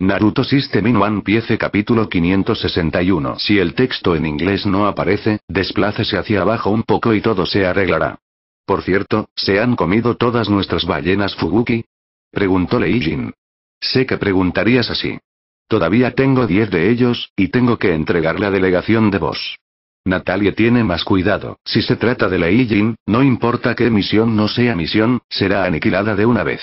Naruto System in Piece capítulo 561 Si el texto en inglés no aparece, desplácese hacia abajo un poco y todo se arreglará. Por cierto, ¿se han comido todas nuestras ballenas Fubuki? Preguntó Leijin. Sé que preguntarías así. Todavía tengo diez de ellos, y tengo que entregar la delegación de vos. Natalia tiene más cuidado, si se trata de Leijin, no importa qué misión no sea misión, será aniquilada de una vez.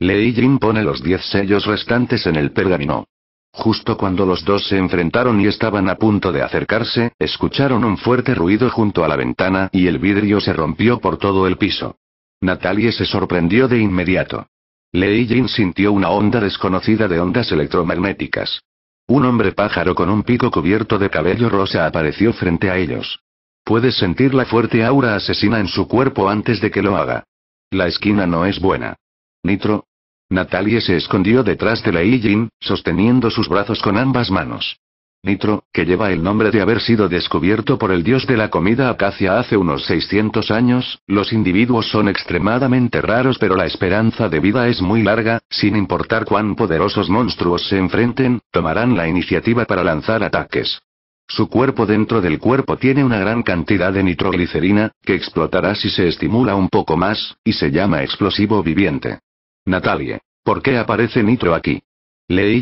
Lei Jin pone los diez sellos restantes en el pergamino. Justo cuando los dos se enfrentaron y estaban a punto de acercarse, escucharon un fuerte ruido junto a la ventana y el vidrio se rompió por todo el piso. Natalie se sorprendió de inmediato. Lei Jin sintió una onda desconocida de ondas electromagnéticas. Un hombre pájaro con un pico cubierto de cabello rosa apareció frente a ellos. Puedes sentir la fuerte aura asesina en su cuerpo antes de que lo haga. La esquina no es buena. Nitro, Natalie se escondió detrás de la Jin, sosteniendo sus brazos con ambas manos. Nitro, que lleva el nombre de haber sido descubierto por el dios de la comida acacia hace unos 600 años, los individuos son extremadamente raros pero la esperanza de vida es muy larga, sin importar cuán poderosos monstruos se enfrenten, tomarán la iniciativa para lanzar ataques. Su cuerpo dentro del cuerpo tiene una gran cantidad de nitroglicerina, que explotará si se estimula un poco más, y se llama explosivo viviente. Natalie. ¿Por qué aparece Nitro aquí? Lei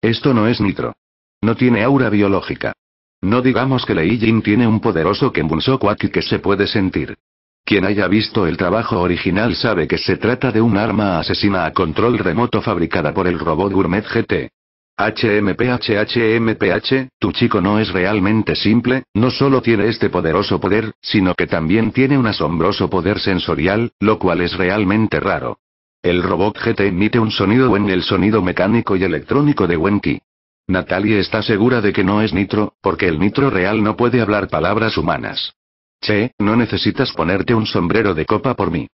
Esto no es Nitro. No tiene aura biológica. No digamos que Lei tiene un poderoso Kenbunso que se puede sentir. Quien haya visto el trabajo original sabe que se trata de un arma asesina a control remoto fabricada por el robot Gourmet GT. HMPHHMPH, tu chico no es realmente simple, no solo tiene este poderoso poder, sino que también tiene un asombroso poder sensorial, lo cual es realmente raro. El robot GT emite un sonido Wen el sonido mecánico y electrónico de Wenki. Natalie está segura de que no es Nitro, porque el Nitro real no puede hablar palabras humanas. Che, no necesitas ponerte un sombrero de copa por mí.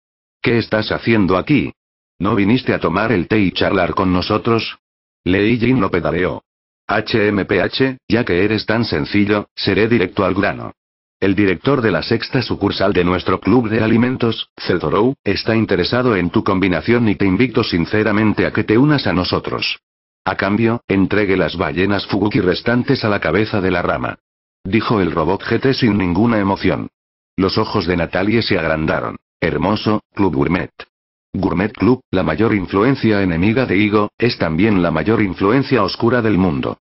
¿Qué estás haciendo aquí? ¿No viniste a tomar el té y charlar con nosotros? Lei Jin lo pedaleó. HMPH, ya que eres tan sencillo, seré directo al grano. El director de la sexta sucursal de nuestro club de alimentos, Cedorou, está interesado en tu combinación y te invito sinceramente a que te unas a nosotros. A cambio, entregue las ballenas Fuguki restantes a la cabeza de la rama. Dijo el robot GT sin ninguna emoción. Los ojos de Natalie se agrandaron. Hermoso, Club Gourmet. Gourmet Club, la mayor influencia enemiga de Igo, es también la mayor influencia oscura del mundo.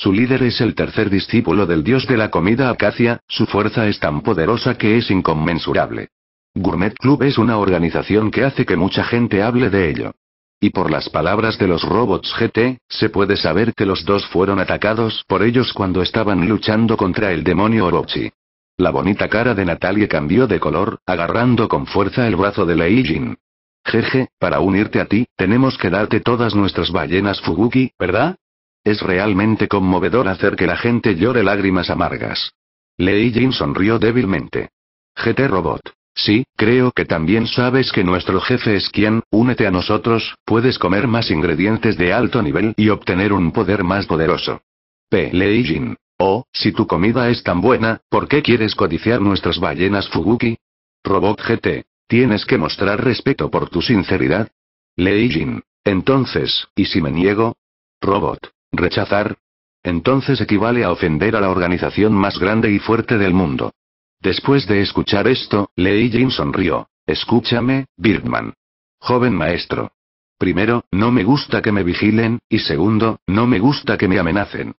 Su líder es el tercer discípulo del dios de la comida Acacia, su fuerza es tan poderosa que es inconmensurable. Gourmet Club es una organización que hace que mucha gente hable de ello. Y por las palabras de los robots GT, se puede saber que los dos fueron atacados por ellos cuando estaban luchando contra el demonio Orochi. La bonita cara de Natalie cambió de color, agarrando con fuerza el brazo de Lei Jin. Jeje, para unirte a ti, tenemos que darte todas nuestras ballenas Fuguki, ¿verdad? Es realmente conmovedor hacer que la gente llore lágrimas amargas. Lei Jin sonrió débilmente. GT Robot. Sí, creo que también sabes que nuestro jefe es quien, únete a nosotros, puedes comer más ingredientes de alto nivel y obtener un poder más poderoso. P. Lei Jin. Oh, si tu comida es tan buena, ¿por qué quieres codiciar nuestras ballenas Fubuki? Robot GT. Tienes que mostrar respeto por tu sinceridad. Lei Jin. Entonces, ¿y si me niego? Robot. Rechazar. Entonces equivale a ofender a la organización más grande y fuerte del mundo. Después de escuchar esto, Lei Jin sonrió. Escúchame, Birdman. Joven maestro. Primero, no me gusta que me vigilen, y segundo, no me gusta que me amenacen.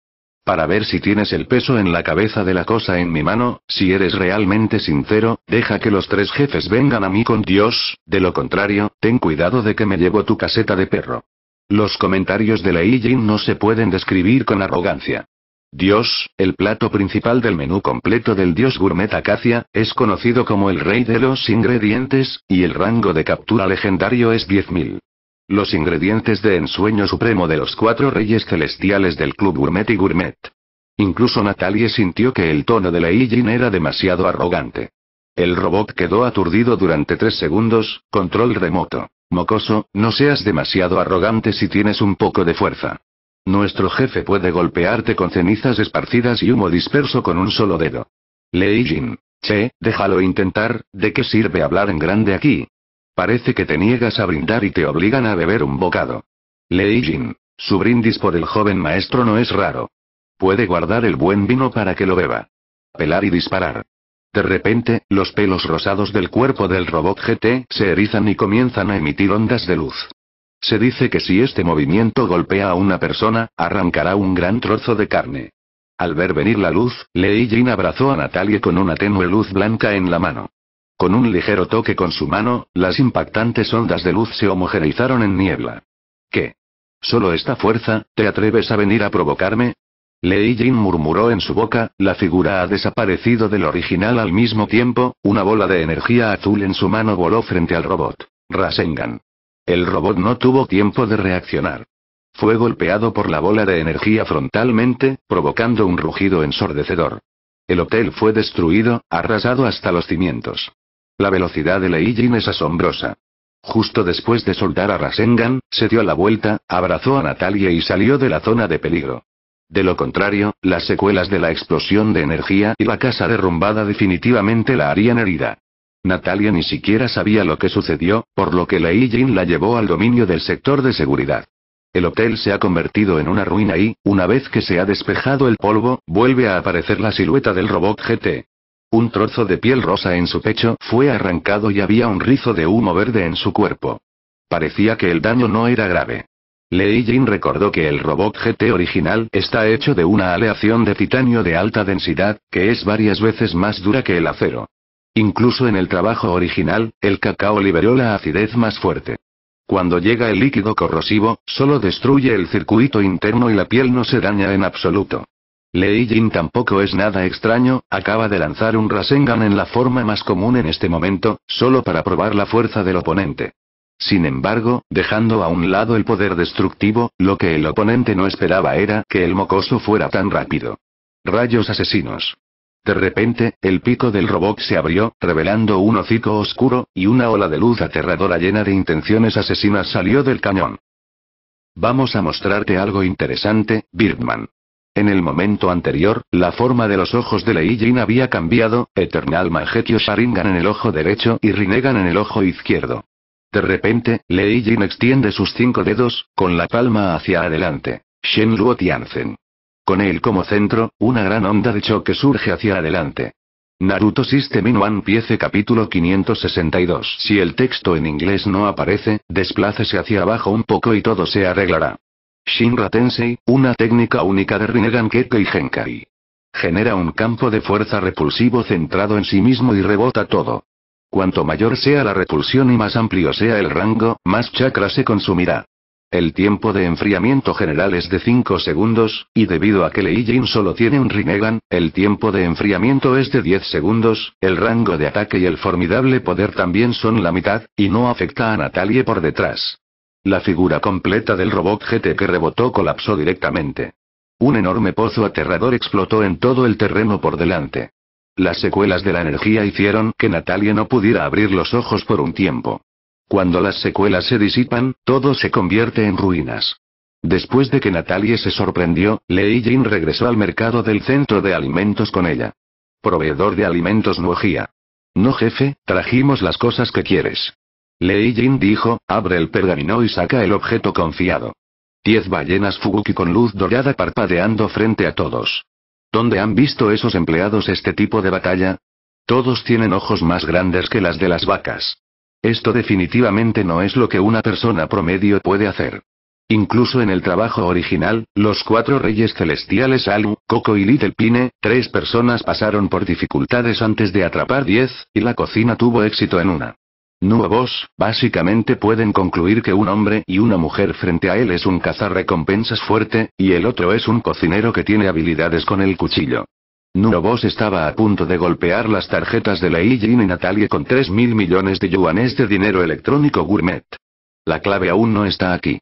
Para ver si tienes el peso en la cabeza de la cosa en mi mano, si eres realmente sincero, deja que los tres jefes vengan a mí con Dios, de lo contrario, ten cuidado de que me llevo tu caseta de perro. Los comentarios de Lei Jin no se pueden describir con arrogancia. Dios, el plato principal del menú completo del dios gourmet Acacia, es conocido como el rey de los ingredientes, y el rango de captura legendario es 10.000. Los ingredientes de ensueño supremo de los cuatro reyes celestiales del club gourmet y gourmet. Incluso Natalie sintió que el tono de la Jin era demasiado arrogante. El robot quedó aturdido durante tres segundos, control remoto. Mocoso, no seas demasiado arrogante si tienes un poco de fuerza. Nuestro jefe puede golpearte con cenizas esparcidas y humo disperso con un solo dedo. Lei Jin. Che, déjalo intentar, ¿de qué sirve hablar en grande aquí? Parece que te niegas a brindar y te obligan a beber un bocado. Lei Jin. Su brindis por el joven maestro no es raro. Puede guardar el buen vino para que lo beba. Pelar y disparar. De repente, los pelos rosados del cuerpo del robot GT se erizan y comienzan a emitir ondas de luz. Se dice que si este movimiento golpea a una persona, arrancará un gran trozo de carne. Al ver venir la luz, Lei Jin abrazó a Natalie con una tenue luz blanca en la mano. Con un ligero toque con su mano, las impactantes ondas de luz se homogeneizaron en niebla. ¿Qué? ¿Solo esta fuerza, te atreves a venir a provocarme? Lei Jin murmuró en su boca, la figura ha desaparecido del original al mismo tiempo, una bola de energía azul en su mano voló frente al robot. Rasengan. El robot no tuvo tiempo de reaccionar. Fue golpeado por la bola de energía frontalmente, provocando un rugido ensordecedor. El hotel fue destruido, arrasado hasta los cimientos. La velocidad de Lei Jin es asombrosa. Justo después de soltar a Rasengan, se dio la vuelta, abrazó a Natalia y salió de la zona de peligro. De lo contrario, las secuelas de la explosión de energía y la casa derrumbada definitivamente la harían herida. Natalia ni siquiera sabía lo que sucedió, por lo que Lei Jin la llevó al dominio del sector de seguridad. El hotel se ha convertido en una ruina y, una vez que se ha despejado el polvo, vuelve a aparecer la silueta del robot GT. Un trozo de piel rosa en su pecho fue arrancado y había un rizo de humo verde en su cuerpo. Parecía que el daño no era grave. Lei Jin recordó que el robot GT original está hecho de una aleación de titanio de alta densidad, que es varias veces más dura que el acero. Incluso en el trabajo original, el cacao liberó la acidez más fuerte. Cuando llega el líquido corrosivo, solo destruye el circuito interno y la piel no se daña en absoluto. Lei Jin tampoco es nada extraño, acaba de lanzar un Rasengan en la forma más común en este momento, solo para probar la fuerza del oponente. Sin embargo, dejando a un lado el poder destructivo, lo que el oponente no esperaba era que el mocoso fuera tan rápido. Rayos asesinos. De repente, el pico del robot se abrió, revelando un hocico oscuro, y una ola de luz aterradora llena de intenciones asesinas salió del cañón. Vamos a mostrarte algo interesante, Birdman. En el momento anterior, la forma de los ojos de Lei había cambiado, Eternal Magetio Sharingan en el ojo derecho y Rinnegan en el ojo izquierdo. De repente, Lei Jin extiende sus cinco dedos, con la palma hacia adelante. Shen Luo Tianzen. Con él como centro, una gran onda de choque surge hacia adelante. Naruto System in One Piece capítulo 562 Si el texto en inglés no aparece, desplácese hacia abajo un poco y todo se arreglará. Shinra Tensei, una técnica única de Rinnegan Kekkei Genkai. Genera un campo de fuerza repulsivo centrado en sí mismo y rebota todo. Cuanto mayor sea la repulsión y más amplio sea el rango, más chakra se consumirá. El tiempo de enfriamiento general es de 5 segundos, y debido a que Lei Jin solo tiene un Rinnegan, el tiempo de enfriamiento es de 10 segundos, el rango de ataque y el formidable poder también son la mitad, y no afecta a Natalie por detrás. La figura completa del robot GT que rebotó colapsó directamente. Un enorme pozo aterrador explotó en todo el terreno por delante. Las secuelas de la energía hicieron que Natalia no pudiera abrir los ojos por un tiempo. Cuando las secuelas se disipan, todo se convierte en ruinas. Después de que Natalie se sorprendió, Lei Jin regresó al mercado del centro de alimentos con ella. Proveedor de alimentos Nuojia. No jefe, trajimos las cosas que quieres. Lei Jin dijo, abre el pergamino y saca el objeto confiado. Diez ballenas Fuguki con luz dorada parpadeando frente a todos. ¿Dónde han visto esos empleados este tipo de batalla? Todos tienen ojos más grandes que las de las vacas. Esto definitivamente no es lo que una persona promedio puede hacer. Incluso en el trabajo original, los cuatro reyes celestiales Alu, Coco y Little Pine, tres personas pasaron por dificultades antes de atrapar diez, y la cocina tuvo éxito en una. Nuobos, básicamente pueden concluir que un hombre y una mujer frente a él es un cazarrecompensas fuerte, y el otro es un cocinero que tiene habilidades con el cuchillo. Nuobos estaba a punto de golpear las tarjetas de Lei Jin y Natalie con 3 mil millones de yuanes de dinero electrónico gourmet. La clave aún no está aquí.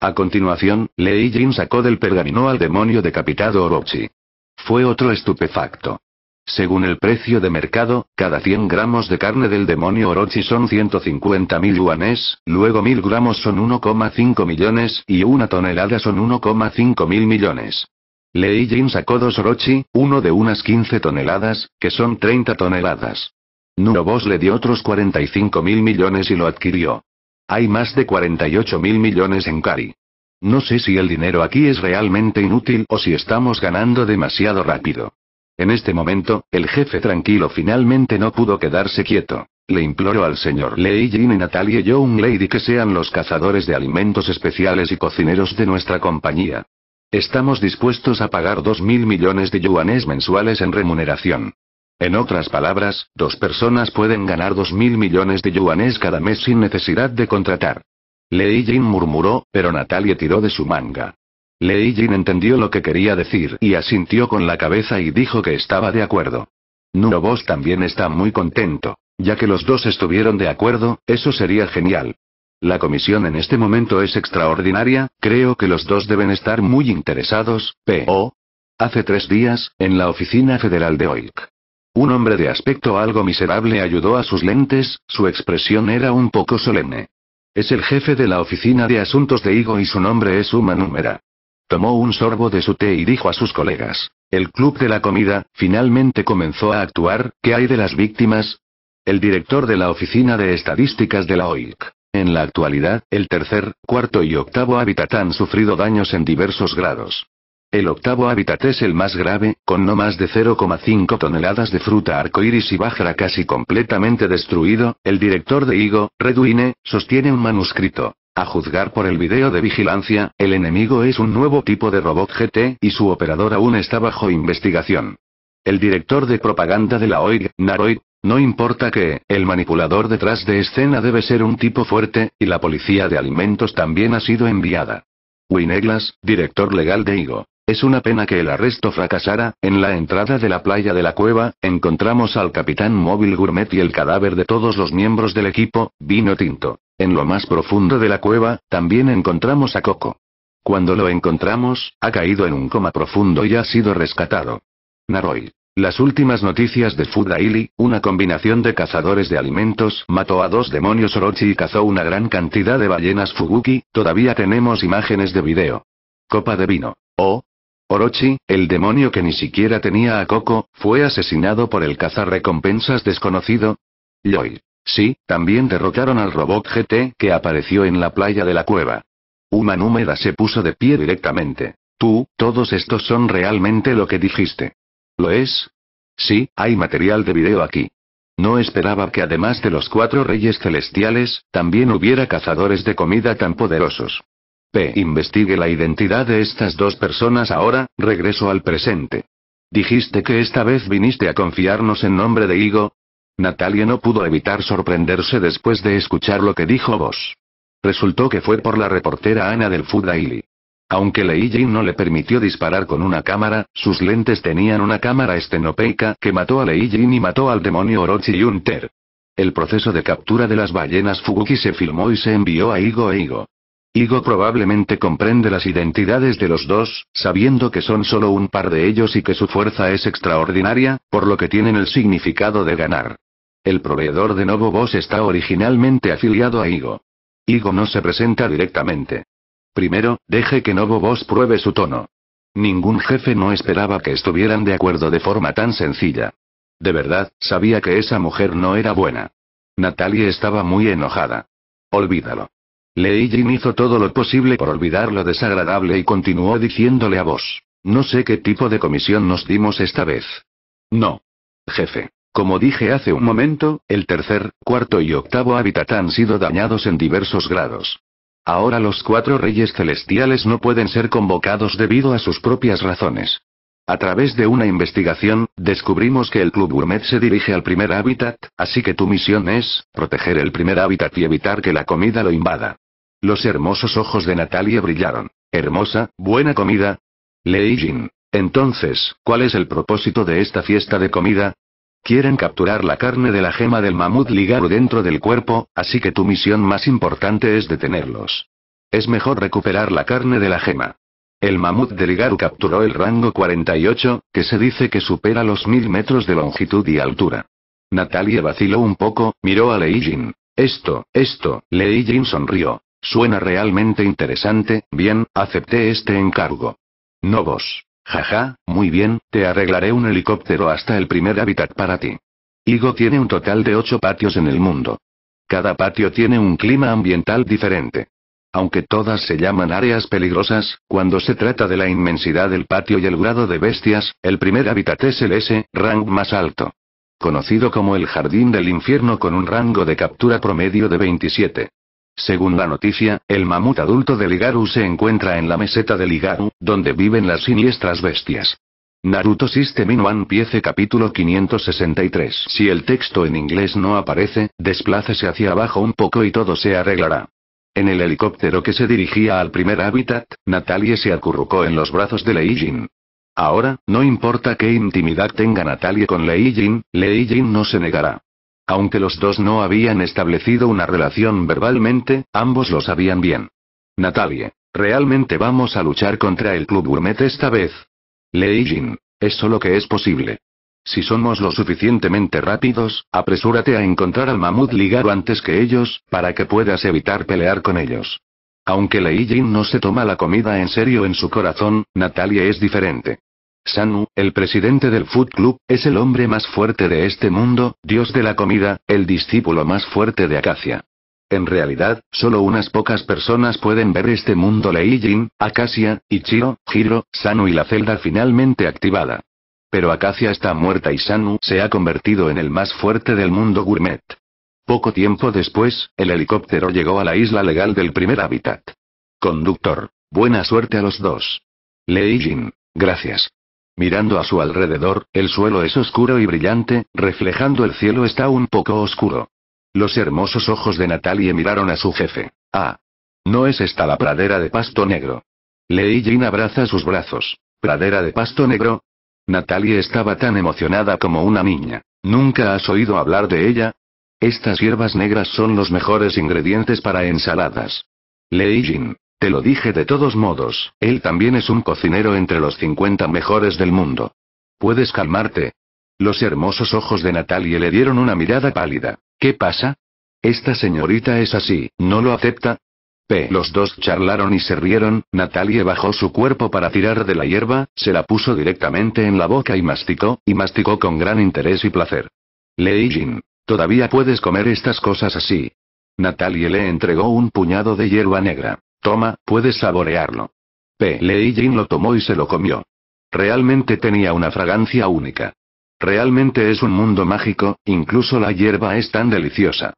A continuación, Lei Jin sacó del pergamino al demonio decapitado Orochi. Fue otro estupefacto. Según el precio de mercado, cada 100 gramos de carne del demonio Orochi son 150.000 yuanes, luego 1.000 gramos son 1,5 millones y una tonelada son 1,5 mil millones. Lei Jin sacó dos Orochi, uno de unas 15 toneladas, que son 30 toneladas. Nurobos le dio otros 45 mil millones y lo adquirió. Hay más de 48 mil millones en Cari. No sé si el dinero aquí es realmente inútil o si estamos ganando demasiado rápido. En este momento, el jefe tranquilo finalmente no pudo quedarse quieto. Le imploró al señor Lei Jin y Natalia Young Lady que sean los cazadores de alimentos especiales y cocineros de nuestra compañía. Estamos dispuestos a pagar 2.000 mil millones de yuanes mensuales en remuneración. En otras palabras, dos personas pueden ganar 2.000 mil millones de yuanes cada mes sin necesidad de contratar. Lei Jin murmuró, pero Natalia tiró de su manga. Lei Jin entendió lo que quería decir y asintió con la cabeza y dijo que estaba de acuerdo. Nurobos también está muy contento. Ya que los dos estuvieron de acuerdo, eso sería genial. La comisión en este momento es extraordinaria, creo que los dos deben estar muy interesados, P.O. Hace tres días, en la oficina federal de OIC. Un hombre de aspecto algo miserable ayudó a sus lentes, su expresión era un poco solemne. Es el jefe de la oficina de asuntos de Igo y su nombre es Uma Númera. Tomó un sorbo de su té y dijo a sus colegas. El club de la comida, finalmente comenzó a actuar, ¿qué hay de las víctimas? El director de la Oficina de Estadísticas de la OIC. En la actualidad, el tercer, cuarto y octavo hábitat han sufrido daños en diversos grados. El octavo hábitat es el más grave, con no más de 0,5 toneladas de fruta arcoíris y bájara casi completamente destruido. El director de Higo, Reduine, sostiene un manuscrito. A juzgar por el video de vigilancia, el enemigo es un nuevo tipo de robot GT y su operador aún está bajo investigación. El director de propaganda de la OIG, Naroid, no importa que, el manipulador detrás de escena debe ser un tipo fuerte, y la policía de alimentos también ha sido enviada. Wineglas, director legal de Igo, Es una pena que el arresto fracasara, en la entrada de la playa de la cueva, encontramos al capitán móvil gourmet y el cadáver de todos los miembros del equipo, vino tinto. En lo más profundo de la cueva, también encontramos a Coco. Cuando lo encontramos, ha caído en un coma profundo y ha sido rescatado. Naroy. Las últimas noticias de Fudaili, una combinación de cazadores de alimentos, mató a dos demonios Orochi y cazó una gran cantidad de ballenas Fuguki. todavía tenemos imágenes de video. Copa de vino. Oh. Orochi, el demonio que ni siquiera tenía a Coco, fue asesinado por el cazarrecompensas desconocido. Lloyd. Sí, también derrotaron al robot GT que apareció en la playa de la cueva. Uma Número se puso de pie directamente. Tú, todos estos son realmente lo que dijiste. ¿Lo es? Sí, hay material de video aquí. No esperaba que además de los cuatro reyes celestiales, también hubiera cazadores de comida tan poderosos. P. Investigue la identidad de estas dos personas ahora, regreso al presente. Dijiste que esta vez viniste a confiarnos en nombre de Higo, Natalia no pudo evitar sorprenderse después de escuchar lo que dijo vos. Resultó que fue por la reportera Ana del Food Aunque Lei Jin no le permitió disparar con una cámara, sus lentes tenían una cámara estenopeica que mató a Lei Jin y mató al demonio Orochi Yunter. El proceso de captura de las ballenas Fuguki se filmó y se envió a Igo Igo. Igo probablemente comprende las identidades de los dos, sabiendo que son solo un par de ellos y que su fuerza es extraordinaria, por lo que tienen el significado de ganar. El proveedor de Novo Boss está originalmente afiliado a Igo. Higo no se presenta directamente. Primero, deje que Novo Boss pruebe su tono. Ningún jefe no esperaba que estuvieran de acuerdo de forma tan sencilla. De verdad, sabía que esa mujer no era buena. Natalie estaba muy enojada. Olvídalo. Lei Jin hizo todo lo posible por olvidar lo desagradable y continuó diciéndole a vos. No sé qué tipo de comisión nos dimos esta vez. No. Jefe. Como dije hace un momento, el tercer, cuarto y octavo hábitat han sido dañados en diversos grados. Ahora los cuatro reyes celestiales no pueden ser convocados debido a sus propias razones. A través de una investigación, descubrimos que el Club Gourmet se dirige al primer hábitat, así que tu misión es, proteger el primer hábitat y evitar que la comida lo invada. Los hermosos ojos de Natalia brillaron. Hermosa, buena comida. Lei Jin. Entonces, ¿cuál es el propósito de esta fiesta de comida? Quieren capturar la carne de la gema del mamut ligaru dentro del cuerpo, así que tu misión más importante es detenerlos. Es mejor recuperar la carne de la gema. El mamut de Ligaru capturó el rango 48, que se dice que supera los mil metros de longitud y altura. Natalia vaciló un poco, miró a Lei Jin. Esto, esto, Lei Jin sonrió. Suena realmente interesante, bien, acepté este encargo. No vos. Jaja, muy bien, te arreglaré un helicóptero hasta el primer hábitat para ti. Higo tiene un total de 8 patios en el mundo. Cada patio tiene un clima ambiental diferente. Aunque todas se llaman áreas peligrosas, cuando se trata de la inmensidad del patio y el grado de bestias, el primer hábitat es el S, rank más alto. Conocido como el Jardín del Infierno con un rango de captura promedio de 27. Según la noticia, el mamut adulto de Ligaru se encuentra en la meseta de Ligaru, donde viven las siniestras bestias. Naruto System in Piece capítulo 563 Si el texto en inglés no aparece, desplácese hacia abajo un poco y todo se arreglará. En el helicóptero que se dirigía al primer hábitat, Natalie se acurrucó en los brazos de Lei Ahora, no importa qué intimidad tenga Natalie con Lei Jin, Lei Jin no se negará. Aunque los dos no habían establecido una relación verbalmente, ambos lo sabían bien. Natalie, realmente vamos a luchar contra el Club Gourmet esta vez. Lei Jin, eso lo que es posible. Si somos lo suficientemente rápidos, apresúrate a encontrar al mamut ligado antes que ellos, para que puedas evitar pelear con ellos. Aunque Lei Jin no se toma la comida en serio en su corazón, Natalia es diferente. Sanu, el presidente del Food Club, es el hombre más fuerte de este mundo, dios de la comida, el discípulo más fuerte de Acacia. En realidad, solo unas pocas personas pueden ver este mundo Leijin, Acacia, Ichiro, Hiro, Sanu y la celda finalmente activada. Pero Acacia está muerta y Sanu se ha convertido en el más fuerte del mundo gourmet. Poco tiempo después, el helicóptero llegó a la isla legal del primer hábitat. Conductor. Buena suerte a los dos. Leijin, Gracias. Mirando a su alrededor, el suelo es oscuro y brillante, reflejando el cielo está un poco oscuro. Los hermosos ojos de Natalie miraron a su jefe. Ah. No es esta la pradera de pasto negro. Lei Jin abraza sus brazos. ¿Pradera de pasto negro? Natalie estaba tan emocionada como una niña. ¿Nunca has oído hablar de ella? Estas hierbas negras son los mejores ingredientes para ensaladas. Lei Jin. Te lo dije de todos modos, él también es un cocinero entre los 50 mejores del mundo. ¿Puedes calmarte? Los hermosos ojos de Natalie le dieron una mirada pálida. ¿Qué pasa? Esta señorita es así, ¿no lo acepta? P. Los dos charlaron y se rieron, Natalie bajó su cuerpo para tirar de la hierba, se la puso directamente en la boca y masticó, y masticó con gran interés y placer. Lei todavía puedes comer estas cosas así. Natalie le entregó un puñado de hierba negra. Toma, puedes saborearlo. Lei Jin lo tomó y se lo comió. Realmente tenía una fragancia única. Realmente es un mundo mágico, incluso la hierba es tan deliciosa.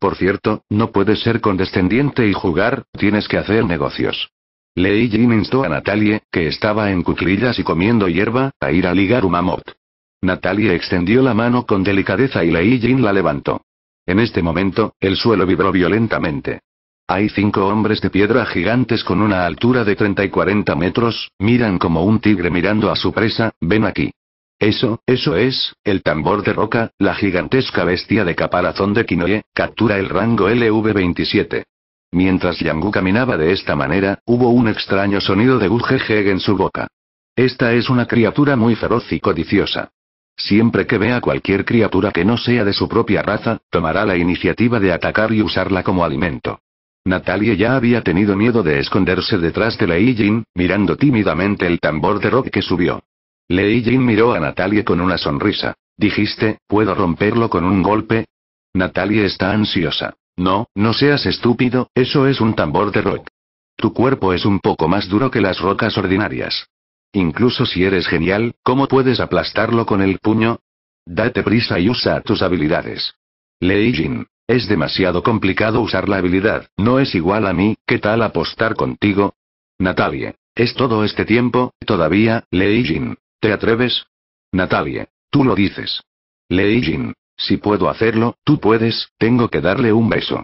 Por cierto, no puedes ser condescendiente y jugar, tienes que hacer negocios. Lei Jin instó a Natalie, que estaba en cuclillas y comiendo hierba, a ir a ligar un mamot. Natalie extendió la mano con delicadeza y Lei Jin la levantó. En este momento, el suelo vibró violentamente. Hay cinco hombres de piedra gigantes con una altura de 30 y 40 metros, miran como un tigre mirando a su presa, ven aquí. Eso, eso es, el tambor de roca, la gigantesca bestia de caparazón de Kinoe, captura el rango LV-27. Mientras Yangu caminaba de esta manera, hubo un extraño sonido de Ujjeg en su boca. Esta es una criatura muy feroz y codiciosa. Siempre que vea cualquier criatura que no sea de su propia raza, tomará la iniciativa de atacar y usarla como alimento. Natalie ya había tenido miedo de esconderse detrás de Lei Jin, mirando tímidamente el tambor de rock que subió. Lei Jin miró a Natalie con una sonrisa. Dijiste, ¿puedo romperlo con un golpe? Natalie está ansiosa. No, no seas estúpido, eso es un tambor de rock. Tu cuerpo es un poco más duro que las rocas ordinarias. Incluso si eres genial, ¿cómo puedes aplastarlo con el puño? Date prisa y usa tus habilidades. Lei Jin. Es demasiado complicado usar la habilidad, no es igual a mí, ¿qué tal apostar contigo? Natalie. Es todo este tiempo, todavía, Lei Jin. ¿Te atreves? Natalie. Tú lo dices. Lei Jin. Si puedo hacerlo, tú puedes, tengo que darle un beso.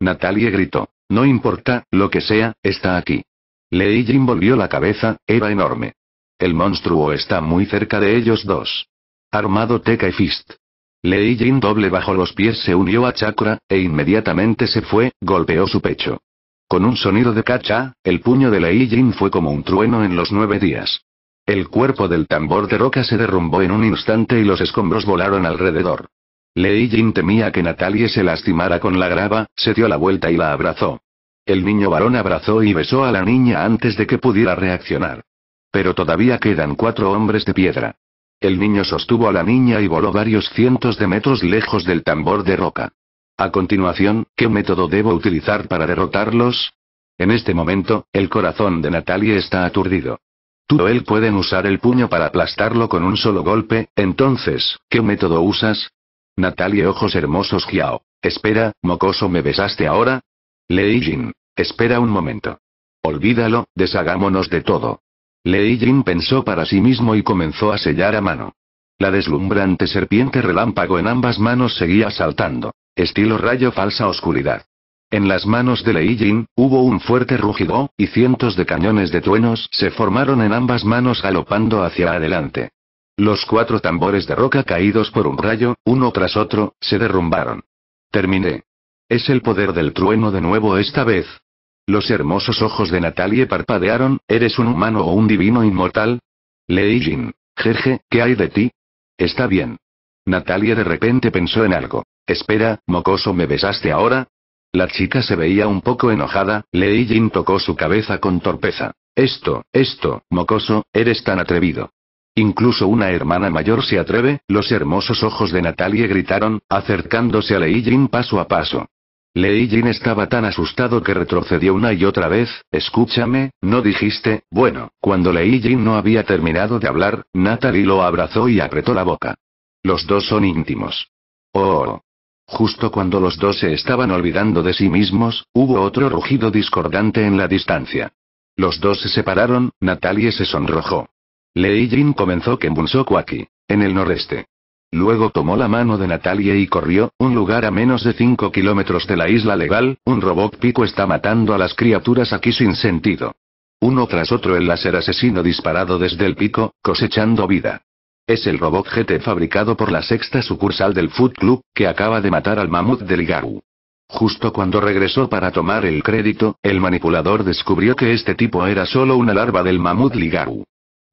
Natalie gritó. No importa, lo que sea, está aquí. Lei Jin volvió la cabeza, era enorme. El monstruo está muy cerca de ellos dos. Armado Teca y Fist. Lei Jin doble bajo los pies se unió a Chakra, e inmediatamente se fue, golpeó su pecho. Con un sonido de cacha, el puño de Lei Jin fue como un trueno en los nueve días. El cuerpo del tambor de roca se derrumbó en un instante y los escombros volaron alrededor. Lei Jin temía que Natalie se lastimara con la grava, se dio la vuelta y la abrazó. El niño varón abrazó y besó a la niña antes de que pudiera reaccionar. Pero todavía quedan cuatro hombres de piedra. El niño sostuvo a la niña y voló varios cientos de metros lejos del tambor de roca. A continuación, ¿qué método debo utilizar para derrotarlos? En este momento, el corazón de Natalie está aturdido. Tú o él pueden usar el puño para aplastarlo con un solo golpe, entonces, ¿qué método usas? Natalie ojos hermosos Giao. Espera, mocoso, ¿me besaste ahora? Lei Jin. Espera un momento. Olvídalo, deshagámonos de todo. Lei Jin pensó para sí mismo y comenzó a sellar a mano. La deslumbrante serpiente relámpago en ambas manos seguía saltando. Estilo rayo falsa oscuridad. En las manos de Lei Jin, hubo un fuerte rugido, y cientos de cañones de truenos se formaron en ambas manos galopando hacia adelante. Los cuatro tambores de roca caídos por un rayo, uno tras otro, se derrumbaron. Terminé. Es el poder del trueno de nuevo esta vez, los hermosos ojos de Natalie parpadearon, ¿eres un humano o un divino inmortal? Lei Jin. Jeje, ¿qué hay de ti? Está bien. Natalia de repente pensó en algo. Espera, mocoso, ¿me besaste ahora? La chica se veía un poco enojada, Lei Jin tocó su cabeza con torpeza. Esto, esto, mocoso, eres tan atrevido. Incluso una hermana mayor se atreve, los hermosos ojos de Natalie gritaron, acercándose a Lei Jin paso a paso. Lei Jin estaba tan asustado que retrocedió una y otra vez. Escúchame, no dijiste, bueno, cuando Lei Jin no había terminado de hablar, Natalie lo abrazó y apretó la boca. Los dos son íntimos. Oh. Justo cuando los dos se estaban olvidando de sí mismos, hubo otro rugido discordante en la distancia. Los dos se separaron, Natalie se sonrojó. Lei Jin comenzó en aquí, en el noreste. Luego tomó la mano de Natalia y corrió, un lugar a menos de 5 kilómetros de la isla legal, un robot pico está matando a las criaturas aquí sin sentido. Uno tras otro el láser asesino disparado desde el pico, cosechando vida. Es el robot GT fabricado por la sexta sucursal del Food Club, que acaba de matar al mamut del Garu. Justo cuando regresó para tomar el crédito, el manipulador descubrió que este tipo era solo una larva del mamut Ligaru.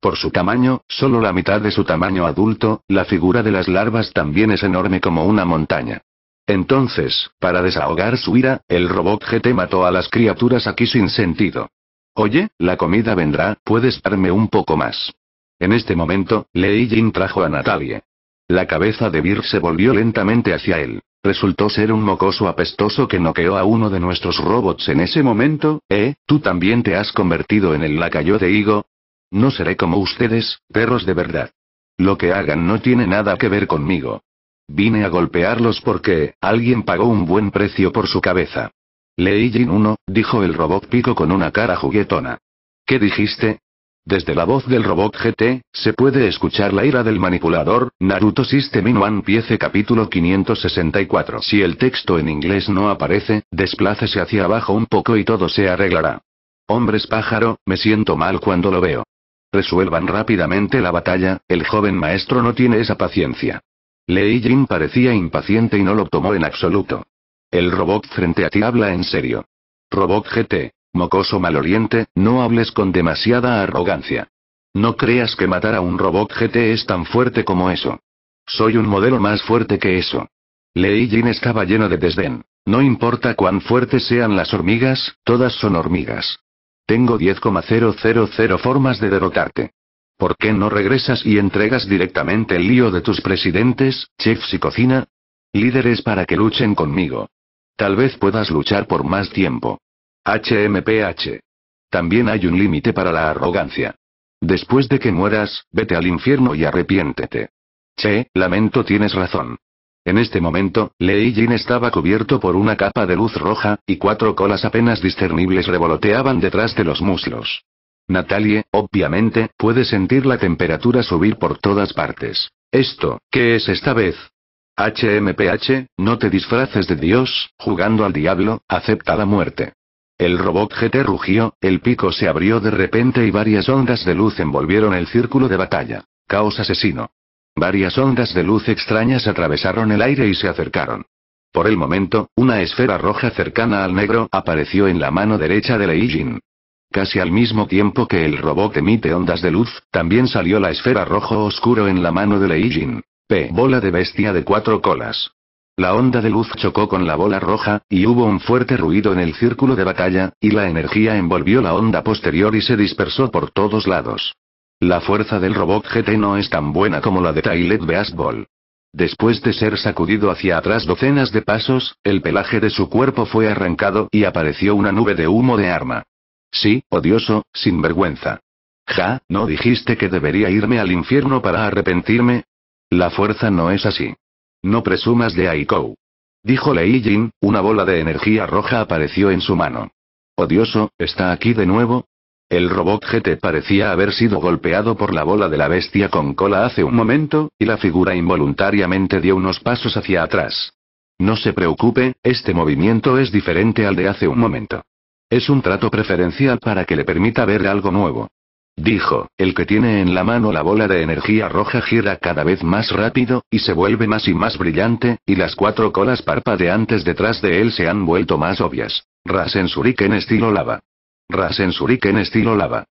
Por su tamaño, solo la mitad de su tamaño adulto, la figura de las larvas también es enorme como una montaña. Entonces, para desahogar su ira, el robot GT mató a las criaturas aquí sin sentido. Oye, la comida vendrá, puedes darme un poco más. En este momento, Lei Jin trajo a Natalie. La cabeza de Vir se volvió lentamente hacia él. Resultó ser un mocoso apestoso que noqueó a uno de nuestros robots en ese momento, ¿eh? ¿Tú también te has convertido en el lacayo de Higo? No seré como ustedes, perros de verdad. Lo que hagan no tiene nada que ver conmigo. Vine a golpearlos porque, alguien pagó un buen precio por su cabeza. Jin 1, dijo el robot Pico con una cara juguetona. ¿Qué dijiste? Desde la voz del robot GT, se puede escuchar la ira del manipulador, Naruto System in One Piece capítulo 564. Si el texto en inglés no aparece, desplácese hacia abajo un poco y todo se arreglará. Hombres pájaro, me siento mal cuando lo veo. Resuelvan rápidamente la batalla, el joven maestro no tiene esa paciencia. Lei Jin parecía impaciente y no lo tomó en absoluto. El robot frente a ti habla en serio. Robot GT, mocoso maloliente, no hables con demasiada arrogancia. No creas que matar a un robot GT es tan fuerte como eso. Soy un modelo más fuerte que eso. Lei Jin estaba lleno de desdén. No importa cuán fuertes sean las hormigas, todas son hormigas. Tengo 10,000 formas de derrotarte. ¿Por qué no regresas y entregas directamente el lío de tus presidentes, chefs y cocina? Líderes para que luchen conmigo. Tal vez puedas luchar por más tiempo. HMPH. También hay un límite para la arrogancia. Después de que mueras, vete al infierno y arrepiéntete. Che, lamento tienes razón. En este momento, Lei Jin estaba cubierto por una capa de luz roja, y cuatro colas apenas discernibles revoloteaban detrás de los muslos. Natalie, obviamente, puede sentir la temperatura subir por todas partes. Esto, ¿qué es esta vez? HMPH, no te disfraces de Dios, jugando al diablo, acepta la muerte. El robot GT rugió, el pico se abrió de repente y varias ondas de luz envolvieron el círculo de batalla. Caos asesino. Varias ondas de luz extrañas atravesaron el aire y se acercaron. Por el momento, una esfera roja cercana al negro apareció en la mano derecha de Lei Casi al mismo tiempo que el robot emite ondas de luz, también salió la esfera rojo oscuro en la mano de Lei P. Bola de bestia de cuatro colas. La onda de luz chocó con la bola roja, y hubo un fuerte ruido en el círculo de batalla, y la energía envolvió la onda posterior y se dispersó por todos lados. La fuerza del robot GT no es tan buena como la de Tailet Baseball. Después de ser sacudido hacia atrás docenas de pasos, el pelaje de su cuerpo fue arrancado y apareció una nube de humo de arma. Sí, odioso, sin vergüenza. Ja, ¿no dijiste que debería irme al infierno para arrepentirme? La fuerza no es así. No presumas de Aikou. Dijo Lei Jin, una bola de energía roja apareció en su mano. Odioso, está aquí de nuevo, el robot GT parecía haber sido golpeado por la bola de la bestia con cola hace un momento, y la figura involuntariamente dio unos pasos hacia atrás. No se preocupe, este movimiento es diferente al de hace un momento. Es un trato preferencial para que le permita ver algo nuevo. Dijo, el que tiene en la mano la bola de energía roja gira cada vez más rápido, y se vuelve más y más brillante, y las cuatro colas parpadeantes detrás de él se han vuelto más obvias. Rasen en estilo lava. Rasen en estilo lava.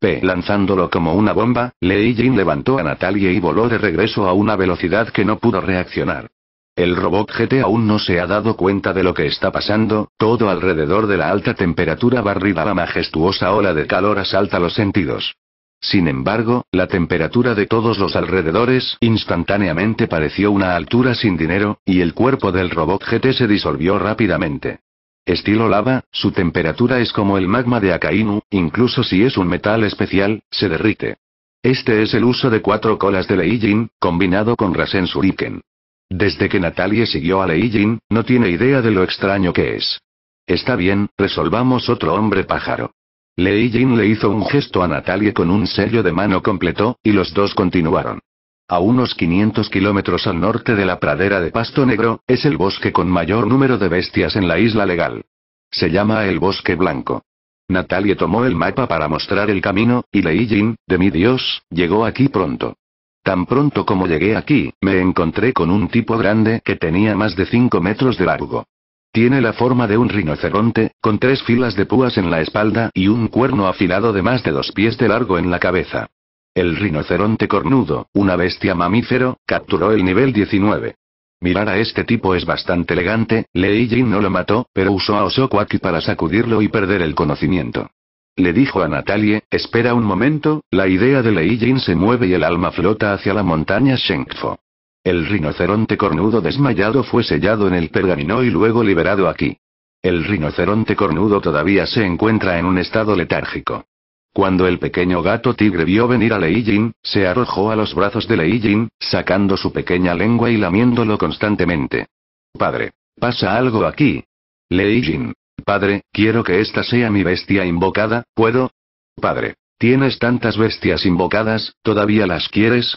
P. Lanzándolo como una bomba, Lei Jin levantó a Natalia y voló de regreso a una velocidad que no pudo reaccionar. El robot GT aún no se ha dado cuenta de lo que está pasando, todo alrededor de la alta temperatura barrida la majestuosa ola de calor asalta los sentidos. Sin embargo, la temperatura de todos los alrededores instantáneamente pareció una altura sin dinero, y el cuerpo del robot GT se disolvió rápidamente. Estilo lava, su temperatura es como el magma de Akainu, incluso si es un metal especial, se derrite. Este es el uso de cuatro colas de Leijin, combinado con Rasen Shuriken. Desde que Natalie siguió a Leijin, no tiene idea de lo extraño que es. Está bien, resolvamos otro hombre pájaro. Leijin le hizo un gesto a Natalie con un sello de mano completo, y los dos continuaron. A unos 500 kilómetros al norte de la pradera de Pasto Negro, es el bosque con mayor número de bestias en la isla legal. Se llama el Bosque Blanco. Natalie tomó el mapa para mostrar el camino, y Lei Jin, de mi Dios, llegó aquí pronto. Tan pronto como llegué aquí, me encontré con un tipo grande que tenía más de 5 metros de largo. Tiene la forma de un rinoceronte, con tres filas de púas en la espalda y un cuerno afilado de más de dos pies de largo en la cabeza. El rinoceronte cornudo, una bestia mamífero, capturó el nivel 19. Mirar a este tipo es bastante elegante, Lei Jin no lo mató, pero usó a Osokuaki para sacudirlo y perder el conocimiento. Le dijo a Natalie, espera un momento, la idea de Lei Jin se mueve y el alma flota hacia la montaña Shengfo. El rinoceronte cornudo desmayado fue sellado en el pergamino y luego liberado aquí. El rinoceronte cornudo todavía se encuentra en un estado letárgico. Cuando el pequeño gato tigre vio venir a Lei Jin, se arrojó a los brazos de Lei Jin, sacando su pequeña lengua y lamiéndolo constantemente. Padre. Pasa algo aquí. Lei Jin. Padre, quiero que esta sea mi bestia invocada, ¿puedo? Padre. Tienes tantas bestias invocadas, ¿todavía las quieres?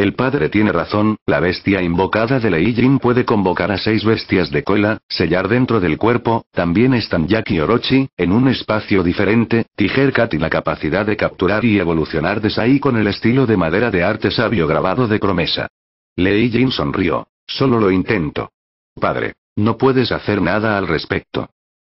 El padre tiene razón, la bestia invocada de Lei Jin puede convocar a seis bestias de cola, sellar dentro del cuerpo, también están Jack y Orochi, en un espacio diferente, Tiger Cat y la capacidad de capturar y evolucionar de ahí con el estilo de madera de arte sabio grabado de promesa. Lei Jin sonrió. Solo lo intento. Padre. No puedes hacer nada al respecto.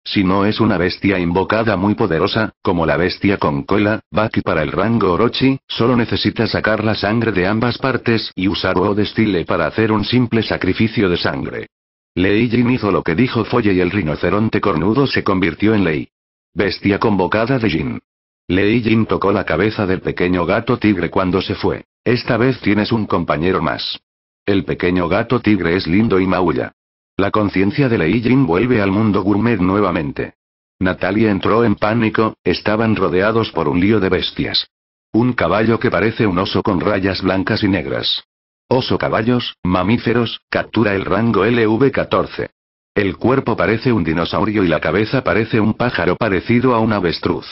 Si no es una bestia invocada muy poderosa, como la bestia con cola, Baki para el rango Orochi, solo necesita sacar la sangre de ambas partes y usar O destile para hacer un simple sacrificio de sangre. Lei Jin hizo lo que dijo Folle y el rinoceronte cornudo se convirtió en Lei. Bestia convocada de Jin. Lei Jin tocó la cabeza del pequeño gato tigre cuando se fue. Esta vez tienes un compañero más. El pequeño gato tigre es lindo y maulla. La conciencia de Leijin vuelve al mundo gourmet nuevamente. Natalia entró en pánico, estaban rodeados por un lío de bestias. Un caballo que parece un oso con rayas blancas y negras. Oso caballos, mamíferos, captura el rango LV14. El cuerpo parece un dinosaurio y la cabeza parece un pájaro parecido a un avestruz.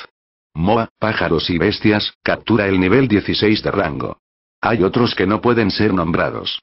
Moa, pájaros y bestias, captura el nivel 16 de rango. Hay otros que no pueden ser nombrados.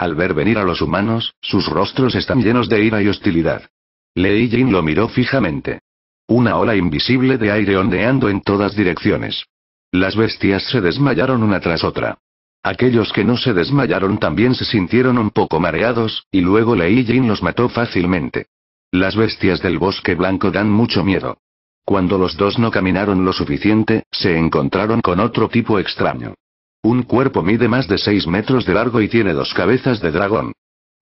Al ver venir a los humanos, sus rostros están llenos de ira y hostilidad. Lei Jin lo miró fijamente. Una ola invisible de aire ondeando en todas direcciones. Las bestias se desmayaron una tras otra. Aquellos que no se desmayaron también se sintieron un poco mareados, y luego Lei Jin los mató fácilmente. Las bestias del bosque blanco dan mucho miedo. Cuando los dos no caminaron lo suficiente, se encontraron con otro tipo extraño. Un cuerpo mide más de 6 metros de largo y tiene dos cabezas de dragón.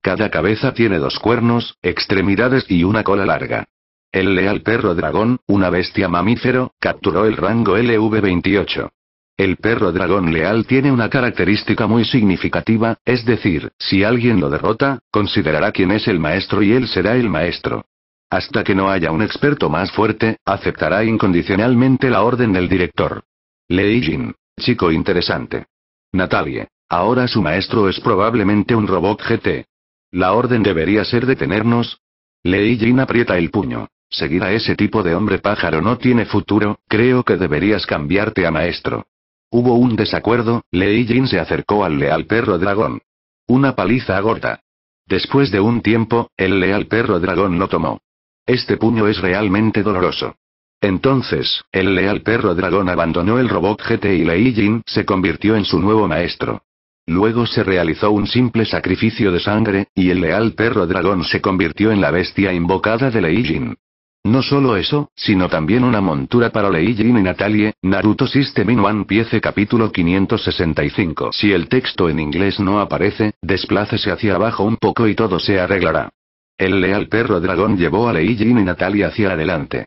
Cada cabeza tiene dos cuernos, extremidades y una cola larga. El leal perro dragón, una bestia mamífero, capturó el rango LV28. El perro dragón leal tiene una característica muy significativa, es decir, si alguien lo derrota, considerará quién es el maestro y él será el maestro. Hasta que no haya un experto más fuerte, aceptará incondicionalmente la orden del director. Lei Jin. Chico interesante. Natalie. Ahora su maestro es probablemente un robot GT. La orden debería ser detenernos. Lei Jin aprieta el puño. Seguir a ese tipo de hombre pájaro no tiene futuro, creo que deberías cambiarte a maestro. Hubo un desacuerdo, Lei Jin se acercó al leal perro dragón. Una paliza gorda. Después de un tiempo, el leal perro dragón lo tomó. Este puño es realmente doloroso. Entonces, el leal perro dragón abandonó el robot GT y Lei Jin se convirtió en su nuevo maestro. Luego se realizó un simple sacrificio de sangre, y el leal perro dragón se convirtió en la bestia invocada de Lei Jin. No solo eso, sino también una montura para Lei Jin y Natalie, Naruto System in One Piece capítulo 565. Si el texto en inglés no aparece, desplácese hacia abajo un poco y todo se arreglará. El leal perro dragón llevó a Lei Jin y Natalie hacia adelante.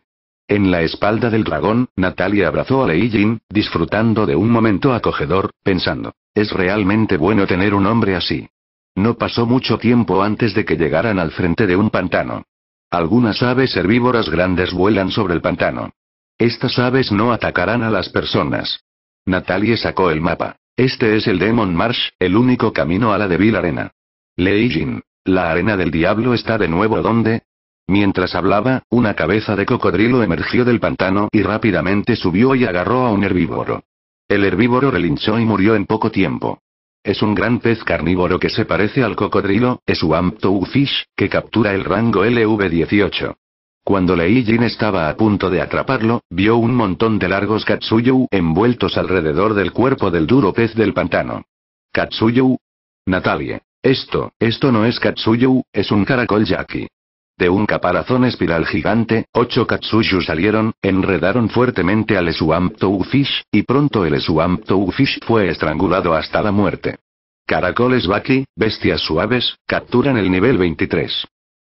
En la espalda del dragón, Natalia abrazó a Lei disfrutando de un momento acogedor, pensando, es realmente bueno tener un hombre así. No pasó mucho tiempo antes de que llegaran al frente de un pantano. Algunas aves herbívoras grandes vuelan sobre el pantano. Estas aves no atacarán a las personas. Natalie sacó el mapa. Este es el Demon Marsh, el único camino a la débil arena. Leijin, la arena del diablo está de nuevo donde, Mientras hablaba, una cabeza de cocodrilo emergió del pantano y rápidamente subió y agarró a un herbívoro. El herbívoro relinchó y murió en poco tiempo. Es un gran pez carnívoro que se parece al cocodrilo, es un fish, que captura el rango LV18. Cuando Lei Jin estaba a punto de atraparlo, vio un montón de largos Katsuyu envueltos alrededor del cuerpo del duro pez del pantano. ¿Katsuyu? Natalie. Esto, esto no es Katsuyu, es un caracol yaki. De un caparazón espiral gigante, ocho Katsuyu salieron, enredaron fuertemente al Swamp Fish, y pronto el Swamp Fish fue estrangulado hasta la muerte. Caracoles Baki, bestias suaves, capturan el nivel 23.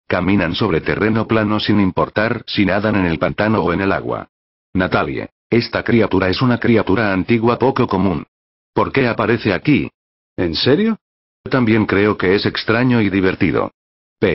Caminan sobre terreno plano sin importar si nadan en el pantano o en el agua. Natalie. Esta criatura es una criatura antigua poco común. ¿Por qué aparece aquí? ¿En serio? Yo También creo que es extraño y divertido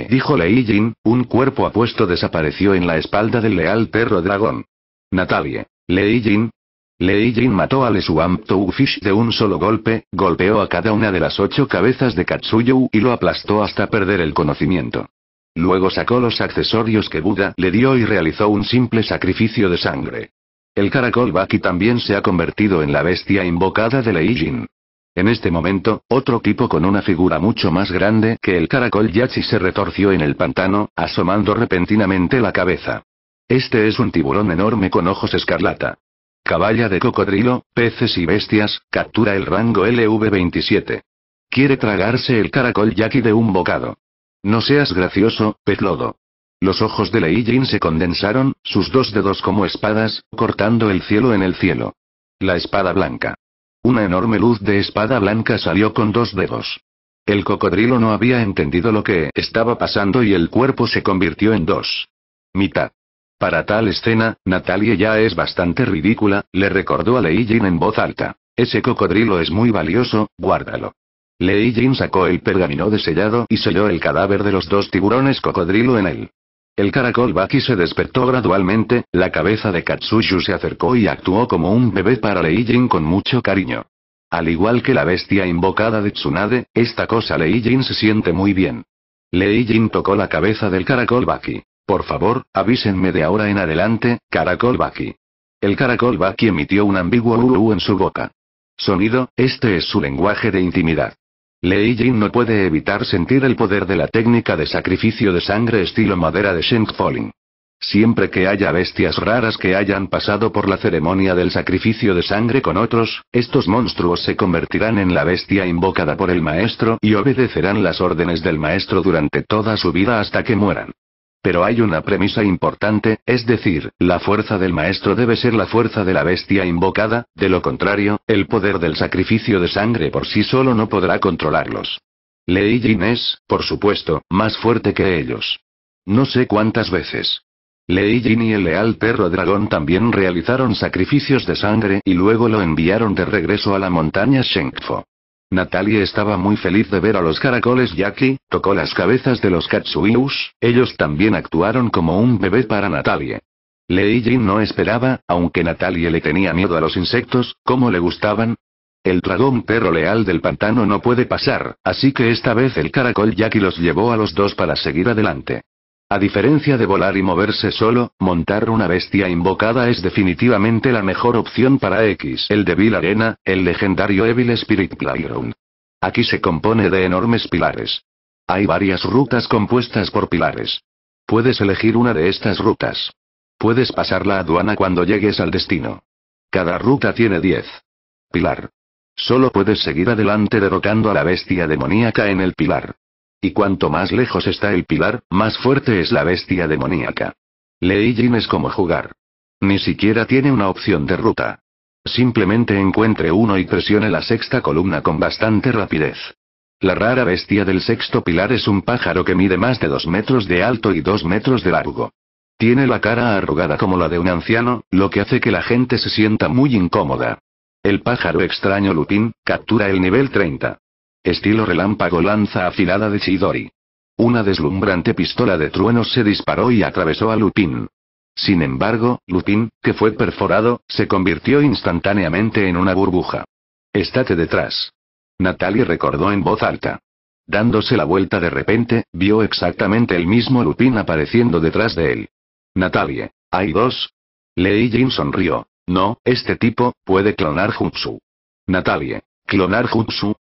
dijo Lei Jin, un cuerpo apuesto desapareció en la espalda del leal perro dragón. Natalie. Lei Jin. Lei Jin mató a Le Fish de un solo golpe, golpeó a cada una de las ocho cabezas de Katsuyu y lo aplastó hasta perder el conocimiento. Luego sacó los accesorios que Buda le dio y realizó un simple sacrificio de sangre. El caracol Baki también se ha convertido en la bestia invocada de Leijin. En este momento, otro tipo con una figura mucho más grande que el caracol Yachi se retorció en el pantano, asomando repentinamente la cabeza. Este es un tiburón enorme con ojos escarlata. Caballa de cocodrilo, peces y bestias, captura el rango LV27. Quiere tragarse el caracol Yaki de un bocado. No seas gracioso, lodo. Los ojos de Lei se condensaron, sus dos dedos como espadas, cortando el cielo en el cielo. La espada blanca. Una enorme luz de espada blanca salió con dos dedos. El cocodrilo no había entendido lo que estaba pasando y el cuerpo se convirtió en dos. Mitad. Para tal escena, Natalia ya es bastante ridícula, le recordó a Lei Jin en voz alta. Ese cocodrilo es muy valioso, guárdalo. Lei Jin sacó el pergamino de sellado y selló el cadáver de los dos tiburones cocodrilo en él. El caracol Baki se despertó gradualmente, la cabeza de Katsuyu se acercó y actuó como un bebé para Leijin con mucho cariño. Al igual que la bestia invocada de Tsunade, esta cosa Leijin se siente muy bien. Leijin tocó la cabeza del caracol Baki. Por favor, avísenme de ahora en adelante, caracol Baki. El caracol Baki emitió un ambiguo uru en su boca. Sonido, este es su lenguaje de intimidad. Lei Jin no puede evitar sentir el poder de la técnica de sacrificio de sangre estilo madera de Sheng Falling. Siempre que haya bestias raras que hayan pasado por la ceremonia del sacrificio de sangre con otros, estos monstruos se convertirán en la bestia invocada por el maestro y obedecerán las órdenes del maestro durante toda su vida hasta que mueran. Pero hay una premisa importante, es decir, la fuerza del maestro debe ser la fuerza de la bestia invocada, de lo contrario, el poder del sacrificio de sangre por sí solo no podrá controlarlos. Lei Jin es, por supuesto, más fuerte que ellos. No sé cuántas veces. Lei Jin y el leal perro dragón también realizaron sacrificios de sangre y luego lo enviaron de regreso a la montaña Shengfo. Natalie estaba muy feliz de ver a los caracoles Jackie, tocó las cabezas de los Katsuius, ellos también actuaron como un bebé para Natalie. Lei no esperaba, aunque Natalie le tenía miedo a los insectos, como le gustaban. El dragón perro leal del pantano no puede pasar, así que esta vez el caracol Jackie los llevó a los dos para seguir adelante. A diferencia de volar y moverse solo, montar una bestia invocada es definitivamente la mejor opción para X, el Devil Arena, el legendario Evil Spirit Playground. Aquí se compone de enormes pilares. Hay varias rutas compuestas por pilares. Puedes elegir una de estas rutas. Puedes pasar la aduana cuando llegues al destino. Cada ruta tiene 10. Pilar. Solo puedes seguir adelante derrotando a la bestia demoníaca en el pilar. Y cuanto más lejos está el pilar, más fuerte es la bestia demoníaca. Leí es como jugar. Ni siquiera tiene una opción de ruta. Simplemente encuentre uno y presione la sexta columna con bastante rapidez. La rara bestia del sexto pilar es un pájaro que mide más de 2 metros de alto y dos metros de largo. Tiene la cara arrugada como la de un anciano, lo que hace que la gente se sienta muy incómoda. El pájaro extraño Lupin, captura el nivel 30 estilo relámpago lanza afilada de Chidori. Una deslumbrante pistola de truenos se disparó y atravesó a Lupin. Sin embargo, Lupin, que fue perforado, se convirtió instantáneamente en una burbuja. Estate detrás. Natalie recordó en voz alta. Dándose la vuelta de repente, vio exactamente el mismo Lupin apareciendo detrás de él. Natalie, ¿hay dos? Lei Jin sonrió. No, este tipo, puede clonar Jutsu. Natalie, ¿clonar Jutsu?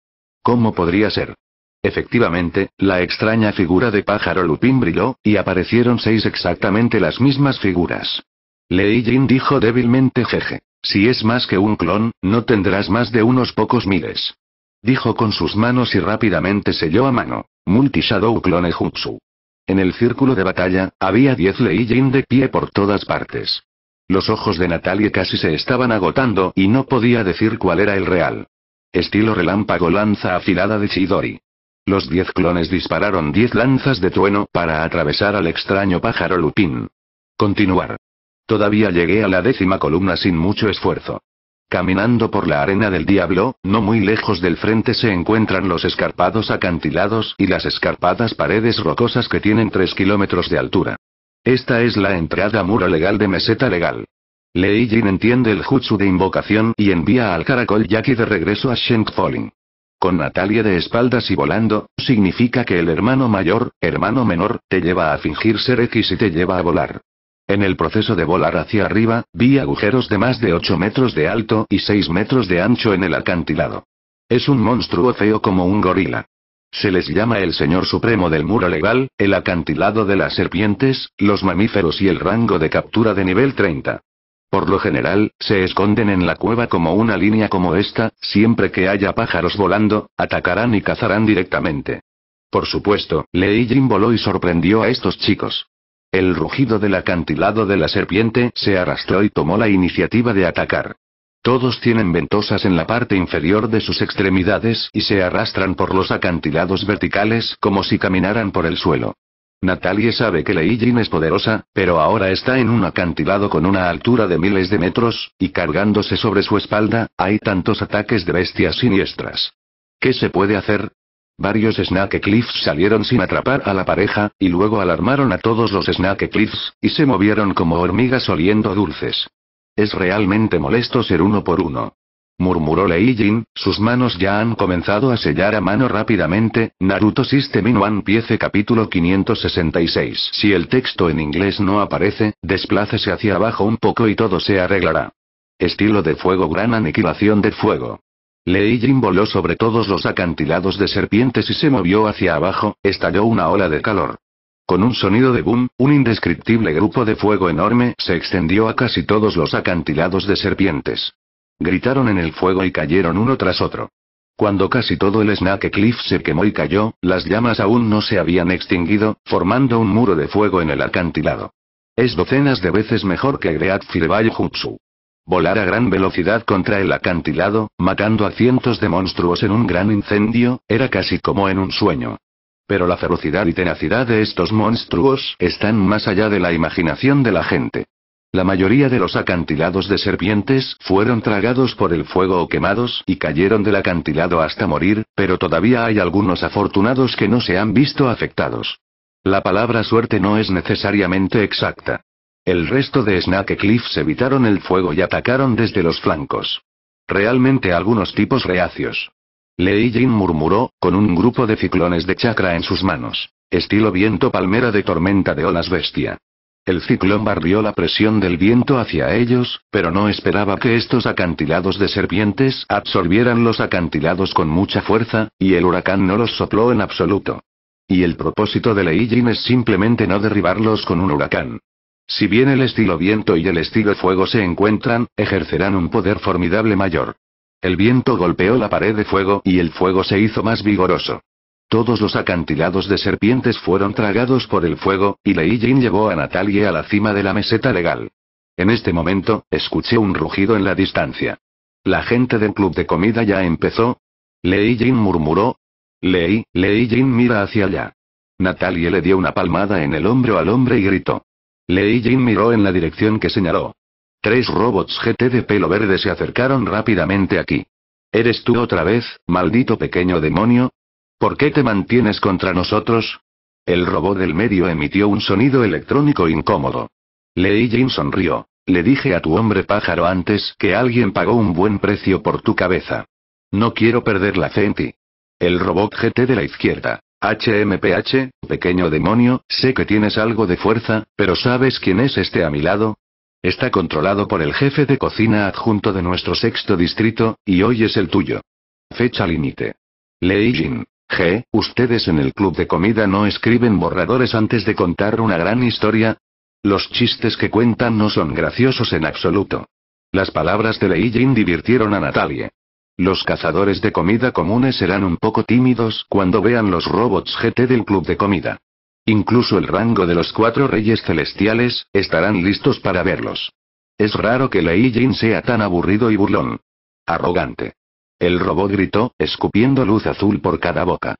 ¿Cómo podría ser? Efectivamente, la extraña figura de pájaro Lupín brilló, y aparecieron seis exactamente las mismas figuras. Lei Jin dijo débilmente jeje. Si es más que un clon, no tendrás más de unos pocos miles. Dijo con sus manos y rápidamente selló a mano. multishadow Clone Jutsu. En el círculo de batalla, había diez Lei Jin de pie por todas partes. Los ojos de Natalie casi se estaban agotando y no podía decir cuál era el real. Estilo relámpago lanza afilada de Chidori. Los diez clones dispararon diez lanzas de trueno para atravesar al extraño pájaro Lupin. Continuar. Todavía llegué a la décima columna sin mucho esfuerzo. Caminando por la arena del diablo, no muy lejos del frente se encuentran los escarpados acantilados y las escarpadas paredes rocosas que tienen 3 kilómetros de altura. Esta es la entrada muro legal de meseta legal. Lei Jin entiende el jutsu de invocación y envía al caracol Jackie de regreso a Sheng Falling. Con Natalia de espaldas y volando, significa que el hermano mayor, hermano menor, te lleva a fingir ser X y te lleva a volar. En el proceso de volar hacia arriba, vi agujeros de más de 8 metros de alto y 6 metros de ancho en el acantilado. Es un monstruo feo como un gorila. Se les llama el señor supremo del muro legal, el acantilado de las serpientes, los mamíferos y el rango de captura de nivel 30. Por lo general, se esconden en la cueva como una línea como esta, siempre que haya pájaros volando, atacarán y cazarán directamente. Por supuesto, Lei Jin voló y sorprendió a estos chicos. El rugido del acantilado de la serpiente se arrastró y tomó la iniciativa de atacar. Todos tienen ventosas en la parte inferior de sus extremidades y se arrastran por los acantilados verticales como si caminaran por el suelo. Natalie sabe que Leijin es poderosa, pero ahora está en un acantilado con una altura de miles de metros, y cargándose sobre su espalda, hay tantos ataques de bestias siniestras. ¿Qué se puede hacer? Varios Snack Cliffs salieron sin atrapar a la pareja, y luego alarmaron a todos los Snack y se movieron como hormigas oliendo dulces. Es realmente molesto ser uno por uno murmuró Lei Jin, sus manos ya han comenzado a sellar a mano rápidamente, Naruto System in One Piece capítulo 566. Si el texto en inglés no aparece, desplácese hacia abajo un poco y todo se arreglará. Estilo de fuego gran aniquilación de fuego. Lei Jin voló sobre todos los acantilados de serpientes y se movió hacia abajo, estalló una ola de calor. Con un sonido de boom, un indescriptible grupo de fuego enorme se extendió a casi todos los acantilados de serpientes. Gritaron en el fuego y cayeron uno tras otro. Cuando casi todo el Snake Cliff se quemó y cayó, las llamas aún no se habían extinguido, formando un muro de fuego en el acantilado. Es docenas de veces mejor que Great Fireball Jutsu. Volar a gran velocidad contra el acantilado, matando a cientos de monstruos en un gran incendio, era casi como en un sueño. Pero la ferocidad y tenacidad de estos monstruos están más allá de la imaginación de la gente. La mayoría de los acantilados de serpientes fueron tragados por el fuego o quemados y cayeron del acantilado hasta morir, pero todavía hay algunos afortunados que no se han visto afectados. La palabra suerte no es necesariamente exacta. El resto de Snack Cliffs evitaron el fuego y atacaron desde los flancos. Realmente algunos tipos reacios. Lei murmuró, con un grupo de ciclones de chakra en sus manos. Estilo viento palmera de tormenta de olas bestia. El ciclón barrió la presión del viento hacia ellos, pero no esperaba que estos acantilados de serpientes absorbieran los acantilados con mucha fuerza, y el huracán no los sopló en absoluto. Y el propósito de Leijin es simplemente no derribarlos con un huracán. Si bien el estilo viento y el estilo fuego se encuentran, ejercerán un poder formidable mayor. El viento golpeó la pared de fuego y el fuego se hizo más vigoroso. Todos los acantilados de serpientes fueron tragados por el fuego, y Lei Jin llevó a Natalie a la cima de la meseta legal. En este momento, escuché un rugido en la distancia. La gente del club de comida ya empezó. Lei Jin murmuró. Lei, Lei Jin mira hacia allá. Natalie le dio una palmada en el hombro al hombre y gritó. Lei Jin miró en la dirección que señaló. Tres robots GT de pelo verde se acercaron rápidamente aquí. ¿Eres tú otra vez, maldito pequeño demonio? ¿Por qué te mantienes contra nosotros? El robot del medio emitió un sonido electrónico incómodo. Lei Jin sonrió. Le dije a tu hombre pájaro antes que alguien pagó un buen precio por tu cabeza. No quiero perder la fe en ti. El robot GT de la izquierda. HMPH, pequeño demonio, sé que tienes algo de fuerza, pero ¿sabes quién es este a mi lado? Está controlado por el jefe de cocina adjunto de nuestro sexto distrito, y hoy es el tuyo. Fecha límite. Lei Jin. G. ¿Ustedes en el club de comida no escriben borradores antes de contar una gran historia? Los chistes que cuentan no son graciosos en absoluto. Las palabras de Lei Jin divirtieron a Natalie. Los cazadores de comida comunes serán un poco tímidos cuando vean los robots GT del club de comida. Incluso el rango de los cuatro reyes celestiales, estarán listos para verlos. Es raro que Lei Jin sea tan aburrido y burlón. Arrogante. El robot gritó, escupiendo luz azul por cada boca.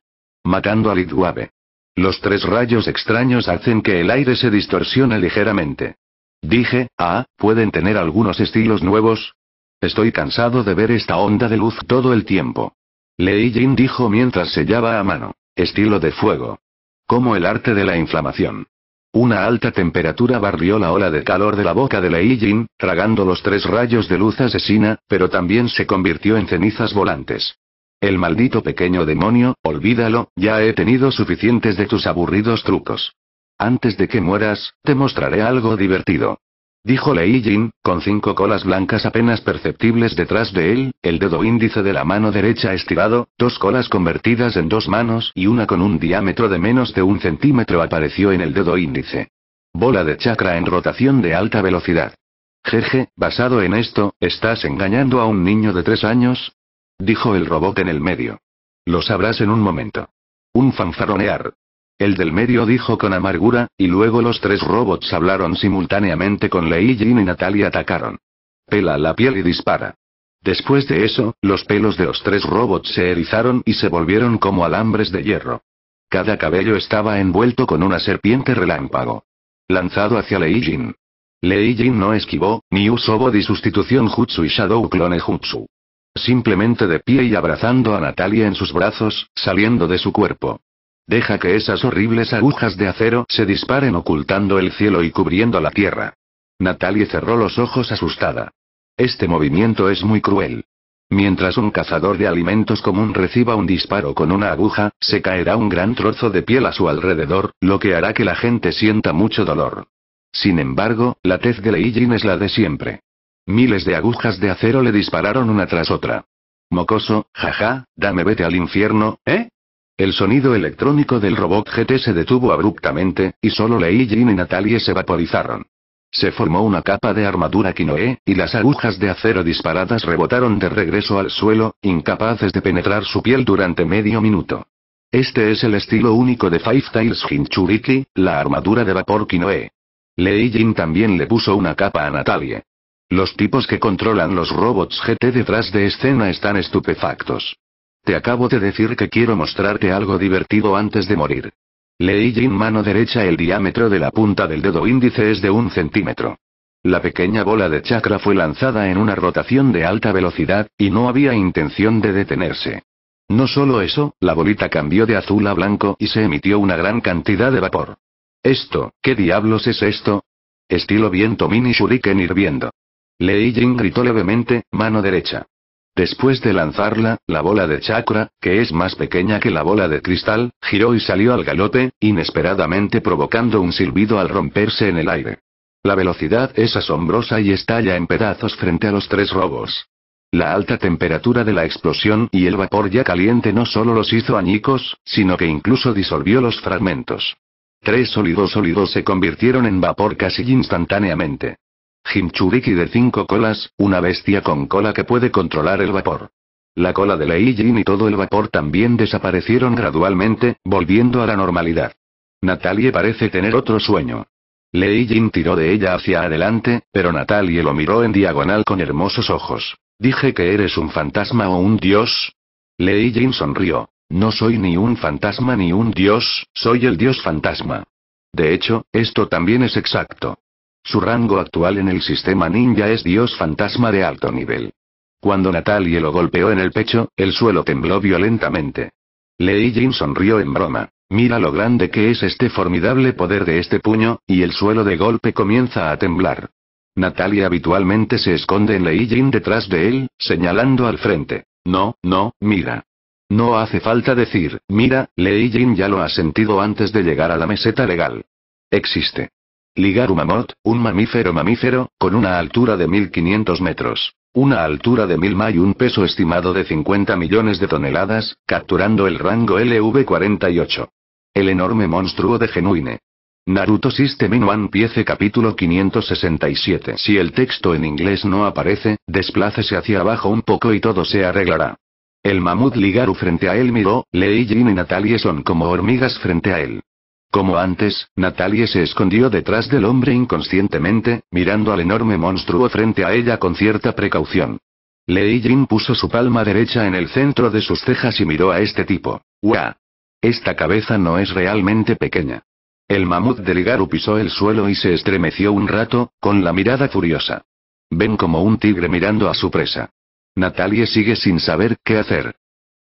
Matando a Lidwabe. Los tres rayos extraños hacen que el aire se distorsione ligeramente. Dije, ah, pueden tener algunos estilos nuevos. Estoy cansado de ver esta onda de luz todo el tiempo. Lei Jin dijo mientras sellaba a mano. Estilo de fuego. Como el arte de la inflamación. Una alta temperatura barrió la ola de calor de la boca de Lei Jin, tragando los tres rayos de luz asesina, pero también se convirtió en cenizas volantes. El maldito pequeño demonio, olvídalo, ya he tenido suficientes de tus aburridos trucos. Antes de que mueras, te mostraré algo divertido dijo Lei Jin, con cinco colas blancas apenas perceptibles detrás de él, el dedo índice de la mano derecha estirado, dos colas convertidas en dos manos y una con un diámetro de menos de un centímetro apareció en el dedo índice. Bola de chakra en rotación de alta velocidad. Jeje, basado en esto, ¿estás engañando a un niño de tres años? Dijo el robot en el medio. Lo sabrás en un momento. Un fanfaronear. El del medio dijo con amargura, y luego los tres robots hablaron simultáneamente con Lei Jin y Natalia atacaron. Pela la piel y dispara. Después de eso, los pelos de los tres robots se erizaron y se volvieron como alambres de hierro. Cada cabello estaba envuelto con una serpiente relámpago. Lanzado hacia Lei Jin. Lei Jin no esquivó, ni usó Body Sustitución Jutsu y Shadow Clone Jutsu. Simplemente de pie y abrazando a Natalia en sus brazos, saliendo de su cuerpo. Deja que esas horribles agujas de acero se disparen ocultando el cielo y cubriendo la tierra. Natalie cerró los ojos asustada. Este movimiento es muy cruel. Mientras un cazador de alimentos común reciba un disparo con una aguja, se caerá un gran trozo de piel a su alrededor, lo que hará que la gente sienta mucho dolor. Sin embargo, la tez de Leijin es la de siempre. Miles de agujas de acero le dispararon una tras otra. Mocoso, jaja, dame vete al infierno, ¿eh? El sonido electrónico del robot GT se detuvo abruptamente, y solo Lei Jin y Natalie se vaporizaron. Se formó una capa de armadura Kinoe, y las agujas de acero disparadas rebotaron de regreso al suelo, incapaces de penetrar su piel durante medio minuto. Este es el estilo único de Five Tails Hinchuriki, la armadura de vapor quinoe. Lei Jin también le puso una capa a Natalie. Los tipos que controlan los robots GT detrás de escena están estupefactos. Te acabo de decir que quiero mostrarte algo divertido antes de morir. Lei Jin mano derecha el diámetro de la punta del dedo índice es de un centímetro. La pequeña bola de chakra fue lanzada en una rotación de alta velocidad, y no había intención de detenerse. No solo eso, la bolita cambió de azul a blanco y se emitió una gran cantidad de vapor. Esto, ¿qué diablos es esto? Estilo viento mini shuriken hirviendo. Lei Jin gritó levemente, mano derecha. Después de lanzarla, la bola de chakra, que es más pequeña que la bola de cristal, giró y salió al galope, inesperadamente provocando un silbido al romperse en el aire. La velocidad es asombrosa y estalla en pedazos frente a los tres robos. La alta temperatura de la explosión y el vapor ya caliente no solo los hizo añicos, sino que incluso disolvió los fragmentos. Tres sólidos sólidos se convirtieron en vapor casi instantáneamente. Churiki de cinco colas, una bestia con cola que puede controlar el vapor. La cola de Lei y todo el vapor también desaparecieron gradualmente, volviendo a la normalidad. Natalie parece tener otro sueño. Lei Jin tiró de ella hacia adelante, pero Natalie lo miró en diagonal con hermosos ojos. Dije que eres un fantasma o un dios. Lei Jin sonrió. No soy ni un fantasma ni un dios, soy el dios fantasma. De hecho, esto también es exacto. Su rango actual en el sistema ninja es dios fantasma de alto nivel. Cuando Natalie lo golpeó en el pecho, el suelo tembló violentamente. Lei Jin sonrió en broma. Mira lo grande que es este formidable poder de este puño, y el suelo de golpe comienza a temblar. Natalia habitualmente se esconde en Lei Jin detrás de él, señalando al frente. No, no, mira. No hace falta decir, mira, Lei Jin ya lo ha sentido antes de llegar a la meseta legal. Existe. Ligaru mamut un mamífero mamífero, con una altura de 1500 metros. Una altura de 1000 ma y un peso estimado de 50 millones de toneladas, capturando el rango LV48. El enorme monstruo de Genuine. Naruto System in One Piece capítulo 567 Si el texto en inglés no aparece, desplácese hacia abajo un poco y todo se arreglará. El mamut Ligaru frente a él miró, Lei Jin y Natalie son como hormigas frente a él. Como antes, Natalie se escondió detrás del hombre inconscientemente, mirando al enorme monstruo frente a ella con cierta precaución. Lei Jin puso su palma derecha en el centro de sus cejas y miró a este tipo. ¡Guau! Esta cabeza no es realmente pequeña. El mamut de Ligaru pisó el suelo y se estremeció un rato, con la mirada furiosa. Ven como un tigre mirando a su presa. Natalie sigue sin saber qué hacer.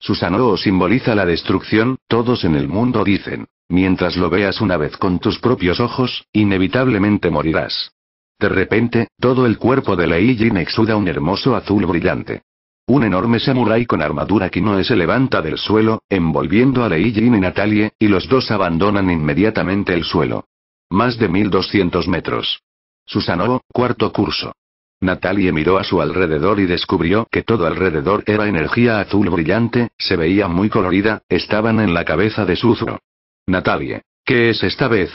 Susanoo simboliza la destrucción, todos en el mundo dicen. Mientras lo veas una vez con tus propios ojos, inevitablemente morirás. De repente, todo el cuerpo de Lei exuda un hermoso azul brillante. Un enorme samurai con armadura kinoe se levanta del suelo, envolviendo a Lei y Natalie, y los dos abandonan inmediatamente el suelo. Más de 1200 metros. Susanoo, cuarto curso. Natalie miró a su alrededor y descubrió que todo alrededor era energía azul brillante, se veía muy colorida, estaban en la cabeza de Suzu. Natalie, ¿qué es esta vez?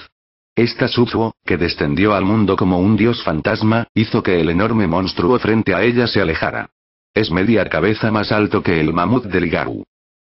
Esta Suzu, que descendió al mundo como un dios fantasma, hizo que el enorme monstruo frente a ella se alejara. Es media cabeza más alto que el mamut del Igaru.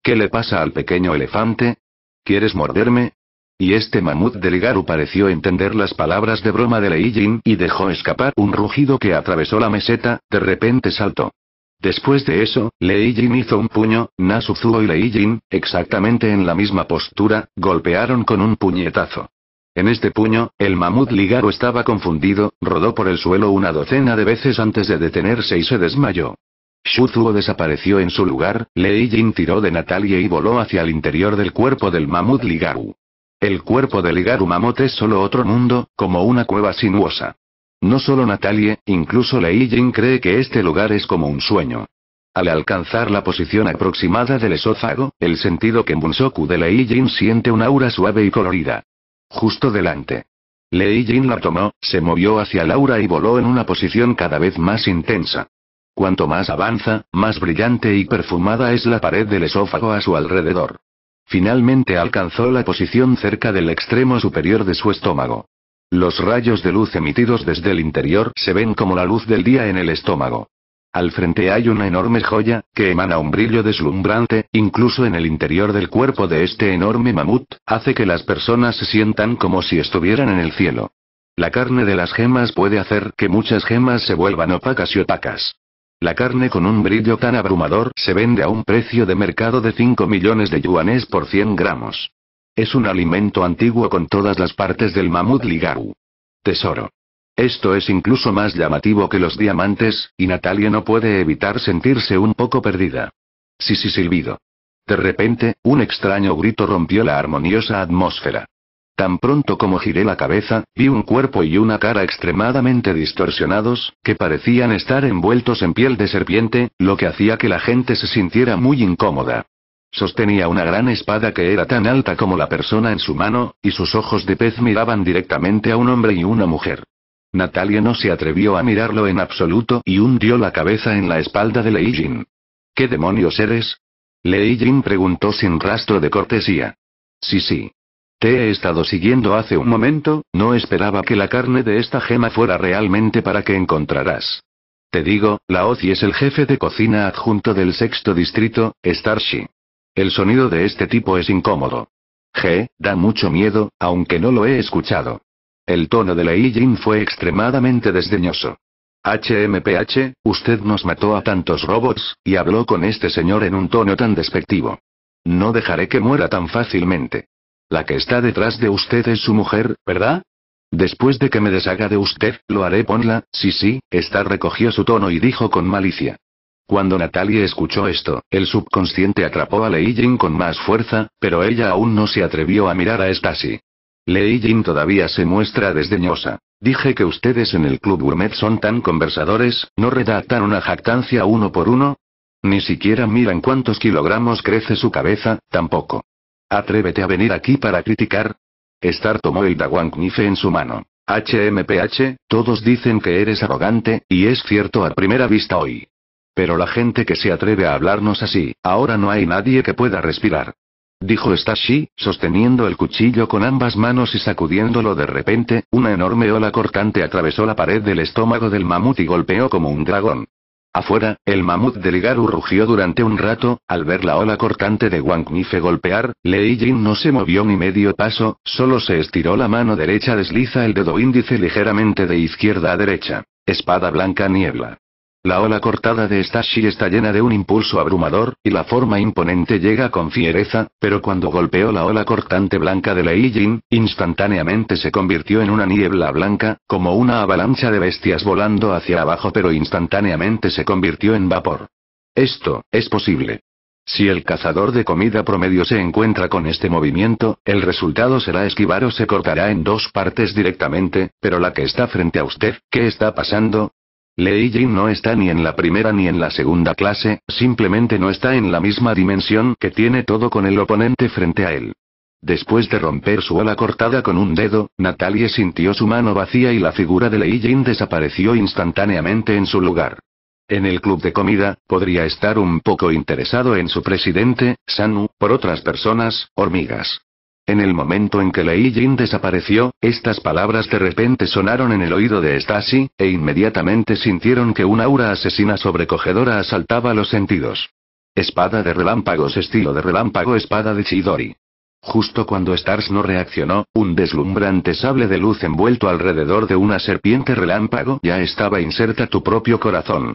¿Qué le pasa al pequeño elefante? ¿Quieres morderme? Y este mamut de Ligaru pareció entender las palabras de broma de Lei y dejó escapar un rugido que atravesó la meseta, de repente saltó. Después de eso, Lei Jin hizo un puño, Nasuzuo y Lei exactamente en la misma postura, golpearon con un puñetazo. En este puño, el mamut Ligaru estaba confundido, rodó por el suelo una docena de veces antes de detenerse y se desmayó. Shuzuo desapareció en su lugar, Lei tiró de Natalie y voló hacia el interior del cuerpo del mamut ligaru. El cuerpo de Mamote es solo otro mundo, como una cueva sinuosa. No solo Natalie, incluso Lei Jin cree que este lugar es como un sueño. Al alcanzar la posición aproximada del esófago, el sentido que Munsoku de Lei Jin siente un aura suave y colorida. Justo delante. Lei Jin la tomó, se movió hacia aura y voló en una posición cada vez más intensa. Cuanto más avanza, más brillante y perfumada es la pared del esófago a su alrededor. Finalmente alcanzó la posición cerca del extremo superior de su estómago. Los rayos de luz emitidos desde el interior se ven como la luz del día en el estómago. Al frente hay una enorme joya, que emana un brillo deslumbrante, incluso en el interior del cuerpo de este enorme mamut, hace que las personas se sientan como si estuvieran en el cielo. La carne de las gemas puede hacer que muchas gemas se vuelvan opacas y opacas. La carne con un brillo tan abrumador se vende a un precio de mercado de 5 millones de yuanes por 100 gramos. Es un alimento antiguo con todas las partes del mamut ligau. Tesoro. Esto es incluso más llamativo que los diamantes, y Natalia no puede evitar sentirse un poco perdida. Sí, sí, silbido. De repente, un extraño grito rompió la armoniosa atmósfera. Tan pronto como giré la cabeza, vi un cuerpo y una cara extremadamente distorsionados, que parecían estar envueltos en piel de serpiente, lo que hacía que la gente se sintiera muy incómoda. Sostenía una gran espada que era tan alta como la persona en su mano, y sus ojos de pez miraban directamente a un hombre y una mujer. Natalia no se atrevió a mirarlo en absoluto y hundió la cabeza en la espalda de Lei Jin. ¿Qué demonios eres? Lei Jin preguntó sin rastro de cortesía. Sí, sí. Te he estado siguiendo hace un momento, no esperaba que la carne de esta gema fuera realmente para que encontrarás. Te digo, la OCI es el jefe de cocina adjunto del sexto distrito, Starshi. El sonido de este tipo es incómodo. G, da mucho miedo, aunque no lo he escuchado. El tono de la Jin fue extremadamente desdeñoso. HMPH, usted nos mató a tantos robots, y habló con este señor en un tono tan despectivo. No dejaré que muera tan fácilmente. La que está detrás de usted es su mujer, ¿verdad? Después de que me deshaga de usted, lo haré ponla, sí sí, Está recogió su tono y dijo con malicia. Cuando Natalie escuchó esto, el subconsciente atrapó a Lei Jin con más fuerza, pero ella aún no se atrevió a mirar a Stacy. Lei Jin todavía se muestra desdeñosa. Dije que ustedes en el club gourmet son tan conversadores, ¿no redactan una jactancia uno por uno? Ni siquiera miran cuántos kilogramos crece su cabeza, tampoco. Atrévete a venir aquí para criticar. Star tomó el Nife en su mano. HMPH, todos dicen que eres arrogante, y es cierto a primera vista hoy. Pero la gente que se atreve a hablarnos así, ahora no hay nadie que pueda respirar. Dijo Stashi, sosteniendo el cuchillo con ambas manos y sacudiéndolo de repente, una enorme ola cortante atravesó la pared del estómago del mamut y golpeó como un dragón. Afuera, el mamut de Ligaru rugió durante un rato, al ver la ola cortante de Wang Nife golpear, Lei Jin no se movió ni medio paso, solo se estiró la mano derecha desliza el dedo índice ligeramente de izquierda a derecha. Espada blanca niebla. La ola cortada de Stashi está llena de un impulso abrumador, y la forma imponente llega con fiereza, pero cuando golpeó la ola cortante blanca de Lei Jin, instantáneamente se convirtió en una niebla blanca, como una avalancha de bestias volando hacia abajo pero instantáneamente se convirtió en vapor. Esto, es posible. Si el cazador de comida promedio se encuentra con este movimiento, el resultado será esquivar o se cortará en dos partes directamente, pero la que está frente a usted, ¿qué está pasando? Lei Jin no está ni en la primera ni en la segunda clase, simplemente no está en la misma dimensión que tiene todo con el oponente frente a él. Después de romper su ola cortada con un dedo, Natalie sintió su mano vacía y la figura de Lei Jin desapareció instantáneamente en su lugar. En el club de comida, podría estar un poco interesado en su presidente, Sanu, por otras personas, hormigas. En el momento en que Lei Jin desapareció, estas palabras de repente sonaron en el oído de Stasi, e inmediatamente sintieron que una aura asesina sobrecogedora asaltaba los sentidos. Espada de relámpagos estilo de relámpago espada de Chidori. Justo cuando Stars no reaccionó, un deslumbrante sable de luz envuelto alrededor de una serpiente relámpago ya estaba inserta tu propio corazón.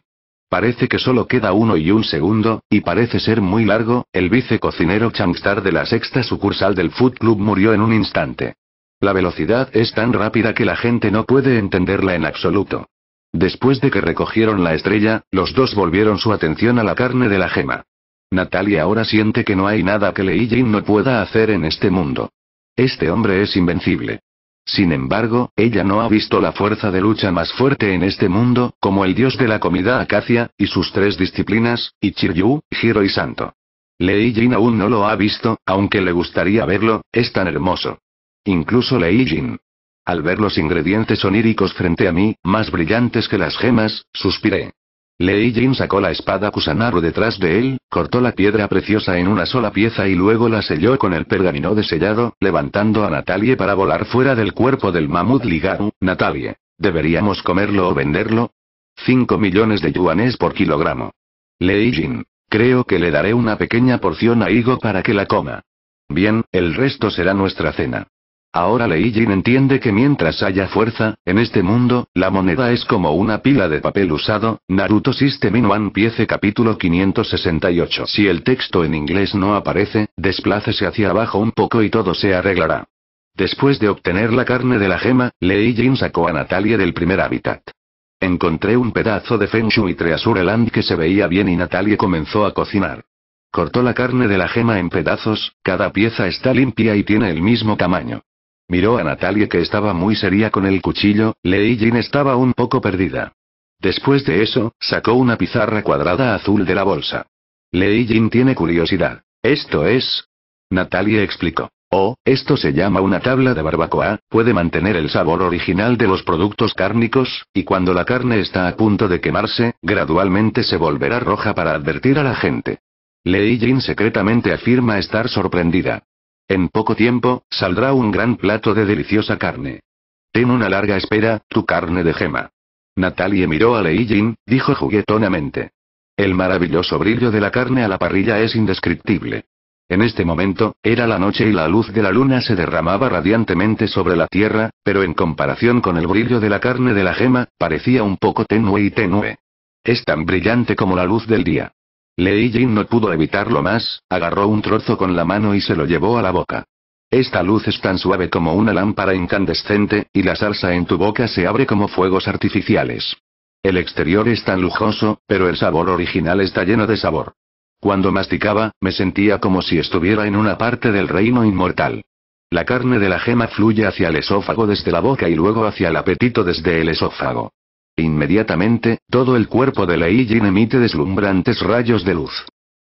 Parece que solo queda uno y un segundo, y parece ser muy largo, el vicecocinero Changstar de la sexta sucursal del Food Club murió en un instante. La velocidad es tan rápida que la gente no puede entenderla en absoluto. Después de que recogieron la estrella, los dos volvieron su atención a la carne de la gema. Natalia ahora siente que no hay nada que Lei Jin no pueda hacer en este mundo. Este hombre es invencible. Sin embargo, ella no ha visto la fuerza de lucha más fuerte en este mundo, como el dios de la comida Acacia, y sus tres disciplinas, Ichiryu, Hiro y Santo. Lei Jin aún no lo ha visto, aunque le gustaría verlo, es tan hermoso. Incluso Lei Jin. Al ver los ingredientes oníricos frente a mí, más brillantes que las gemas, suspiré. Lei Jin sacó la espada Kusanaru detrás de él, cortó la piedra preciosa en una sola pieza y luego la selló con el pergamino de sellado, levantando a Natalie para volar fuera del cuerpo del mamut Ligaru. Natalie. ¿Deberíamos comerlo o venderlo? 5 millones de yuanes por kilogramo. Lei Jin. Creo que le daré una pequeña porción a Higo para que la coma. Bien, el resto será nuestra cena. Ahora Lei Jin entiende que mientras haya fuerza, en este mundo, la moneda es como una pila de papel usado. Naruto System One Piece capítulo 568. Si el texto en inglés no aparece, desplácese hacia abajo un poco y todo se arreglará. Después de obtener la carne de la gema, Lei Jin sacó a Natalia del primer hábitat. Encontré un pedazo de Feng Shui Treasureland que se veía bien y Natalia comenzó a cocinar. Cortó la carne de la gema en pedazos, cada pieza está limpia y tiene el mismo tamaño. Miró a Natalia que estaba muy seria con el cuchillo, Lei Jin estaba un poco perdida. Después de eso, sacó una pizarra cuadrada azul de la bolsa. Lei Jin tiene curiosidad. ¿Esto es? Natalie explicó. Oh, esto se llama una tabla de barbacoa, puede mantener el sabor original de los productos cárnicos, y cuando la carne está a punto de quemarse, gradualmente se volverá roja para advertir a la gente. Lei Jin secretamente afirma estar sorprendida. En poco tiempo, saldrá un gran plato de deliciosa carne. Ten una larga espera, tu carne de gema. Natalie miró a Lei dijo juguetonamente. El maravilloso brillo de la carne a la parrilla es indescriptible. En este momento, era la noche y la luz de la luna se derramaba radiantemente sobre la tierra, pero en comparación con el brillo de la carne de la gema, parecía un poco tenue y tenue. Es tan brillante como la luz del día. Lei Jin no pudo evitarlo más, agarró un trozo con la mano y se lo llevó a la boca. Esta luz es tan suave como una lámpara incandescente, y la salsa en tu boca se abre como fuegos artificiales. El exterior es tan lujoso, pero el sabor original está lleno de sabor. Cuando masticaba, me sentía como si estuviera en una parte del reino inmortal. La carne de la gema fluye hacia el esófago desde la boca y luego hacia el apetito desde el esófago. Inmediatamente, todo el cuerpo de Lei Jin emite deslumbrantes rayos de luz.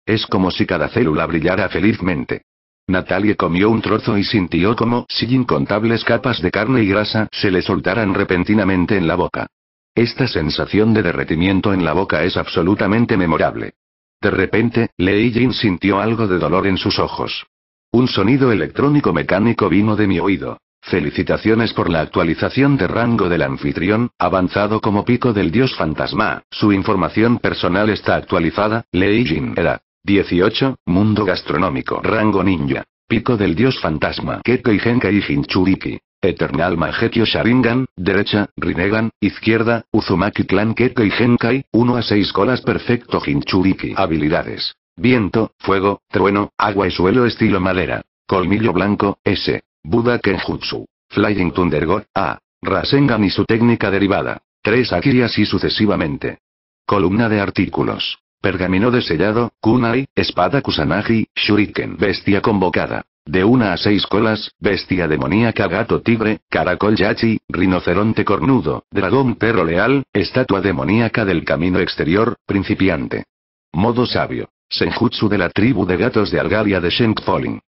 Es como si cada célula brillara felizmente. Natalie comió un trozo y sintió como si incontables capas de carne y grasa se le soltaran repentinamente en la boca. Esta sensación de derretimiento en la boca es absolutamente memorable. De repente, Lei Jin sintió algo de dolor en sus ojos. Un sonido electrónico mecánico vino de mi oído. Felicitaciones por la actualización de rango del anfitrión, avanzado como pico del dios fantasma. Su información personal está actualizada. Lei Jin era 18, mundo gastronómico. Rango ninja. Pico del dios fantasma. Kekkei Genkai Hinchuriki Eternal Magetio Sharingan, derecha, Rinnegan, izquierda, Uzumaki Clan Kekkei Genkai, 1 a 6 colas perfecto Jinchuriki. Habilidades. Viento, fuego, trueno, agua y suelo estilo madera. Colmillo blanco, S. Buda Kenjutsu. Flying Thunder God, A. Rasengan y su técnica derivada. Tres Akiri así sucesivamente. Columna de artículos. Pergamino de sellado, kunai, espada kusanagi, shuriken, bestia convocada. De una a seis colas, bestia demoníaca gato tigre, caracol yachi, rinoceronte cornudo, dragón perro leal, estatua demoníaca del camino exterior, principiante. Modo sabio. Senjutsu de la tribu de gatos de Algaria de Shenk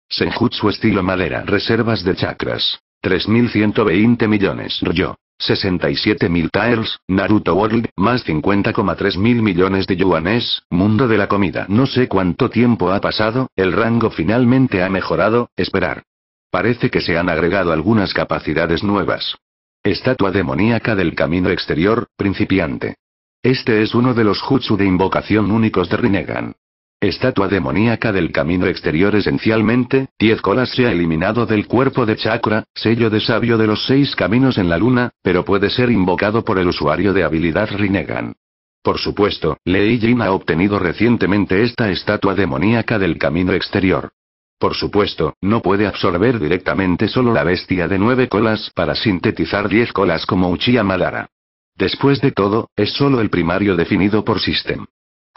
Senjutsu estilo madera. Reservas de chakras. 3120 millones. Ryo. 67.000 tiles, Naruto World, más 50,3 mil millones de yuanes, mundo de la comida. No sé cuánto tiempo ha pasado, el rango finalmente ha mejorado, esperar. Parece que se han agregado algunas capacidades nuevas. Estatua demoníaca del camino exterior, principiante. Este es uno de los jutsu de invocación únicos de Rinnegan. Estatua demoníaca del camino exterior esencialmente, 10 Colas se ha eliminado del cuerpo de Chakra, sello de sabio de los 6 caminos en la luna, pero puede ser invocado por el usuario de habilidad Rinnegan. Por supuesto, Lei Jin ha obtenido recientemente esta estatua demoníaca del camino exterior. Por supuesto, no puede absorber directamente solo la bestia de 9 colas para sintetizar 10 colas como Uchiha Madara. Después de todo, es solo el primario definido por System.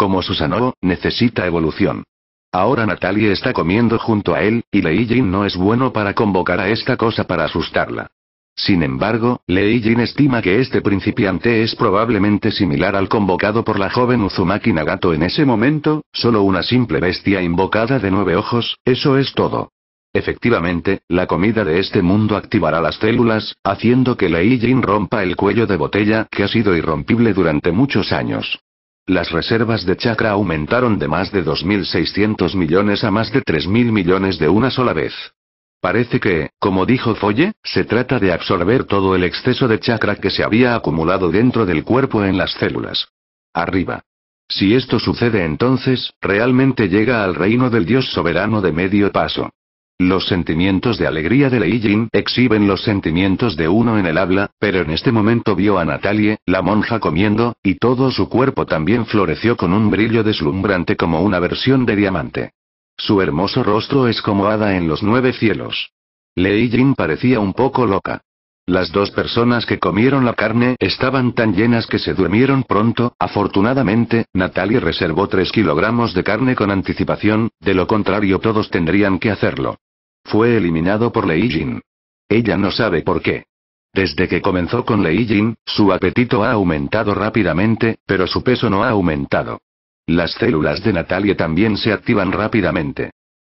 Como Susanoo, necesita evolución. Ahora Natalie está comiendo junto a él, y Lei Jin no es bueno para convocar a esta cosa para asustarla. Sin embargo, Lei Jin estima que este principiante es probablemente similar al convocado por la joven Uzumaki Nagato en ese momento, solo una simple bestia invocada de nueve ojos, eso es todo. Efectivamente, la comida de este mundo activará las células, haciendo que Lei Jin rompa el cuello de botella que ha sido irrompible durante muchos años. Las reservas de chakra aumentaron de más de 2.600 millones a más de 3.000 millones de una sola vez. Parece que, como dijo Folle, se trata de absorber todo el exceso de chakra que se había acumulado dentro del cuerpo en las células. Arriba. Si esto sucede entonces, realmente llega al reino del Dios soberano de medio paso. Los sentimientos de alegría de Lei Jin exhiben los sentimientos de uno en el habla, pero en este momento vio a Natalie, la monja comiendo, y todo su cuerpo también floreció con un brillo deslumbrante como una versión de diamante. Su hermoso rostro es como hada en los nueve cielos. Lei Jin parecía un poco loca. Las dos personas que comieron la carne estaban tan llenas que se durmieron pronto, afortunadamente, Natalie reservó 3 kilogramos de carne con anticipación, de lo contrario todos tendrían que hacerlo. Fue eliminado por Lei Jin. Ella no sabe por qué. Desde que comenzó con Lei Jin, su apetito ha aumentado rápidamente, pero su peso no ha aumentado. Las células de Natalia también se activan rápidamente.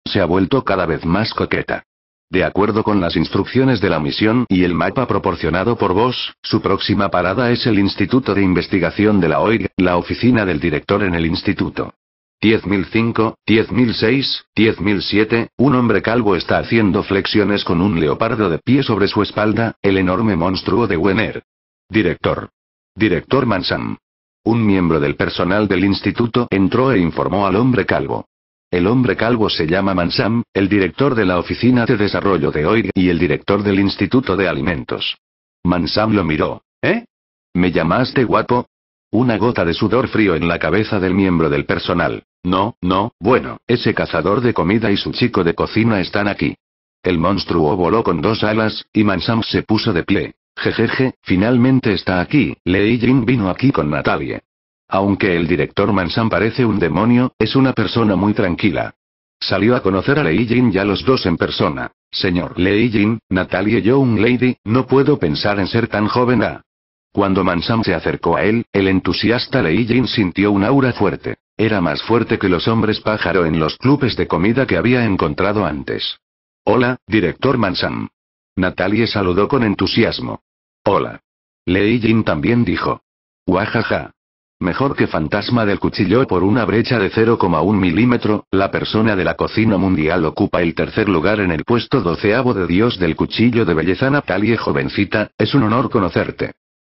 Se ha vuelto cada vez más coqueta. De acuerdo con las instrucciones de la misión y el mapa proporcionado por vos, su próxima parada es el Instituto de Investigación de la OIG, la oficina del director en el instituto. 10.005, 10.006, 10.007, un hombre calvo está haciendo flexiones con un leopardo de pie sobre su espalda, el enorme monstruo de Wenner. Director. Director Mansam. Un miembro del personal del instituto entró e informó al hombre calvo. El hombre calvo se llama Mansam, el director de la Oficina de Desarrollo de OIG y el director del Instituto de Alimentos. Mansam lo miró. ¿Eh? ¿Me llamaste guapo? Una gota de sudor frío en la cabeza del miembro del personal. No, no, bueno, ese cazador de comida y su chico de cocina están aquí. El monstruo voló con dos alas, y Mansam se puso de pie. Jejeje, finalmente está aquí, Lei Jin vino aquí con Natalie. Aunque el director Mansam parece un demonio, es una persona muy tranquila. Salió a conocer a Lei Jin ya los dos en persona. Señor Lei Jin, Natalie Young Lady, no puedo pensar en ser tan joven a... Ah. Cuando Mansam se acercó a él, el entusiasta Lei Jin sintió un aura fuerte. Era más fuerte que los hombres pájaro en los clubes de comida que había encontrado antes. Hola, director Mansam. Natalie saludó con entusiasmo. Hola. Lei Jin también dijo. Guajaja. Mejor que fantasma del cuchillo por una brecha de 0,1 milímetro, la persona de la cocina mundial ocupa el tercer lugar en el puesto doceavo de Dios del cuchillo de belleza Natalie jovencita, es un honor conocerte.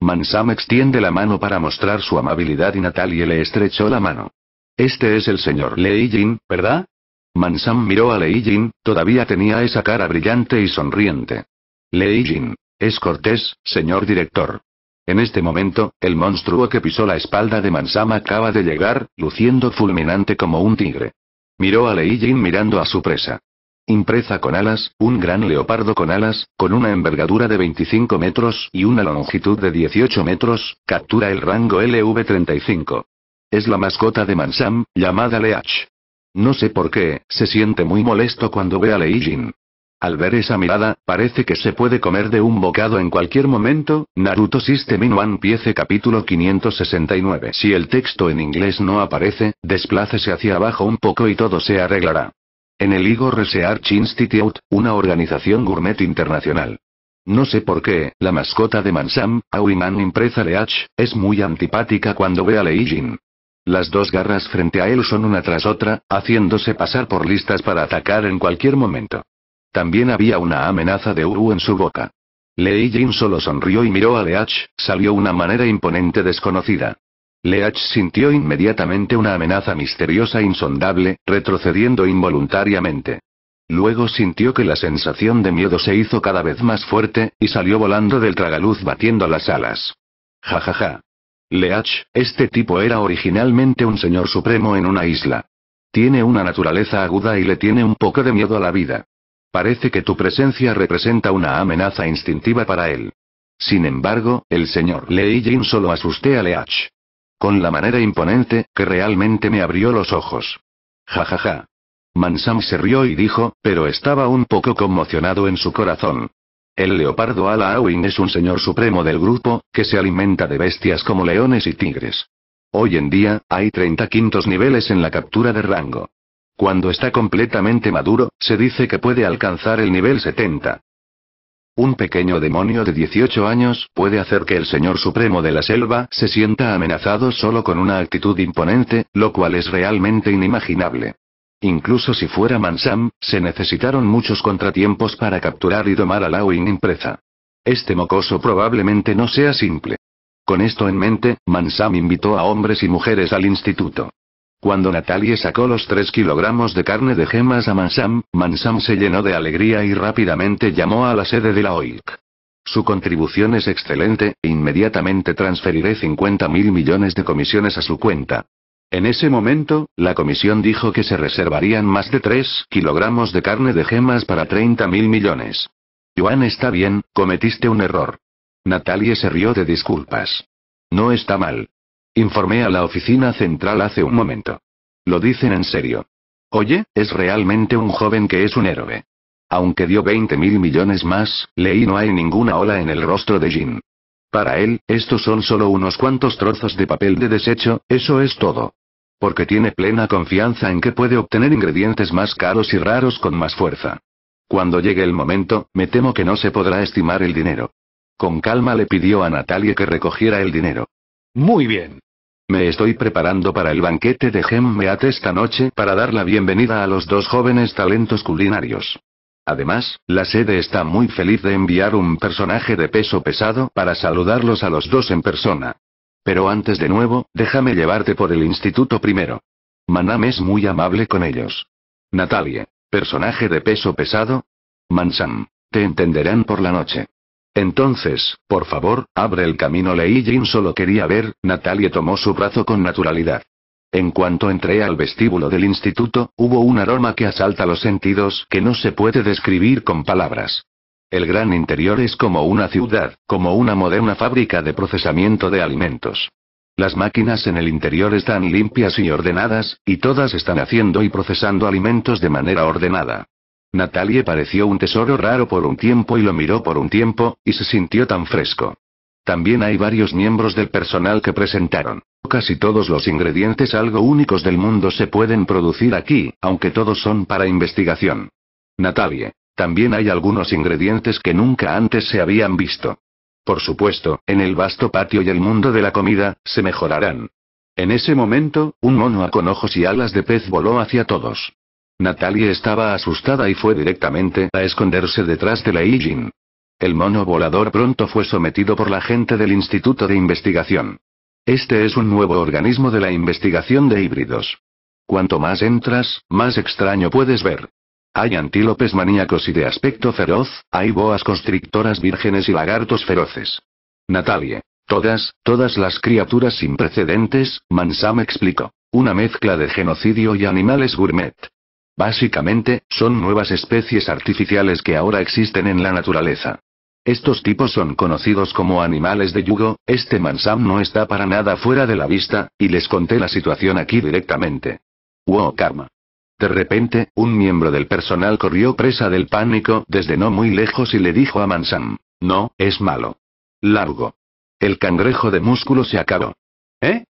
Mansam extiende la mano para mostrar su amabilidad y Natalie le estrechó la mano. Este es el señor Lei Jin, ¿verdad? Mansam miró a Lei Jin, todavía tenía esa cara brillante y sonriente. Lei Jin. Es cortés, señor director. En este momento, el monstruo que pisó la espalda de Mansam acaba de llegar, luciendo fulminante como un tigre. Miró a Lei Jin mirando a su presa. Impresa con alas, un gran leopardo con alas, con una envergadura de 25 metros y una longitud de 18 metros, captura el rango LV-35. Es la mascota de Mansam, llamada Leach. No sé por qué, se siente muy molesto cuando ve a Leijin. Al ver esa mirada, parece que se puede comer de un bocado en cualquier momento. Naruto System in One Piece capítulo 569. Si el texto en inglés no aparece, desplácese hacia abajo un poco y todo se arreglará. En el Igor Research Institute, una organización gourmet internacional. No sé por qué, la mascota de Mansam, man Impresa Leach, es muy antipática cuando ve a Leijin. Las dos garras frente a él son una tras otra, haciéndose pasar por listas para atacar en cualquier momento. También había una amenaza de Uru en su boca. Leijin solo sonrió y miró a Leach, salió una manera imponente desconocida. Leach sintió inmediatamente una amenaza misteriosa e insondable, retrocediendo involuntariamente. Luego sintió que la sensación de miedo se hizo cada vez más fuerte, y salió volando del tragaluz batiendo las alas. Jajaja. Leach, este tipo era originalmente un señor supremo en una isla. Tiene una naturaleza aguda y le tiene un poco de miedo a la vida. Parece que tu presencia representa una amenaza instintiva para él. Sin embargo, el señor Leijin solo asusté a Leach. Con la manera imponente, que realmente me abrió los ojos. Ja ja ja. Mansam se rió y dijo, pero estaba un poco conmocionado en su corazón. El leopardo ala es un señor supremo del grupo, que se alimenta de bestias como leones y tigres. Hoy en día, hay 30 quintos niveles en la captura de rango. Cuando está completamente maduro, se dice que puede alcanzar el nivel 70. Un pequeño demonio de 18 años puede hacer que el Señor Supremo de la Selva se sienta amenazado solo con una actitud imponente, lo cual es realmente inimaginable. Incluso si fuera Mansam, se necesitaron muchos contratiempos para capturar y domar a Lawin impresa. Este mocoso probablemente no sea simple. Con esto en mente, Mansam invitó a hombres y mujeres al instituto. Cuando Natalie sacó los 3 kilogramos de carne de gemas a Mansam, Mansam se llenó de alegría y rápidamente llamó a la sede de la OIC. Su contribución es excelente, e inmediatamente transferiré 50 mil millones de comisiones a su cuenta. En ese momento, la comisión dijo que se reservarían más de 3 kilogramos de carne de gemas para 30 mil millones. Joan está bien, cometiste un error. Natalie se rió de disculpas. No está mal. Informé a la oficina central hace un momento. Lo dicen en serio. Oye, es realmente un joven que es un héroe. Aunque dio 20 mil millones más, leí no hay ninguna ola en el rostro de Jin. Para él, estos son solo unos cuantos trozos de papel de desecho, eso es todo. Porque tiene plena confianza en que puede obtener ingredientes más caros y raros con más fuerza. Cuando llegue el momento, me temo que no se podrá estimar el dinero. Con calma le pidió a Natalia que recogiera el dinero. Muy bien. Me estoy preparando para el banquete de Gemmeat esta noche para dar la bienvenida a los dos jóvenes talentos culinarios. Además, la sede está muy feliz de enviar un personaje de peso pesado para saludarlos a los dos en persona. Pero antes de nuevo, déjame llevarte por el instituto primero. Manam es muy amable con ellos. Natalie, personaje de peso pesado. Mansam, te entenderán por la noche. Entonces, por favor, abre el camino. Leí Jim solo quería ver, Natalia tomó su brazo con naturalidad. En cuanto entré al vestíbulo del instituto, hubo un aroma que asalta los sentidos que no se puede describir con palabras. El gran interior es como una ciudad, como una moderna fábrica de procesamiento de alimentos. Las máquinas en el interior están limpias y ordenadas, y todas están haciendo y procesando alimentos de manera ordenada. Natalie pareció un tesoro raro por un tiempo y lo miró por un tiempo, y se sintió tan fresco. También hay varios miembros del personal que presentaron. Casi todos los ingredientes algo únicos del mundo se pueden producir aquí, aunque todos son para investigación. Natalie. También hay algunos ingredientes que nunca antes se habían visto. Por supuesto, en el vasto patio y el mundo de la comida, se mejorarán. En ese momento, un mono con ojos y alas de pez voló hacia todos. Natalie estaba asustada y fue directamente a esconderse detrás de la Ijin. El mono volador pronto fue sometido por la gente del Instituto de Investigación. Este es un nuevo organismo de la investigación de híbridos. Cuanto más entras, más extraño puedes ver. Hay antílopes maníacos y de aspecto feroz, hay boas constrictoras vírgenes y lagartos feroces. Natalie. Todas, todas las criaturas sin precedentes, Mansam explicó. Una mezcla de genocidio y animales gourmet. Básicamente, son nuevas especies artificiales que ahora existen en la naturaleza. Estos tipos son conocidos como animales de yugo, este Mansam no está para nada fuera de la vista, y les conté la situación aquí directamente. Wow karma. De repente, un miembro del personal corrió presa del pánico desde no muy lejos y le dijo a Mansam, no, es malo. Largo. El cangrejo de músculo se acabó. ¿Eh?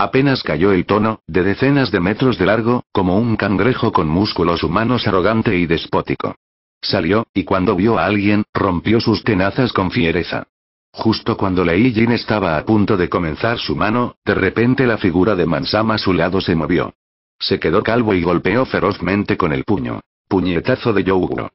Apenas cayó el tono, de decenas de metros de largo, como un cangrejo con músculos humanos arrogante y despótico. Salió, y cuando vio a alguien, rompió sus tenazas con fiereza. Justo cuando Lei Jin estaba a punto de comenzar su mano, de repente la figura de Mansam a su lado se movió. Se quedó calvo y golpeó ferozmente con el puño. Puñetazo de Yoguro.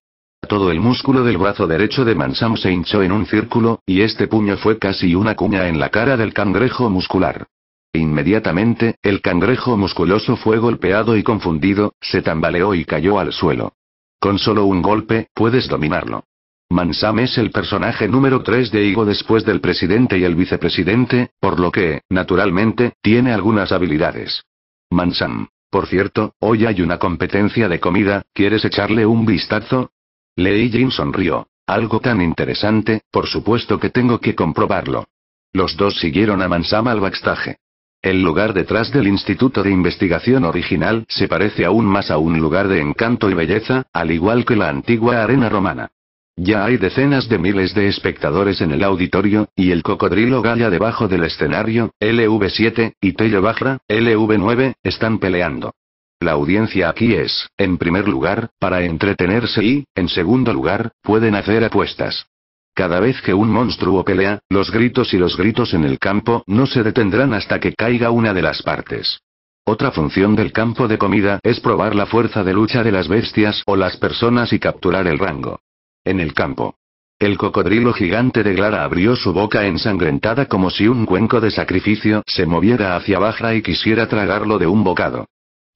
Todo el músculo del brazo derecho de Mansam se hinchó en un círculo, y este puño fue casi una cuña en la cara del cangrejo muscular. Inmediatamente, el cangrejo musculoso fue golpeado y confundido, se tambaleó y cayó al suelo. Con solo un golpe, puedes dominarlo. Mansam es el personaje número 3 de Higo después del presidente y el vicepresidente, por lo que, naturalmente, tiene algunas habilidades. Mansam. Por cierto, hoy hay una competencia de comida, ¿quieres echarle un vistazo? Lei Jin sonrió. Algo tan interesante, por supuesto que tengo que comprobarlo. Los dos siguieron a Mansam al backstage. El lugar detrás del Instituto de Investigación original se parece aún más a un lugar de encanto y belleza, al igual que la antigua arena romana. Ya hay decenas de miles de espectadores en el auditorio, y el cocodrilo galla debajo del escenario, LV7, y Tello Bajra, LV9, están peleando. La audiencia aquí es, en primer lugar, para entretenerse y, en segundo lugar, pueden hacer apuestas. Cada vez que un monstruo pelea, los gritos y los gritos en el campo no se detendrán hasta que caiga una de las partes. Otra función del campo de comida es probar la fuerza de lucha de las bestias o las personas y capturar el rango. En el campo. El cocodrilo gigante de Glara abrió su boca ensangrentada como si un cuenco de sacrificio se moviera hacia Bajra y quisiera tragarlo de un bocado.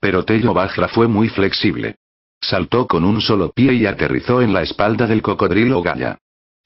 Pero Tello Bajra fue muy flexible. Saltó con un solo pie y aterrizó en la espalda del cocodrilo Gaya.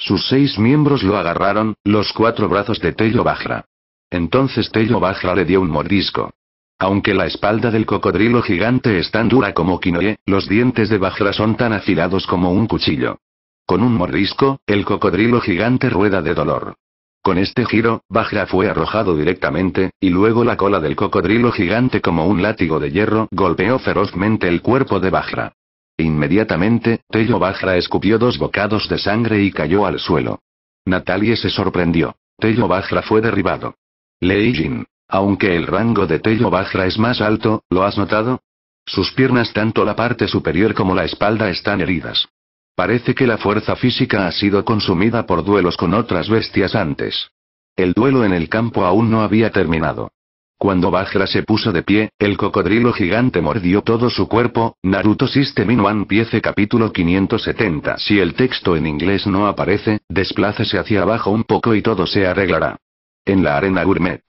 Sus seis miembros lo agarraron, los cuatro brazos de Tello Bajra. Entonces Tello Bajra le dio un mordisco. Aunque la espalda del cocodrilo gigante es tan dura como Kinoe, los dientes de Bajra son tan afilados como un cuchillo. Con un mordisco, el cocodrilo gigante rueda de dolor. Con este giro, Bajra fue arrojado directamente, y luego la cola del cocodrilo gigante como un látigo de hierro golpeó ferozmente el cuerpo de Bajra. Inmediatamente, Tello Bajra escupió dos bocados de sangre y cayó al suelo. Natalie se sorprendió. Tello Bajra fue derribado. leijin Aunque el rango de Tello Bajra es más alto, ¿lo has notado? Sus piernas, tanto la parte superior como la espalda, están heridas. Parece que la fuerza física ha sido consumida por duelos con otras bestias antes. El duelo en el campo aún no había terminado. Cuando Bajra se puso de pie, el cocodrilo gigante mordió todo su cuerpo. Naruto System in One Piece capítulo 570. Si el texto en inglés no aparece, desplácese hacia abajo un poco y todo se arreglará. En la arena gourmet.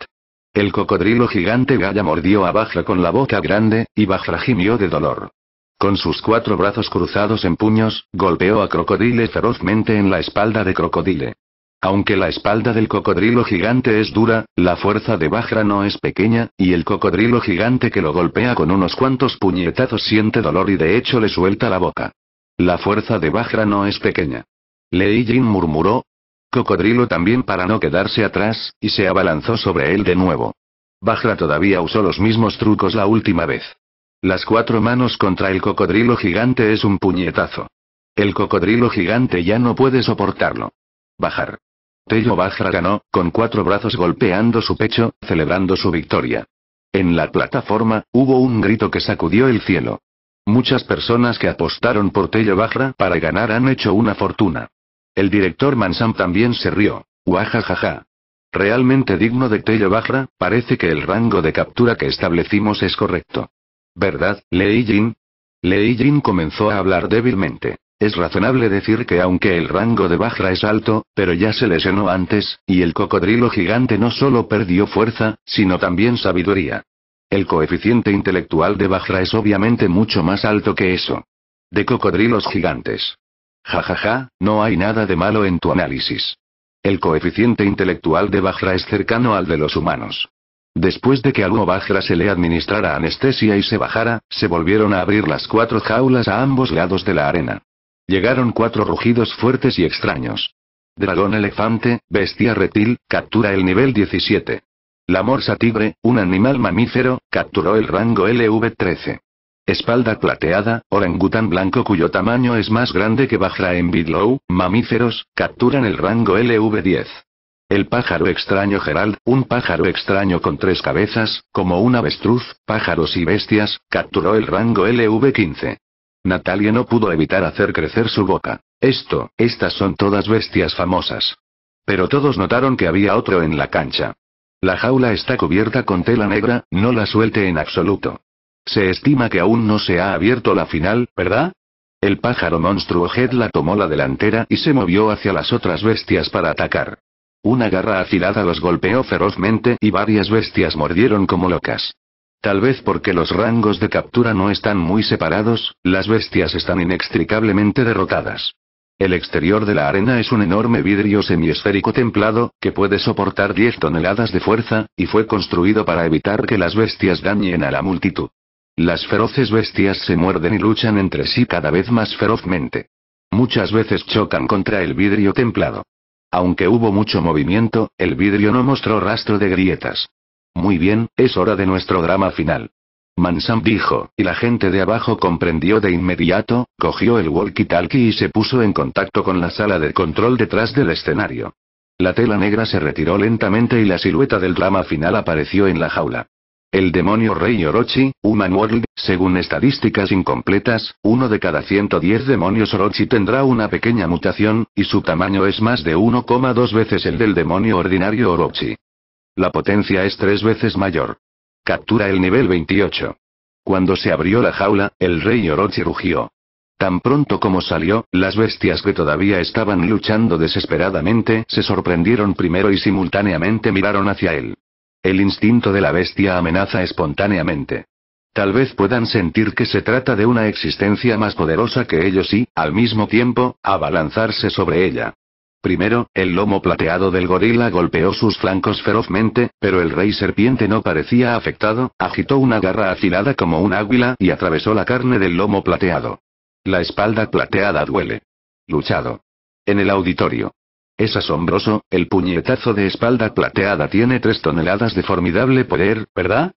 El cocodrilo gigante Gaya mordió a Bajra con la boca grande, y Bajra gimió de dolor. Con sus cuatro brazos cruzados en puños, golpeó a Crocodile ferozmente en la espalda de Crocodile. Aunque la espalda del cocodrilo gigante es dura, la fuerza de Bajra no es pequeña, y el cocodrilo gigante que lo golpea con unos cuantos puñetazos siente dolor y de hecho le suelta la boca. La fuerza de Bajra no es pequeña. Lei Jin murmuró. Cocodrilo también para no quedarse atrás, y se abalanzó sobre él de nuevo. Bajra todavía usó los mismos trucos la última vez. Las cuatro manos contra el cocodrilo gigante es un puñetazo. El cocodrilo gigante ya no puede soportarlo. Bajar. Tello Bajra ganó, con cuatro brazos golpeando su pecho, celebrando su victoria. En la plataforma, hubo un grito que sacudió el cielo. Muchas personas que apostaron por Tello Bajra para ganar han hecho una fortuna. El director Mansam también se rió. Guajajaja. Realmente digno de Tello Bajra, parece que el rango de captura que establecimos es correcto. ¿Verdad, Lei Jin? Lei Jin comenzó a hablar débilmente. Es razonable decir que aunque el rango de Bajra es alto, pero ya se lesionó antes, y el cocodrilo gigante no solo perdió fuerza, sino también sabiduría. El coeficiente intelectual de Bajra es obviamente mucho más alto que eso. De cocodrilos gigantes. Jajaja, ja, ja, no hay nada de malo en tu análisis. El coeficiente intelectual de Bajra es cercano al de los humanos. Después de que a uno Bajra se le administrara anestesia y se bajara, se volvieron a abrir las cuatro jaulas a ambos lados de la arena. Llegaron cuatro rugidos fuertes y extraños. Dragón elefante, bestia reptil, captura el nivel 17. La morsa tigre, un animal mamífero, capturó el rango LV-13. Espalda plateada, orangután blanco cuyo tamaño es más grande que Bajra en Bidlow, mamíferos, capturan el rango LV-10. El pájaro extraño Gerald, un pájaro extraño con tres cabezas, como un avestruz, pájaros y bestias, capturó el rango LV-15. Natalia no pudo evitar hacer crecer su boca. Esto, estas son todas bestias famosas. Pero todos notaron que había otro en la cancha. La jaula está cubierta con tela negra, no la suelte en absoluto. Se estima que aún no se ha abierto la final, ¿verdad? El pájaro monstruo la tomó la delantera y se movió hacia las otras bestias para atacar. Una garra afilada los golpeó ferozmente y varias bestias mordieron como locas. Tal vez porque los rangos de captura no están muy separados, las bestias están inextricablemente derrotadas. El exterior de la arena es un enorme vidrio semiesférico templado, que puede soportar 10 toneladas de fuerza, y fue construido para evitar que las bestias dañen a la multitud. Las feroces bestias se muerden y luchan entre sí cada vez más ferozmente. Muchas veces chocan contra el vidrio templado. Aunque hubo mucho movimiento, el vidrio no mostró rastro de grietas. Muy bien, es hora de nuestro drama final. Mansam dijo, y la gente de abajo comprendió de inmediato, cogió el walkie-talkie y se puso en contacto con la sala de control detrás del escenario. La tela negra se retiró lentamente y la silueta del drama final apareció en la jaula. El demonio rey Orochi, Human World, según estadísticas incompletas, uno de cada 110 demonios Orochi tendrá una pequeña mutación, y su tamaño es más de 1,2 veces el del demonio ordinario Orochi. La potencia es tres veces mayor. Captura el nivel 28. Cuando se abrió la jaula, el rey Orochi rugió. Tan pronto como salió, las bestias que todavía estaban luchando desesperadamente se sorprendieron primero y simultáneamente miraron hacia él. El instinto de la bestia amenaza espontáneamente. Tal vez puedan sentir que se trata de una existencia más poderosa que ellos y, al mismo tiempo, abalanzarse sobre ella. Primero, el lomo plateado del gorila golpeó sus flancos ferozmente, pero el rey serpiente no parecía afectado, agitó una garra afilada como un águila y atravesó la carne del lomo plateado. La espalda plateada duele. Luchado. En el auditorio. Es asombroso, el puñetazo de espalda plateada tiene tres toneladas de formidable poder, ¿verdad?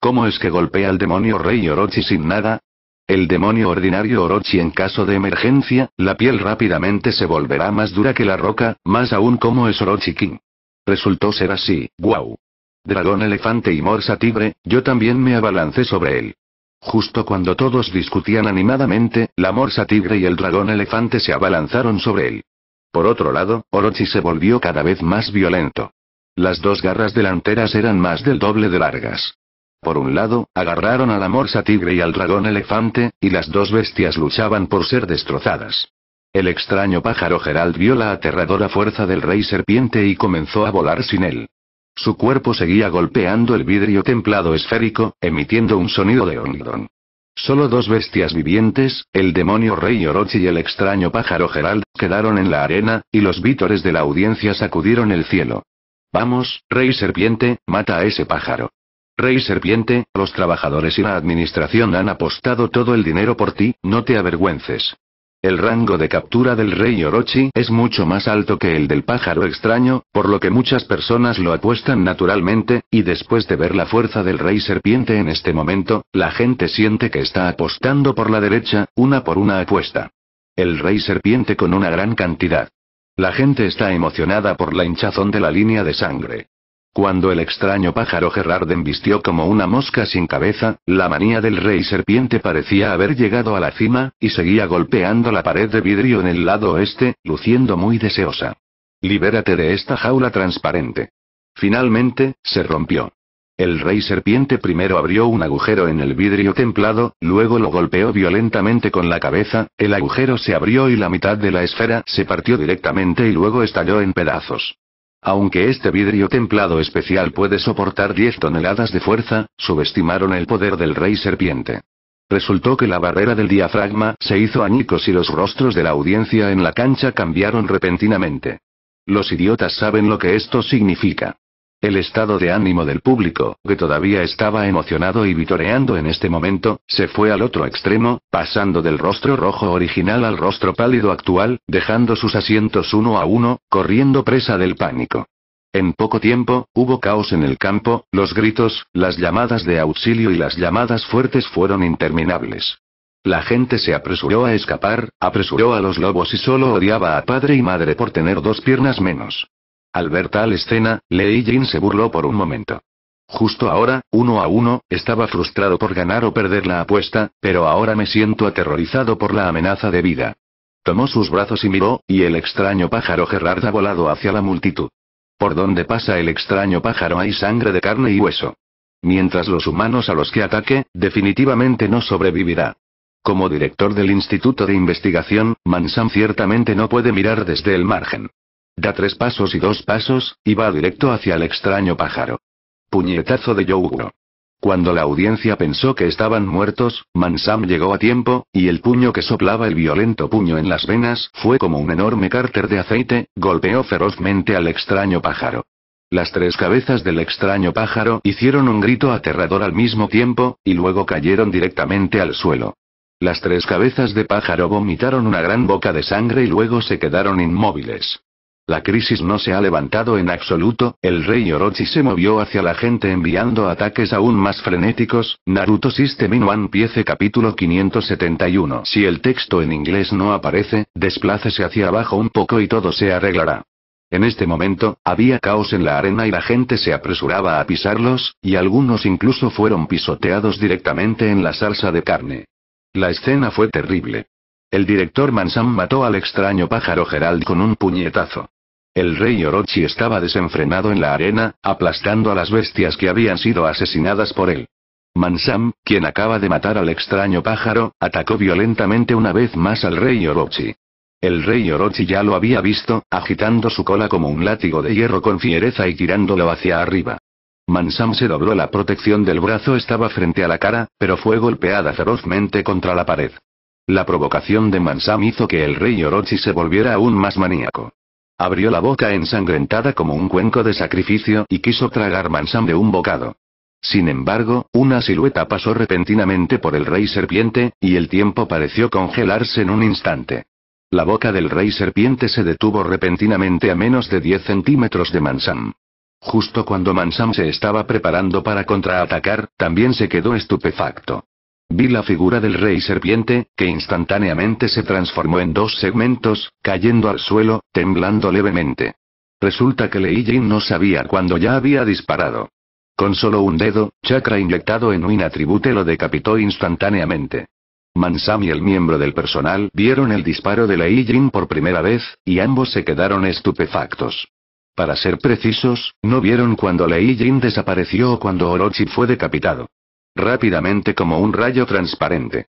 ¿Cómo es que golpea al demonio rey Orochi sin nada? El demonio ordinario Orochi en caso de emergencia, la piel rápidamente se volverá más dura que la roca, más aún como es Orochi King. Resultó ser así, wow. Dragón elefante y morsa tigre, yo también me abalancé sobre él. Justo cuando todos discutían animadamente, la morsa tigre y el dragón elefante se abalanzaron sobre él. Por otro lado, Orochi se volvió cada vez más violento. Las dos garras delanteras eran más del doble de largas. Por un lado, agarraron a la morsa tigre y al dragón elefante, y las dos bestias luchaban por ser destrozadas. El extraño pájaro Gerald vio la aterradora fuerza del rey serpiente y comenzó a volar sin él. Su cuerpo seguía golpeando el vidrio templado esférico, emitiendo un sonido de onidón. Solo dos bestias vivientes, el demonio rey Orochi y el extraño pájaro Gerald, quedaron en la arena, y los vítores de la audiencia sacudieron el cielo. Vamos, rey serpiente, mata a ese pájaro. Rey Serpiente, los trabajadores y la administración han apostado todo el dinero por ti, no te avergüences. El rango de captura del rey Orochi es mucho más alto que el del pájaro extraño, por lo que muchas personas lo apuestan naturalmente, y después de ver la fuerza del rey serpiente en este momento, la gente siente que está apostando por la derecha, una por una apuesta. El rey serpiente con una gran cantidad. La gente está emocionada por la hinchazón de la línea de sangre. Cuando el extraño pájaro Gerarden vistió como una mosca sin cabeza, la manía del rey serpiente parecía haber llegado a la cima, y seguía golpeando la pared de vidrio en el lado oeste, luciendo muy deseosa. Libérate de esta jaula transparente. Finalmente, se rompió. El rey serpiente primero abrió un agujero en el vidrio templado, luego lo golpeó violentamente con la cabeza, el agujero se abrió y la mitad de la esfera se partió directamente y luego estalló en pedazos. Aunque este vidrio templado especial puede soportar 10 toneladas de fuerza, subestimaron el poder del rey serpiente. Resultó que la barrera del diafragma se hizo añicos y los rostros de la audiencia en la cancha cambiaron repentinamente. Los idiotas saben lo que esto significa. El estado de ánimo del público, que todavía estaba emocionado y vitoreando en este momento, se fue al otro extremo, pasando del rostro rojo original al rostro pálido actual, dejando sus asientos uno a uno, corriendo presa del pánico. En poco tiempo, hubo caos en el campo, los gritos, las llamadas de auxilio y las llamadas fuertes fueron interminables. La gente se apresuró a escapar, apresuró a los lobos y solo odiaba a padre y madre por tener dos piernas menos. Al ver tal escena, Lei Jin se burló por un momento. Justo ahora, uno a uno, estaba frustrado por ganar o perder la apuesta, pero ahora me siento aterrorizado por la amenaza de vida. Tomó sus brazos y miró, y el extraño pájaro Gerard ha volado hacia la multitud. Por donde pasa el extraño pájaro hay sangre de carne y hueso. Mientras los humanos a los que ataque, definitivamente no sobrevivirá. Como director del Instituto de Investigación, Mansam ciertamente no puede mirar desde el margen. Da tres pasos y dos pasos, y va directo hacia el extraño pájaro. Puñetazo de Yoguro. Cuando la audiencia pensó que estaban muertos, Mansam llegó a tiempo, y el puño que soplaba el violento puño en las venas fue como un enorme cárter de aceite, golpeó ferozmente al extraño pájaro. Las tres cabezas del extraño pájaro hicieron un grito aterrador al mismo tiempo, y luego cayeron directamente al suelo. Las tres cabezas de pájaro vomitaron una gran boca de sangre y luego se quedaron inmóviles. La crisis no se ha levantado en absoluto, el rey Orochi se movió hacia la gente enviando ataques aún más frenéticos, Naruto System in One Piece capítulo 571 Si el texto en inglés no aparece, desplácese hacia abajo un poco y todo se arreglará. En este momento, había caos en la arena y la gente se apresuraba a pisarlos, y algunos incluso fueron pisoteados directamente en la salsa de carne. La escena fue terrible. El director Mansam mató al extraño pájaro Gerald con un puñetazo. El rey Orochi estaba desenfrenado en la arena, aplastando a las bestias que habían sido asesinadas por él. Mansam, quien acaba de matar al extraño pájaro, atacó violentamente una vez más al rey Orochi. El rey Orochi ya lo había visto, agitando su cola como un látigo de hierro con fiereza y tirándolo hacia arriba. Mansam se dobló la protección del brazo estaba frente a la cara, pero fue golpeada ferozmente contra la pared. La provocación de Mansam hizo que el rey Orochi se volviera aún más maníaco. Abrió la boca ensangrentada como un cuenco de sacrificio y quiso tragar Mansam de un bocado. Sin embargo, una silueta pasó repentinamente por el rey serpiente, y el tiempo pareció congelarse en un instante. La boca del rey serpiente se detuvo repentinamente a menos de 10 centímetros de Mansam. Justo cuando Mansam se estaba preparando para contraatacar, también se quedó estupefacto. Vi la figura del rey serpiente, que instantáneamente se transformó en dos segmentos, cayendo al suelo, temblando levemente. Resulta que Lei Jin no sabía cuándo ya había disparado. Con solo un dedo, chakra inyectado en un atribute lo decapitó instantáneamente. Mansam y el miembro del personal vieron el disparo de Lei Jin por primera vez, y ambos se quedaron estupefactos. Para ser precisos, no vieron cuando Lei Jin desapareció o cuando Orochi fue decapitado rápidamente como un rayo transparente.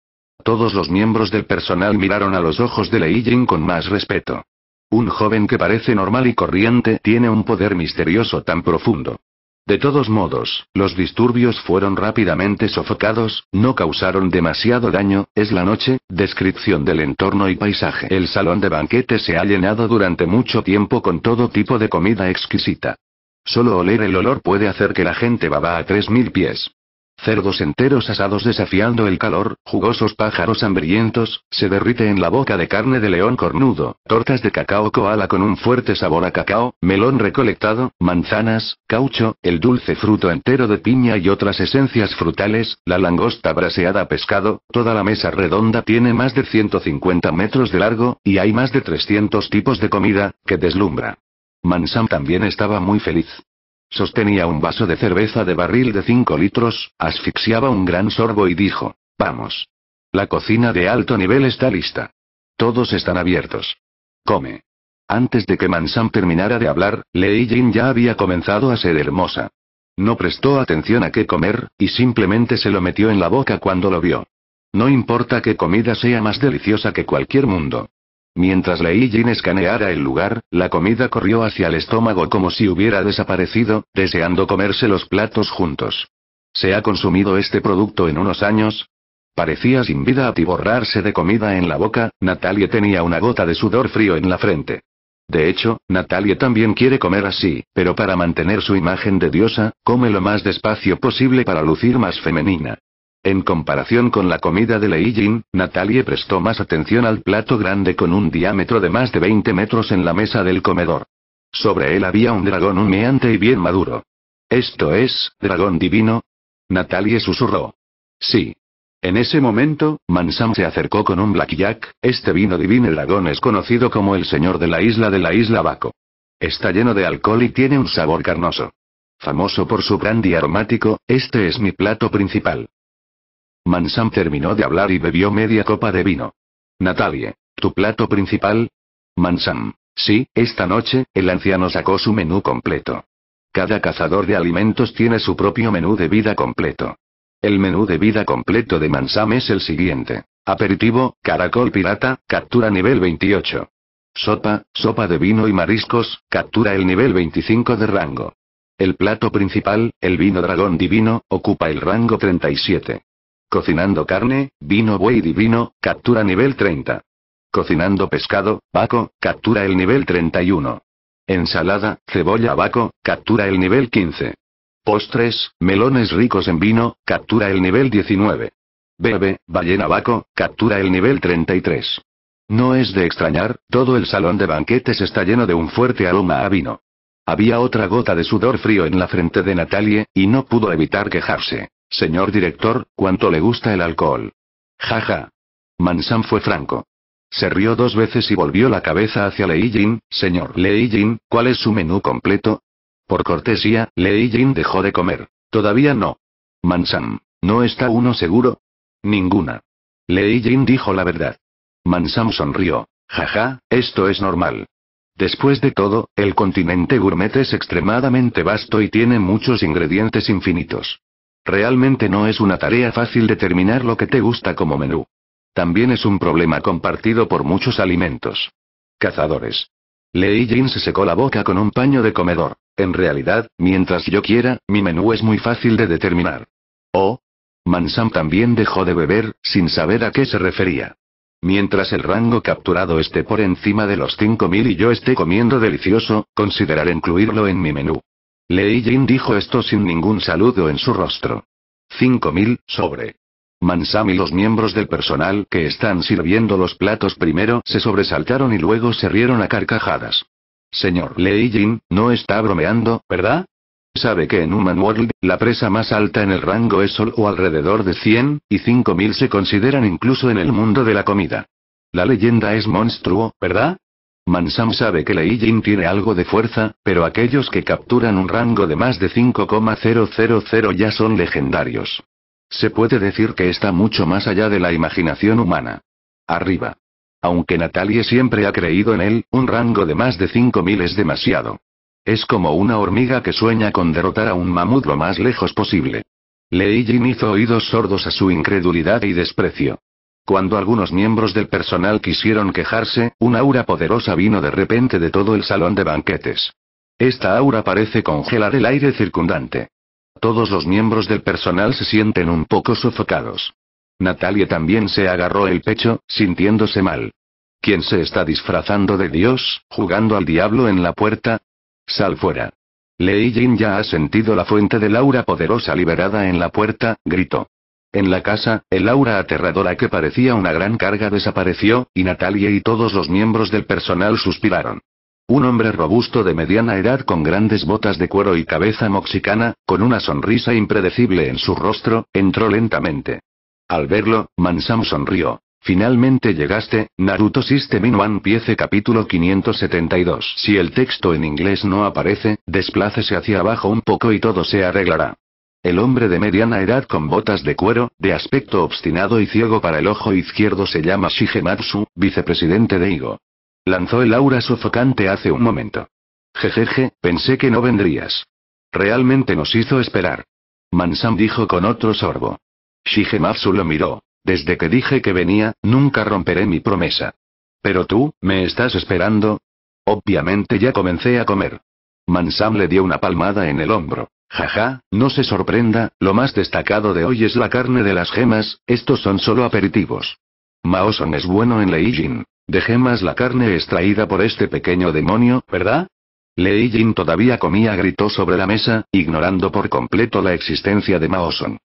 Todos los miembros del personal miraron a los ojos de Lei Jin con más respeto. Un joven que parece normal y corriente tiene un poder misterioso tan profundo. De todos modos, los disturbios fueron rápidamente sofocados, no causaron demasiado daño, es la noche, descripción del entorno y paisaje. El salón de banquete se ha llenado durante mucho tiempo con todo tipo de comida exquisita. Solo oler el olor puede hacer que la gente baba a 3.000 pies. Cerdos enteros asados desafiando el calor, jugosos pájaros hambrientos, se derrite en la boca de carne de león cornudo, tortas de cacao koala con un fuerte sabor a cacao, melón recolectado, manzanas, caucho, el dulce fruto entero de piña y otras esencias frutales, la langosta braseada a pescado, toda la mesa redonda tiene más de 150 metros de largo, y hay más de 300 tipos de comida, que deslumbra. Mansam también estaba muy feliz. Sostenía un vaso de cerveza de barril de 5 litros, asfixiaba un gran sorbo y dijo, Vamos. La cocina de alto nivel está lista. Todos están abiertos. Come. Antes de que Mansan terminara de hablar, Lei Jin ya había comenzado a ser hermosa. No prestó atención a qué comer, y simplemente se lo metió en la boca cuando lo vio. No importa qué comida sea más deliciosa que cualquier mundo. Mientras la Jin escaneara el lugar, la comida corrió hacia el estómago como si hubiera desaparecido, deseando comerse los platos juntos. ¿Se ha consumido este producto en unos años? Parecía sin vida atiborrarse de comida en la boca, Natalia tenía una gota de sudor frío en la frente. De hecho, Natalia también quiere comer así, pero para mantener su imagen de diosa, come lo más despacio posible para lucir más femenina. En comparación con la comida de Leijin, Natalie prestó más atención al plato grande con un diámetro de más de 20 metros en la mesa del comedor. Sobre él había un dragón humeante y bien maduro. ¿Esto es, dragón divino? Natalie susurró. Sí. En ese momento, Mansam se acercó con un blackjack, este vino divino dragón es conocido como el señor de la isla de la isla Baco. Está lleno de alcohol y tiene un sabor carnoso. Famoso por su brandy aromático, este es mi plato principal. Mansam terminó de hablar y bebió media copa de vino. Natalie, ¿tu plato principal? Mansam. Sí, esta noche, el anciano sacó su menú completo. Cada cazador de alimentos tiene su propio menú de vida completo. El menú de vida completo de Mansam es el siguiente. Aperitivo, caracol pirata, captura nivel 28. Sopa, sopa de vino y mariscos, captura el nivel 25 de rango. El plato principal, el vino dragón divino, ocupa el rango 37. Cocinando carne, vino buey divino, captura nivel 30. Cocinando pescado, Baco, captura el nivel 31. Ensalada, cebolla Baco, captura el nivel 15. Postres, melones ricos en vino, captura el nivel 19. Bebe, ballena Baco, captura el nivel 33. No es de extrañar, todo el salón de banquetes está lleno de un fuerte aroma a vino. Había otra gota de sudor frío en la frente de Natalie, y no pudo evitar quejarse. Señor director, ¿cuánto le gusta el alcohol? Jaja. Ja. Mansan fue franco. Se rió dos veces y volvió la cabeza hacia Lei Jin. Señor Lei Jin, ¿cuál es su menú completo? Por cortesía, Lei Jin dejó de comer. Todavía no. Mansam, ¿no está uno seguro? Ninguna. Lei Jin dijo la verdad. Mansam sonrió. Jaja, esto es normal. Después de todo, el continente gourmet es extremadamente vasto y tiene muchos ingredientes infinitos. Realmente no es una tarea fácil determinar lo que te gusta como menú. También es un problema compartido por muchos alimentos. Cazadores. Lei Jin se secó la boca con un paño de comedor. En realidad, mientras yo quiera, mi menú es muy fácil de determinar. Oh. Mansam también dejó de beber, sin saber a qué se refería. Mientras el rango capturado esté por encima de los 5.000 y yo esté comiendo delicioso, consideraré incluirlo en mi menú. Lei Jin dijo esto sin ningún saludo en su rostro. 5000, sobre. Mansam y los miembros del personal que están sirviendo los platos primero se sobresaltaron y luego se rieron a carcajadas. Señor Lei Jin, no está bromeando, ¿verdad? Sabe que en Human World, la presa más alta en el rango es solo alrededor de 100, y 5000 se consideran incluso en el mundo de la comida. La leyenda es monstruo, ¿verdad? Mansam sabe que Lei Jin tiene algo de fuerza, pero aquellos que capturan un rango de más de 5,000 ya son legendarios. Se puede decir que está mucho más allá de la imaginación humana. Arriba. Aunque Natalie siempre ha creído en él, un rango de más de 5.000 es demasiado. Es como una hormiga que sueña con derrotar a un mamut lo más lejos posible. Lei Jin hizo oídos sordos a su incredulidad y desprecio. Cuando algunos miembros del personal quisieron quejarse, un aura poderosa vino de repente de todo el salón de banquetes. Esta aura parece congelar el aire circundante. Todos los miembros del personal se sienten un poco sofocados. Natalia también se agarró el pecho, sintiéndose mal. ¿Quién se está disfrazando de Dios, jugando al diablo en la puerta? Sal fuera. Lei Jin ya ha sentido la fuente del aura poderosa liberada en la puerta, gritó. En la casa, el aura aterradora que parecía una gran carga desapareció, y Natalia y todos los miembros del personal suspiraron. Un hombre robusto de mediana edad con grandes botas de cuero y cabeza moxicana, con una sonrisa impredecible en su rostro, entró lentamente. Al verlo, Mansam sonrió. Finalmente llegaste, Naruto System in One Piece capítulo 572. Si el texto en inglés no aparece, desplácese hacia abajo un poco y todo se arreglará. El hombre de mediana edad con botas de cuero, de aspecto obstinado y ciego para el ojo izquierdo se llama Shigematsu, vicepresidente de Higo. Lanzó el aura sofocante hace un momento. Jejeje, pensé que no vendrías. Realmente nos hizo esperar. Mansam dijo con otro sorbo. Shigematsu lo miró. Desde que dije que venía, nunca romperé mi promesa. Pero tú, ¿me estás esperando? Obviamente ya comencé a comer. Mansam le dio una palmada en el hombro. Jaja, no se sorprenda, lo más destacado de hoy es la carne de las gemas, estos son solo aperitivos. Maoson es bueno en Leijin. De gemas la carne extraída por este pequeño demonio, ¿verdad? Lei todavía comía, gritó sobre la mesa, ignorando por completo la existencia de Maoson.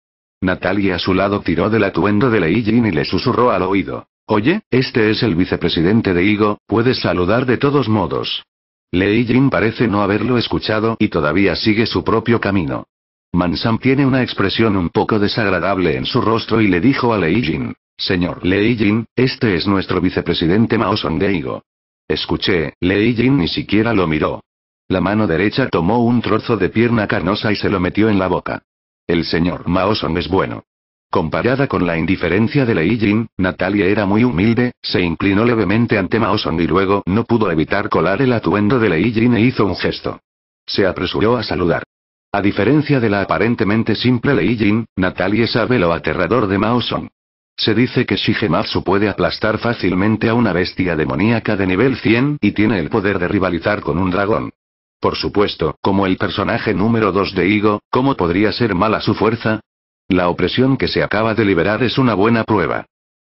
Natalia a su lado tiró del atuendo de Lei y le susurró al oído. Oye, este es el vicepresidente de Higo, puedes saludar de todos modos. Lei Jin parece no haberlo escuchado y todavía sigue su propio camino. Mansam tiene una expresión un poco desagradable en su rostro y le dijo a Lei Jin, Señor Lei Jin, este es nuestro vicepresidente Mao Higo. Escuché, Lei Jin ni siquiera lo miró. La mano derecha tomó un trozo de pierna canosa y se lo metió en la boca. El señor Song es bueno. Comparada con la indiferencia de Lei Jin, Natalia era muy humilde, se inclinó levemente ante Maoson y luego no pudo evitar colar el atuendo de Lei Jin e hizo un gesto. Se apresuró a saludar. A diferencia de la aparentemente simple Lei Jin, Natalia sabe lo aterrador de Maoson. Se dice que Shigematsu puede aplastar fácilmente a una bestia demoníaca de nivel 100 y tiene el poder de rivalizar con un dragón. Por supuesto, como el personaje número 2 de Igo, ¿cómo podría ser mala su fuerza? La opresión que se acaba de liberar es una buena prueba.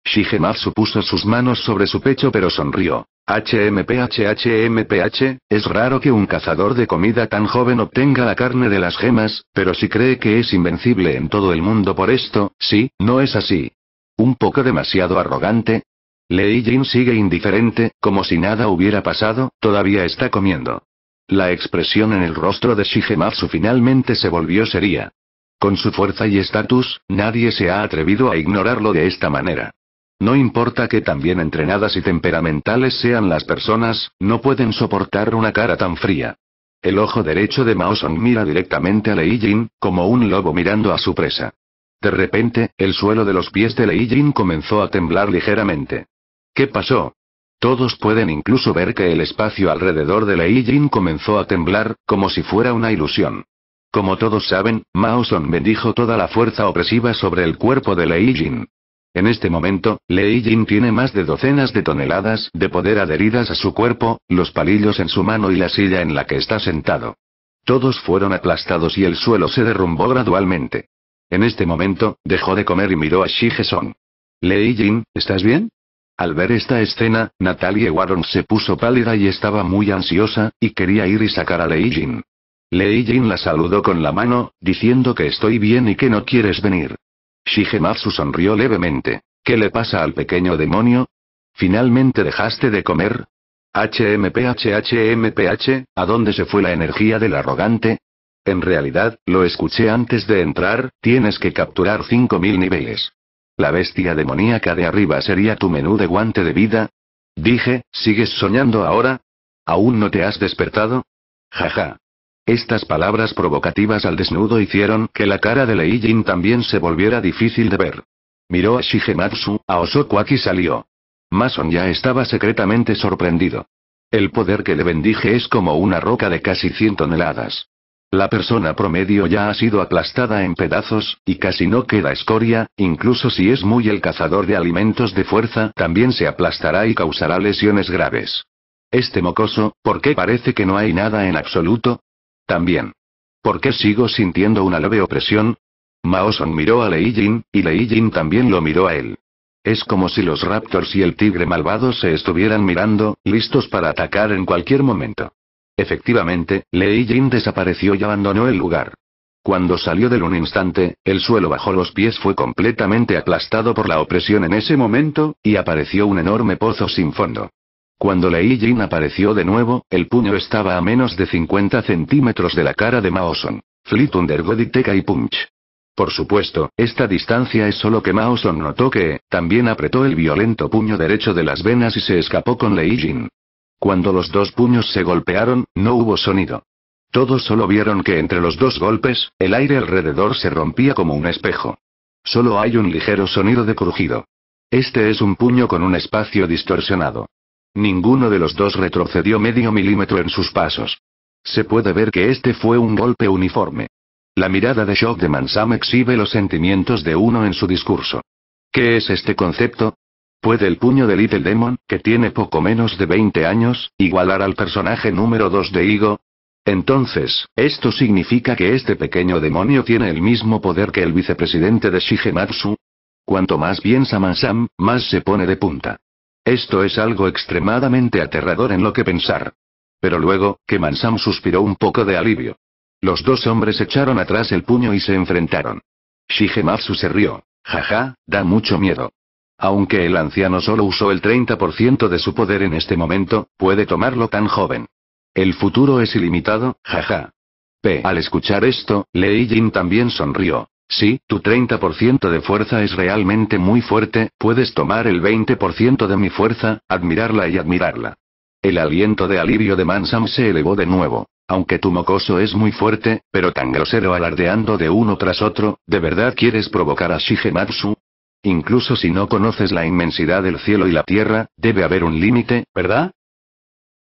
Shigematsu puso sus manos sobre su pecho pero sonrió. HMPHHMPH, es raro que un cazador de comida tan joven obtenga la carne de las gemas, pero si cree que es invencible en todo el mundo por esto, sí, no es así. Un poco demasiado arrogante. Lei Jin sigue indiferente, como si nada hubiera pasado, todavía está comiendo. La expresión en el rostro de Shigematsu finalmente se volvió seria. Con su fuerza y estatus, nadie se ha atrevido a ignorarlo de esta manera. No importa que tan bien entrenadas y temperamentales sean las personas, no pueden soportar una cara tan fría. El ojo derecho de Mao zedong mira directamente a Lei Jin, como un lobo mirando a su presa. De repente, el suelo de los pies de Lei Jin comenzó a temblar ligeramente. ¿Qué pasó? Todos pueden incluso ver que el espacio alrededor de Lei Jin comenzó a temblar, como si fuera una ilusión. Como todos saben, Mao Zedong bendijo toda la fuerza opresiva sobre el cuerpo de Lei Jin. En este momento, Lei Jin tiene más de docenas de toneladas de poder adheridas a su cuerpo, los palillos en su mano y la silla en la que está sentado. Todos fueron aplastados y el suelo se derrumbó gradualmente. En este momento, dejó de comer y miró a Shi Song. Lei Jin, ¿estás bien? Al ver esta escena, Natalie Warren se puso pálida y estaba muy ansiosa, y quería ir y sacar a Lei Jin. Lei Jin la saludó con la mano, diciendo que estoy bien y que no quieres venir. Shigematsu sonrió levemente. ¿Qué le pasa al pequeño demonio? ¿Finalmente dejaste de comer? HMPHHMPH, ¿a dónde se fue la energía del arrogante? En realidad, lo escuché antes de entrar, tienes que capturar 5.000 niveles. La bestia demoníaca de arriba sería tu menú de guante de vida. Dije, ¿sigues soñando ahora? ¿Aún no te has despertado? Jaja. Estas palabras provocativas al desnudo hicieron que la cara de Lei también se volviera difícil de ver. Miró a Shigematsu, a Osokuaki salió. Mason ya estaba secretamente sorprendido. El poder que le bendije es como una roca de casi 100 toneladas. La persona promedio ya ha sido aplastada en pedazos, y casi no queda escoria, incluso si es muy el cazador de alimentos de fuerza, también se aplastará y causará lesiones graves. Este mocoso, ¿por qué parece que no hay nada en absoluto? También. ¿Por qué sigo sintiendo una leve opresión? Mao Maoson miró a Lei Jin, y Lei Jin también lo miró a él. Es como si los raptors y el tigre malvado se estuvieran mirando, listos para atacar en cualquier momento. Efectivamente, Lei Jin desapareció y abandonó el lugar. Cuando salió del un instante, el suelo bajo los pies fue completamente aplastado por la opresión en ese momento, y apareció un enorme pozo sin fondo. Cuando Lei Jin apareció de nuevo, el puño estaba a menos de 50 centímetros de la cara de Maoson. Flit Goditeka y punch. Por supuesto, esta distancia es solo que Maoson notó que, también apretó el violento puño derecho de las venas y se escapó con Lei Jin. Cuando los dos puños se golpearon, no hubo sonido. Todos solo vieron que entre los dos golpes, el aire alrededor se rompía como un espejo. Solo hay un ligero sonido de crujido. Este es un puño con un espacio distorsionado. Ninguno de los dos retrocedió medio milímetro en sus pasos. Se puede ver que este fue un golpe uniforme. La mirada de Shock de Mansam exhibe los sentimientos de uno en su discurso. ¿Qué es este concepto? ¿Puede el puño de Little Demon, que tiene poco menos de 20 años, igualar al personaje número 2 de Higo? Entonces, ¿esto significa que este pequeño demonio tiene el mismo poder que el vicepresidente de Shigematsu? Cuanto más piensa Mansam, más se pone de punta. Esto es algo extremadamente aterrador en lo que pensar. Pero luego, que suspiró un poco de alivio. Los dos hombres echaron atrás el puño y se enfrentaron. Shigematsu se rió. Jaja, da mucho miedo. Aunque el anciano solo usó el 30% de su poder en este momento, puede tomarlo tan joven. El futuro es ilimitado, jaja. P. Al escuchar esto, Lei Jin también sonrió. Sí, tu 30% de fuerza es realmente muy fuerte, puedes tomar el 20% de mi fuerza, admirarla y admirarla. El aliento de alivio de Mansam se elevó de nuevo. Aunque tu mocoso es muy fuerte, pero tan grosero alardeando de uno tras otro, ¿de verdad quieres provocar a Shigematsu? Incluso si no conoces la inmensidad del cielo y la tierra, debe haber un límite, ¿verdad?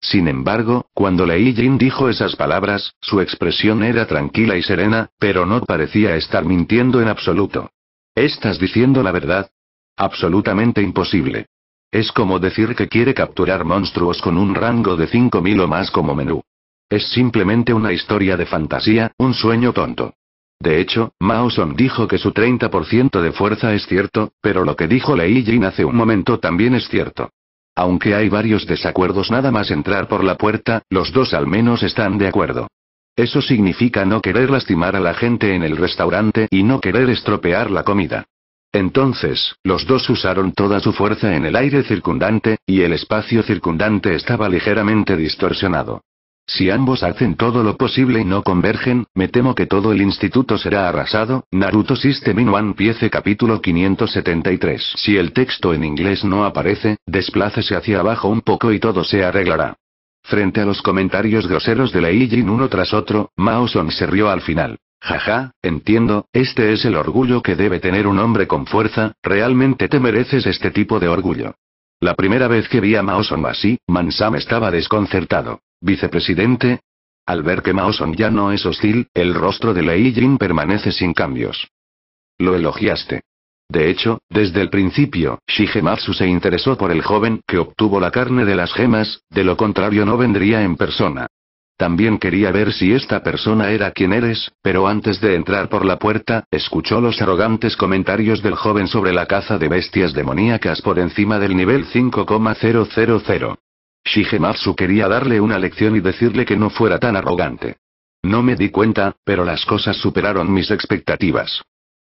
Sin embargo, cuando Lei Jin dijo esas palabras, su expresión era tranquila y serena, pero no parecía estar mintiendo en absoluto. ¿Estás diciendo la verdad? Absolutamente imposible. Es como decir que quiere capturar monstruos con un rango de 5.000 o más como menú. Es simplemente una historia de fantasía, un sueño tonto. De hecho, Mawson dijo que su 30% de fuerza es cierto, pero lo que dijo Lei Jin hace un momento también es cierto. Aunque hay varios desacuerdos nada más entrar por la puerta, los dos al menos están de acuerdo. Eso significa no querer lastimar a la gente en el restaurante y no querer estropear la comida. Entonces, los dos usaron toda su fuerza en el aire circundante, y el espacio circundante estaba ligeramente distorsionado. Si ambos hacen todo lo posible y no convergen, me temo que todo el instituto será arrasado. Naruto System in One Piece capítulo 573. Si el texto en inglés no aparece, desplácese hacia abajo un poco y todo se arreglará. Frente a los comentarios groseros de Jin uno tras otro, Maoson se rió al final. Jaja, entiendo, este es el orgullo que debe tener un hombre con fuerza, realmente te mereces este tipo de orgullo. La primera vez que vi a Maoson así, Mansam estaba desconcertado. Vicepresidente. Al ver que Maoson ya no es hostil, el rostro de Lei Jin permanece sin cambios. Lo elogiaste. De hecho, desde el principio, Shigematsu se interesó por el joven que obtuvo la carne de las gemas, de lo contrario no vendría en persona. También quería ver si esta persona era quien eres, pero antes de entrar por la puerta, escuchó los arrogantes comentarios del joven sobre la caza de bestias demoníacas por encima del nivel 5,000. Shigematsu quería darle una lección y decirle que no fuera tan arrogante. No me di cuenta, pero las cosas superaron mis expectativas.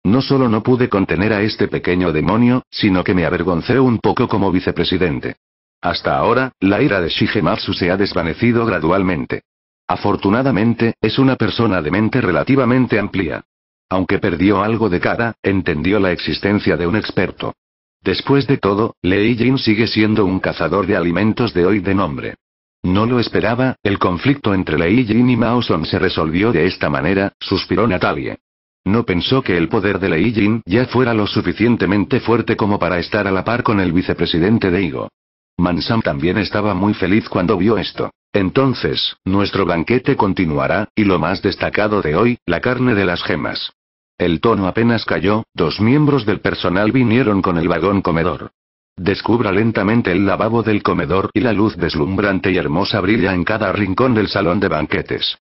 No solo no pude contener a este pequeño demonio, sino que me avergoncé un poco como vicepresidente. Hasta ahora, la ira de Shigematsu se ha desvanecido gradualmente. Afortunadamente, es una persona de mente relativamente amplia. Aunque perdió algo de cara, entendió la existencia de un experto. Después de todo, Lei Jin sigue siendo un cazador de alimentos de hoy de nombre. No lo esperaba, el conflicto entre Lei Jin y Maoson se resolvió de esta manera, suspiró Natalie. No pensó que el poder de Lei Jin ya fuera lo suficientemente fuerte como para estar a la par con el vicepresidente de Igo. Mansam también estaba muy feliz cuando vio esto. Entonces, nuestro banquete continuará, y lo más destacado de hoy, la carne de las gemas. El tono apenas cayó, dos miembros del personal vinieron con el vagón comedor. Descubra lentamente el lavabo del comedor y la luz deslumbrante y hermosa brilla en cada rincón del salón de banquetes.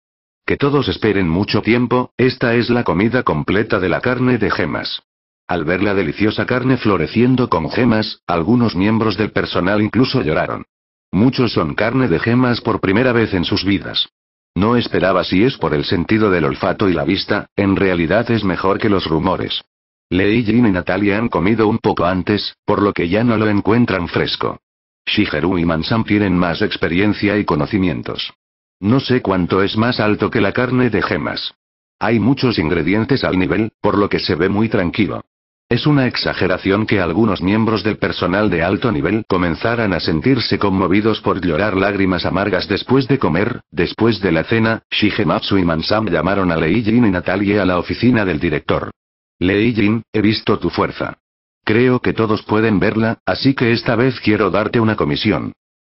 Que todos esperen mucho tiempo, esta es la comida completa de la carne de gemas. Al ver la deliciosa carne floreciendo con gemas, algunos miembros del personal incluso lloraron. Muchos son carne de gemas por primera vez en sus vidas. No esperaba si es por el sentido del olfato y la vista, en realidad es mejor que los rumores. Lei Jin y Natalia han comido un poco antes, por lo que ya no lo encuentran fresco. Shigeru y Mansam tienen más experiencia y conocimientos. No sé cuánto es más alto que la carne de gemas. Hay muchos ingredientes al nivel, por lo que se ve muy tranquilo. Es una exageración que algunos miembros del personal de alto nivel comenzaran a sentirse conmovidos por llorar lágrimas amargas después de comer. Después de la cena, Shigematsu y Mansam llamaron a Lei Jin y Natalie a la oficina del director. Lei Jin, he visto tu fuerza. Creo que todos pueden verla, así que esta vez quiero darte una comisión.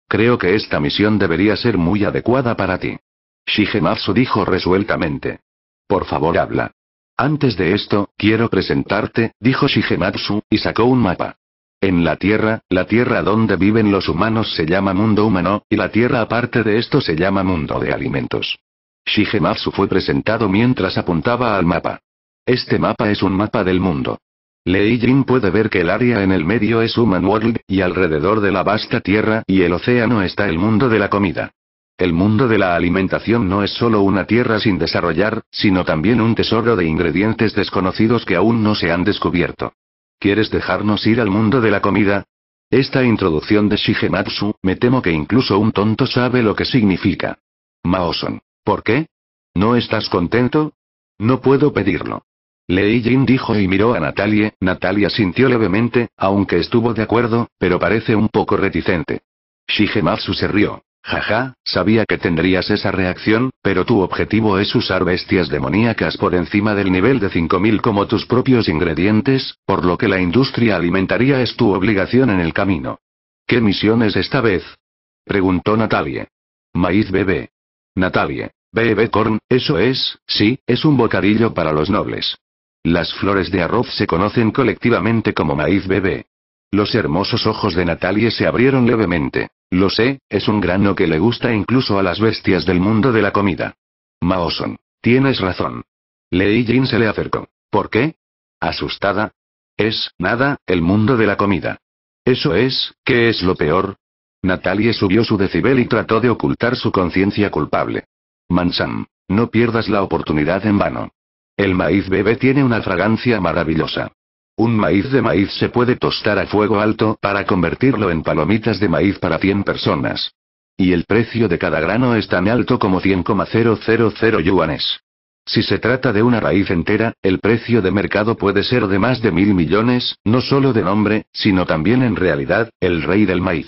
Creo que esta misión debería ser muy adecuada para ti. Shigematsu dijo resueltamente. Por favor, habla. Antes de esto, quiero presentarte, dijo Shigematsu, y sacó un mapa. En la Tierra, la Tierra donde viven los humanos se llama mundo humano, y la Tierra aparte de esto se llama mundo de alimentos. Shigematsu fue presentado mientras apuntaba al mapa. Este mapa es un mapa del mundo. Lei Jin puede ver que el área en el medio es Human World, y alrededor de la vasta Tierra y el océano está el mundo de la comida. El mundo de la alimentación no es solo una tierra sin desarrollar, sino también un tesoro de ingredientes desconocidos que aún no se han descubierto. ¿Quieres dejarnos ir al mundo de la comida? Esta introducción de Shigematsu, me temo que incluso un tonto sabe lo que significa. Maoson. ¿Por qué? ¿No estás contento? No puedo pedirlo. Lei Jin dijo y miró a Natalie, Natalia sintió levemente, aunque estuvo de acuerdo, pero parece un poco reticente. Shigematsu se rió. Jaja, sabía que tendrías esa reacción, pero tu objetivo es usar bestias demoníacas por encima del nivel de 5000 como tus propios ingredientes, por lo que la industria alimentaria es tu obligación en el camino. ¿Qué misión es esta vez? preguntó Natalie. Maíz bebé. Natalie. Bebé corn, eso es, sí, es un bocadillo para los nobles. Las flores de arroz se conocen colectivamente como maíz bebé. Los hermosos ojos de Natalie se abrieron levemente. Lo sé, es un grano que le gusta incluso a las bestias del mundo de la comida. Maoson, tienes razón. Lei Jin se le acercó. ¿Por qué? ¿Asustada? Es, nada, el mundo de la comida. Eso es, ¿qué es lo peor? Natalie subió su decibel y trató de ocultar su conciencia culpable. Mansam, no pierdas la oportunidad en vano. El maíz bebé tiene una fragancia maravillosa. Un maíz de maíz se puede tostar a fuego alto para convertirlo en palomitas de maíz para 100 personas. Y el precio de cada grano es tan alto como 100,000 yuanes. Si se trata de una raíz entera, el precio de mercado puede ser de más de mil millones, no solo de nombre, sino también en realidad, el rey del maíz.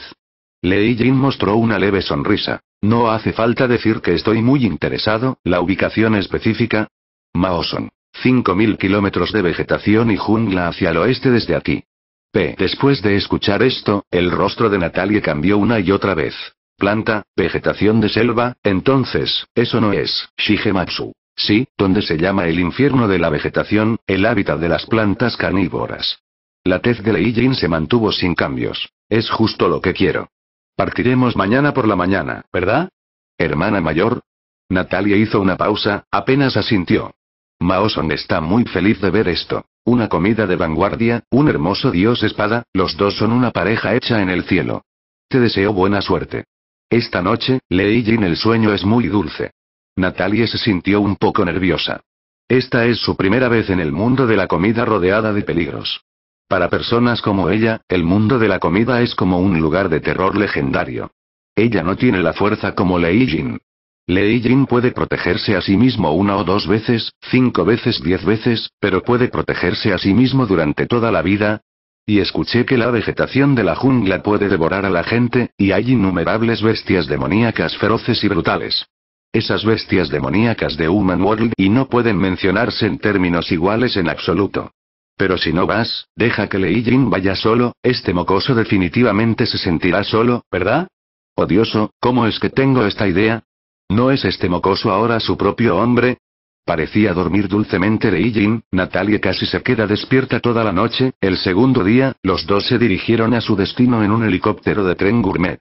Lei Jin mostró una leve sonrisa. No hace falta decir que estoy muy interesado, la ubicación específica. Maoson. 5.000 kilómetros de vegetación y jungla hacia el oeste desde aquí. P. Después de escuchar esto, el rostro de Natalia cambió una y otra vez. Planta, vegetación de selva, entonces, eso no es, Shigematsu. Sí, donde se llama el infierno de la vegetación, el hábitat de las plantas carnívoras. La tez de Leijin se mantuvo sin cambios. Es justo lo que quiero. Partiremos mañana por la mañana, ¿verdad? Hermana mayor. Natalia hizo una pausa, apenas asintió. Maoson está muy feliz de ver esto. Una comida de vanguardia, un hermoso dios espada, los dos son una pareja hecha en el cielo. Te deseo buena suerte. Esta noche, Lei Jin el sueño es muy dulce. Natalie se sintió un poco nerviosa. Esta es su primera vez en el mundo de la comida rodeada de peligros. Para personas como ella, el mundo de la comida es como un lugar de terror legendario. Ella no tiene la fuerza como Lei Jin, Lei Jin puede protegerse a sí mismo una o dos veces, cinco veces, diez veces, pero puede protegerse a sí mismo durante toda la vida. Y escuché que la vegetación de la jungla puede devorar a la gente, y hay innumerables bestias demoníacas feroces y brutales. Esas bestias demoníacas de Human World y no pueden mencionarse en términos iguales en absoluto. Pero si no vas, deja que Lei Jin vaya solo, este mocoso definitivamente se sentirá solo, ¿verdad? Odioso, ¿cómo es que tengo esta idea? ¿No es este mocoso ahora su propio hombre? Parecía dormir dulcemente de Jin, Natalie casi se queda despierta toda la noche. El segundo día, los dos se dirigieron a su destino en un helicóptero de tren gourmet.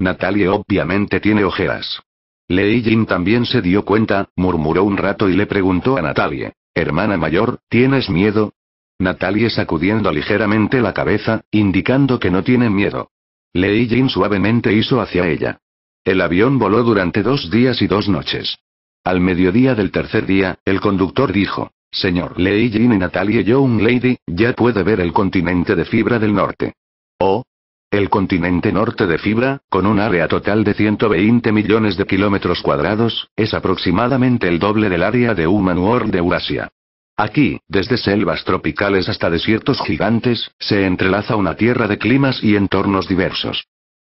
Natalia obviamente tiene ojeras. Lei Jin también se dio cuenta, murmuró un rato y le preguntó a Natalia. Hermana mayor, ¿tienes miedo? Natalie sacudiendo ligeramente la cabeza, indicando que no tiene miedo. Lei suavemente hizo hacia ella. El avión voló durante dos días y dos noches. Al mediodía del tercer día, el conductor dijo, Señor Leijin y Natalie Young Lady, ya puede ver el continente de fibra del norte. Oh, el continente norte de fibra, con un área total de 120 millones de kilómetros cuadrados, es aproximadamente el doble del área de Human World de Eurasia. Aquí, desde selvas tropicales hasta desiertos gigantes, se entrelaza una tierra de climas y entornos diversos.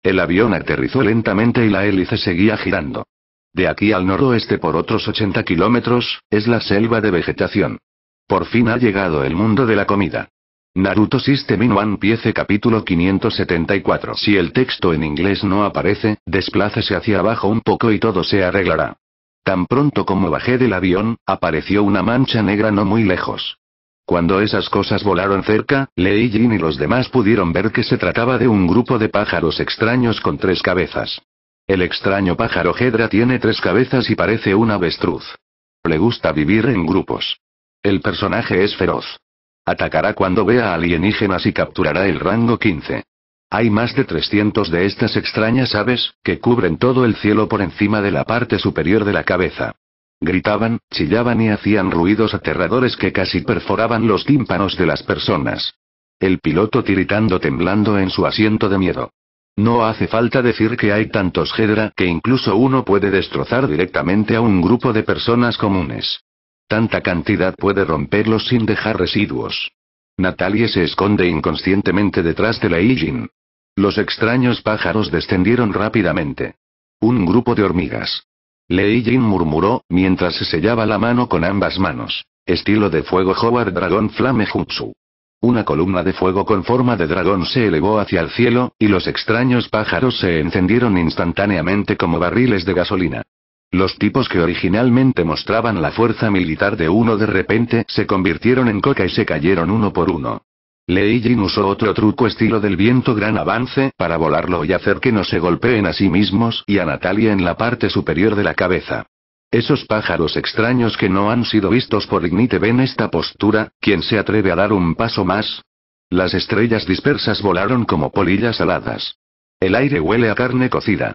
El avión aterrizó lentamente y la hélice seguía girando. De aquí al noroeste por otros 80 kilómetros, es la selva de vegetación. Por fin ha llegado el mundo de la comida. Naruto System in One Piece capítulo 574 Si el texto en inglés no aparece, desplácese hacia abajo un poco y todo se arreglará. Tan pronto como bajé del avión, apareció una mancha negra no muy lejos. Cuando esas cosas volaron cerca, Lei Jin y los demás pudieron ver que se trataba de un grupo de pájaros extraños con tres cabezas. El extraño pájaro Hedra tiene tres cabezas y parece un avestruz. Le gusta vivir en grupos. El personaje es feroz. Atacará cuando vea a alienígenas y capturará el rango 15. Hay más de 300 de estas extrañas aves, que cubren todo el cielo por encima de la parte superior de la cabeza. Gritaban, chillaban y hacían ruidos aterradores que casi perforaban los tímpanos de las personas. El piloto tiritando temblando en su asiento de miedo. No hace falta decir que hay tantos Hedra que incluso uno puede destrozar directamente a un grupo de personas comunes. Tanta cantidad puede romperlos sin dejar residuos. Natalie se esconde inconscientemente detrás de la Ijin. Los extraños pájaros descendieron rápidamente. Un grupo de hormigas. Lei Jin murmuró, mientras se sellaba la mano con ambas manos. Estilo de fuego Howard Dragon Flame Jutsu. Una columna de fuego con forma de dragón se elevó hacia el cielo, y los extraños pájaros se encendieron instantáneamente como barriles de gasolina. Los tipos que originalmente mostraban la fuerza militar de uno de repente se convirtieron en coca y se cayeron uno por uno. Lei usó otro truco estilo del viento gran avance para volarlo y hacer que no se golpeen a sí mismos y a Natalia en la parte superior de la cabeza. Esos pájaros extraños que no han sido vistos por Ignite ven esta postura, ¿quién se atreve a dar un paso más? Las estrellas dispersas volaron como polillas aladas. El aire huele a carne cocida.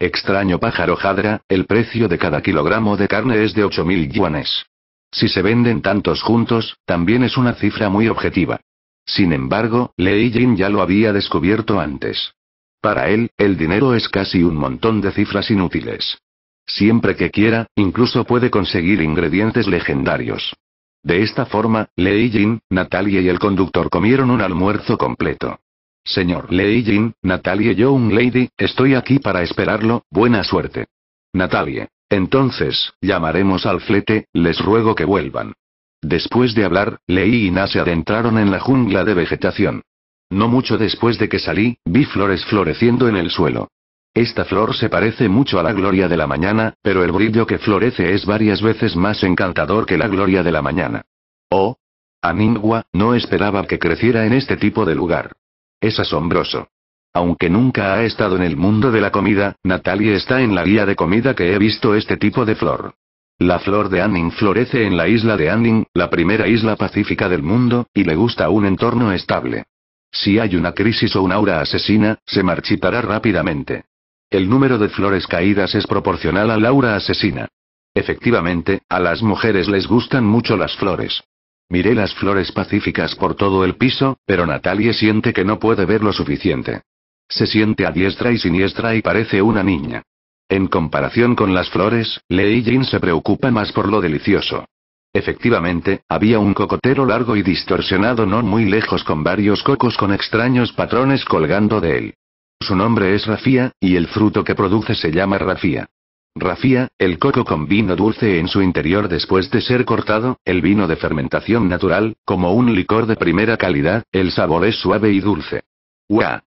Extraño pájaro jadra, el precio de cada kilogramo de carne es de 8.000 yuanes. Si se venden tantos juntos, también es una cifra muy objetiva. Sin embargo, Lei Jin ya lo había descubierto antes. Para él, el dinero es casi un montón de cifras inútiles. Siempre que quiera, incluso puede conseguir ingredientes legendarios. De esta forma, Lei Jin, Natalia y el conductor comieron un almuerzo completo. Señor Lei Jin, Natalia Young Lady, estoy aquí para esperarlo, buena suerte. Natalie. Entonces, llamaremos al flete, les ruego que vuelvan. Después de hablar, Leí y Na se adentraron en la jungla de vegetación. No mucho después de que salí, vi flores floreciendo en el suelo. Esta flor se parece mucho a la gloria de la mañana, pero el brillo que florece es varias veces más encantador que la gloria de la mañana. Oh. Aningua, no esperaba que creciera en este tipo de lugar. Es asombroso. Aunque nunca ha estado en el mundo de la comida, Natalie está en la guía de comida que he visto este tipo de flor. La flor de Anning florece en la isla de Anning, la primera isla pacífica del mundo, y le gusta un entorno estable. Si hay una crisis o un aura asesina, se marchitará rápidamente. El número de flores caídas es proporcional la aura asesina. Efectivamente, a las mujeres les gustan mucho las flores. Miré las flores pacíficas por todo el piso, pero Natalie siente que no puede ver lo suficiente. Se siente a diestra y siniestra y parece una niña. En comparación con las flores, Lei Jin se preocupa más por lo delicioso. Efectivamente, había un cocotero largo y distorsionado no muy lejos con varios cocos con extraños patrones colgando de él. Su nombre es rafía, y el fruto que produce se llama rafía. Rafía, el coco con vino dulce en su interior después de ser cortado, el vino de fermentación natural, como un licor de primera calidad, el sabor es suave y dulce. ¡Guau!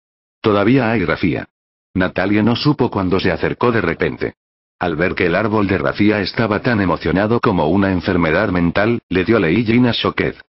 Todavía hay rafía. Natalia no supo cuando se acercó de repente. Al ver que el árbol de rafía estaba tan emocionado como una enfermedad mental, le dio a choquez.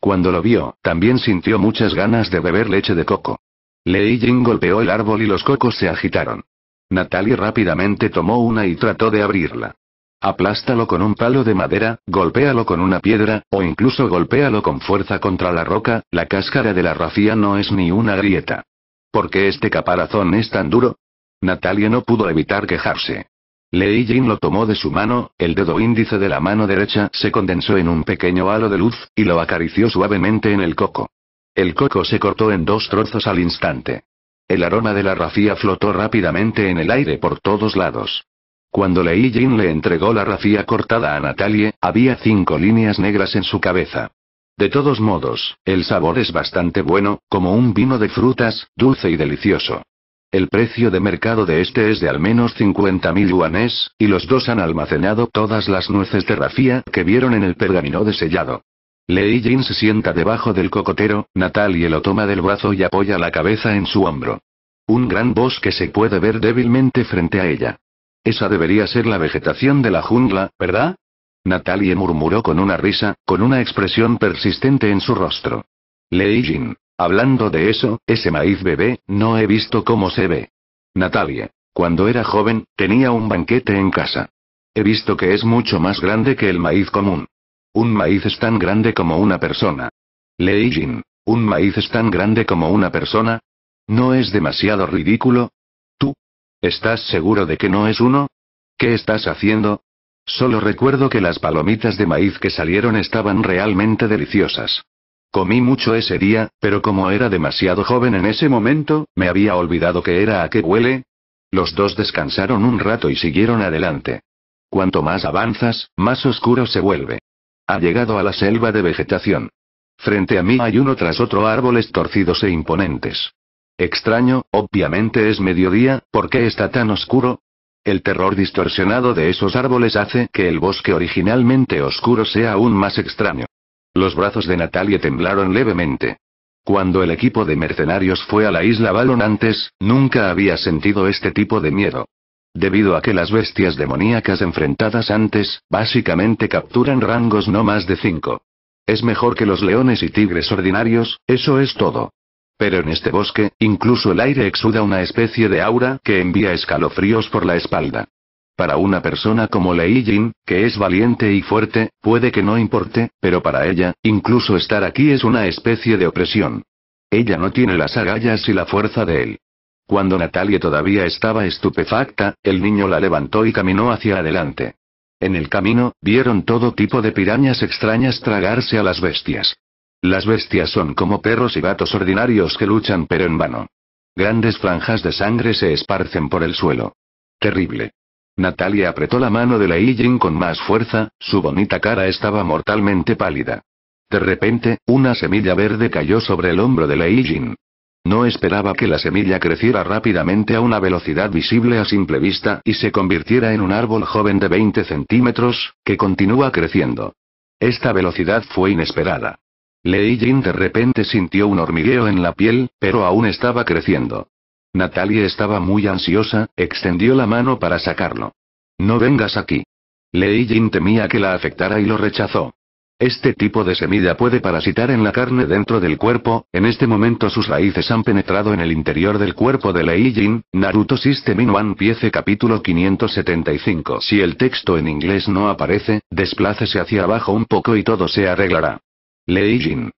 Cuando lo vio, también sintió muchas ganas de beber leche de coco. Lei golpeó el árbol y los cocos se agitaron. Natalie rápidamente tomó una y trató de abrirla. Aplástalo con un palo de madera, golpéalo con una piedra, o incluso golpéalo con fuerza contra la roca, la cáscara de la rafía no es ni una grieta. ¿Por qué este caparazón es tan duro? Natalia no pudo evitar quejarse. Lei Jin lo tomó de su mano, el dedo índice de la mano derecha se condensó en un pequeño halo de luz, y lo acarició suavemente en el coco. El coco se cortó en dos trozos al instante. El aroma de la rafía flotó rápidamente en el aire por todos lados. Cuando Lei Jin le entregó la rafía cortada a Natalie, había cinco líneas negras en su cabeza. De todos modos, el sabor es bastante bueno, como un vino de frutas, dulce y delicioso. El precio de mercado de este es de al menos 50.000 yuanes, y los dos han almacenado todas las nueces de rafía que vieron en el pergamino de sellado. Lei Jin se sienta debajo del cocotero, Natalie lo toma del brazo y apoya la cabeza en su hombro. Un gran bosque se puede ver débilmente frente a ella. Esa debería ser la vegetación de la jungla, ¿verdad? Natalie murmuró con una risa, con una expresión persistente en su rostro. Lei Hablando de eso, ese maíz bebé, no he visto cómo se ve. Natalie. Cuando era joven, tenía un banquete en casa. He visto que es mucho más grande que el maíz común. Un maíz es tan grande como una persona. Lei ¿Un maíz es tan grande como una persona? ¿No es demasiado ridículo? ¿Tú? ¿Estás seguro de que no es uno? ¿Qué estás haciendo? Solo recuerdo que las palomitas de maíz que salieron estaban realmente deliciosas. Comí mucho ese día, pero como era demasiado joven en ese momento, me había olvidado que era a qué huele. Los dos descansaron un rato y siguieron adelante. Cuanto más avanzas, más oscuro se vuelve. Ha llegado a la selva de vegetación. Frente a mí hay uno tras otro árboles torcidos e imponentes. Extraño, obviamente es mediodía, ¿por qué está tan oscuro? El terror distorsionado de esos árboles hace que el bosque originalmente oscuro sea aún más extraño. Los brazos de Natalie temblaron levemente. Cuando el equipo de mercenarios fue a la isla Balon antes, nunca había sentido este tipo de miedo. Debido a que las bestias demoníacas enfrentadas antes, básicamente capturan rangos no más de 5. Es mejor que los leones y tigres ordinarios, eso es todo. Pero en este bosque, incluso el aire exuda una especie de aura que envía escalofríos por la espalda. Para una persona como Lei Jin, que es valiente y fuerte, puede que no importe, pero para ella, incluso estar aquí es una especie de opresión. Ella no tiene las agallas y la fuerza de él. Cuando Natalia todavía estaba estupefacta, el niño la levantó y caminó hacia adelante. En el camino, vieron todo tipo de pirañas extrañas tragarse a las bestias. Las bestias son como perros y gatos ordinarios que luchan pero en vano. Grandes franjas de sangre se esparcen por el suelo. Terrible. Natalia apretó la mano de Lei Jin con más fuerza, su bonita cara estaba mortalmente pálida. De repente, una semilla verde cayó sobre el hombro de Lei Jin. No esperaba que la semilla creciera rápidamente a una velocidad visible a simple vista y se convirtiera en un árbol joven de 20 centímetros, que continúa creciendo. Esta velocidad fue inesperada. Lei Jin de repente sintió un hormigueo en la piel, pero aún estaba creciendo. Natalie estaba muy ansiosa, extendió la mano para sacarlo. No vengas aquí. Lei Jin temía que la afectara y lo rechazó. Este tipo de semilla puede parasitar en la carne dentro del cuerpo, en este momento sus raíces han penetrado en el interior del cuerpo de Lei Jin, Naruto System One Piece capítulo 575 Si el texto en inglés no aparece, desplácese hacia abajo un poco y todo se arreglará. Lei Jin.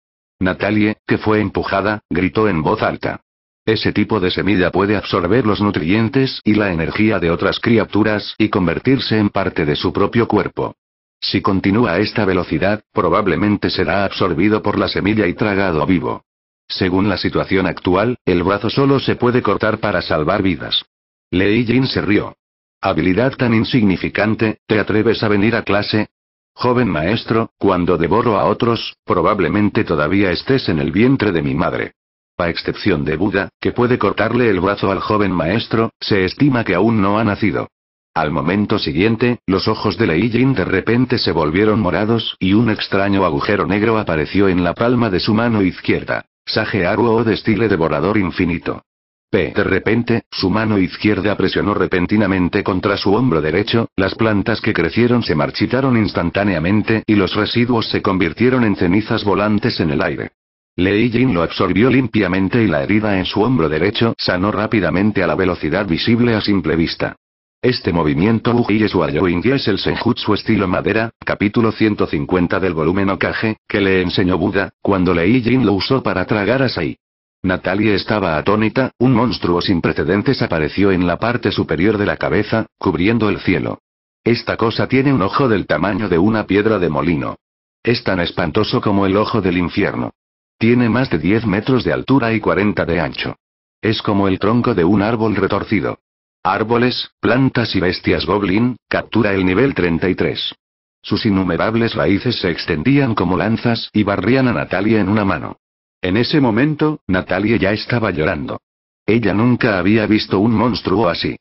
Natalie, que fue empujada, gritó en voz alta. Ese tipo de semilla puede absorber los nutrientes y la energía de otras criaturas y convertirse en parte de su propio cuerpo. Si continúa a esta velocidad, probablemente será absorbido por la semilla y tragado vivo. Según la situación actual, el brazo solo se puede cortar para salvar vidas. Lei Jin se rió. Habilidad tan insignificante, ¿te atreves a venir a clase? Joven maestro, cuando devoro a otros, probablemente todavía estés en el vientre de mi madre. A excepción de Buda, que puede cortarle el brazo al joven maestro, se estima que aún no ha nacido. Al momento siguiente, los ojos de Lei Jin de repente se volvieron morados, y un extraño agujero negro apareció en la palma de su mano izquierda. Sage Aruo de estilo devorador infinito. De repente, su mano izquierda presionó repentinamente contra su hombro derecho, las plantas que crecieron se marchitaron instantáneamente y los residuos se convirtieron en cenizas volantes en el aire. Lei Jin lo absorbió limpiamente y la herida en su hombro derecho sanó rápidamente a la velocidad visible a simple vista. Este movimiento Uji India es el Senjutsu estilo madera, capítulo 150 del volumen Okage, que le enseñó Buda, cuando Lei Jin lo usó para tragar a Sai. Natalia estaba atónita, un monstruo sin precedentes apareció en la parte superior de la cabeza, cubriendo el cielo. Esta cosa tiene un ojo del tamaño de una piedra de molino. Es tan espantoso como el ojo del infierno. Tiene más de 10 metros de altura y 40 de ancho. Es como el tronco de un árbol retorcido. Árboles, plantas y bestias goblin, captura el nivel 33. Sus innumerables raíces se extendían como lanzas y barrían a Natalia en una mano. En ese momento, Natalia ya estaba llorando. Ella nunca había visto un monstruo así.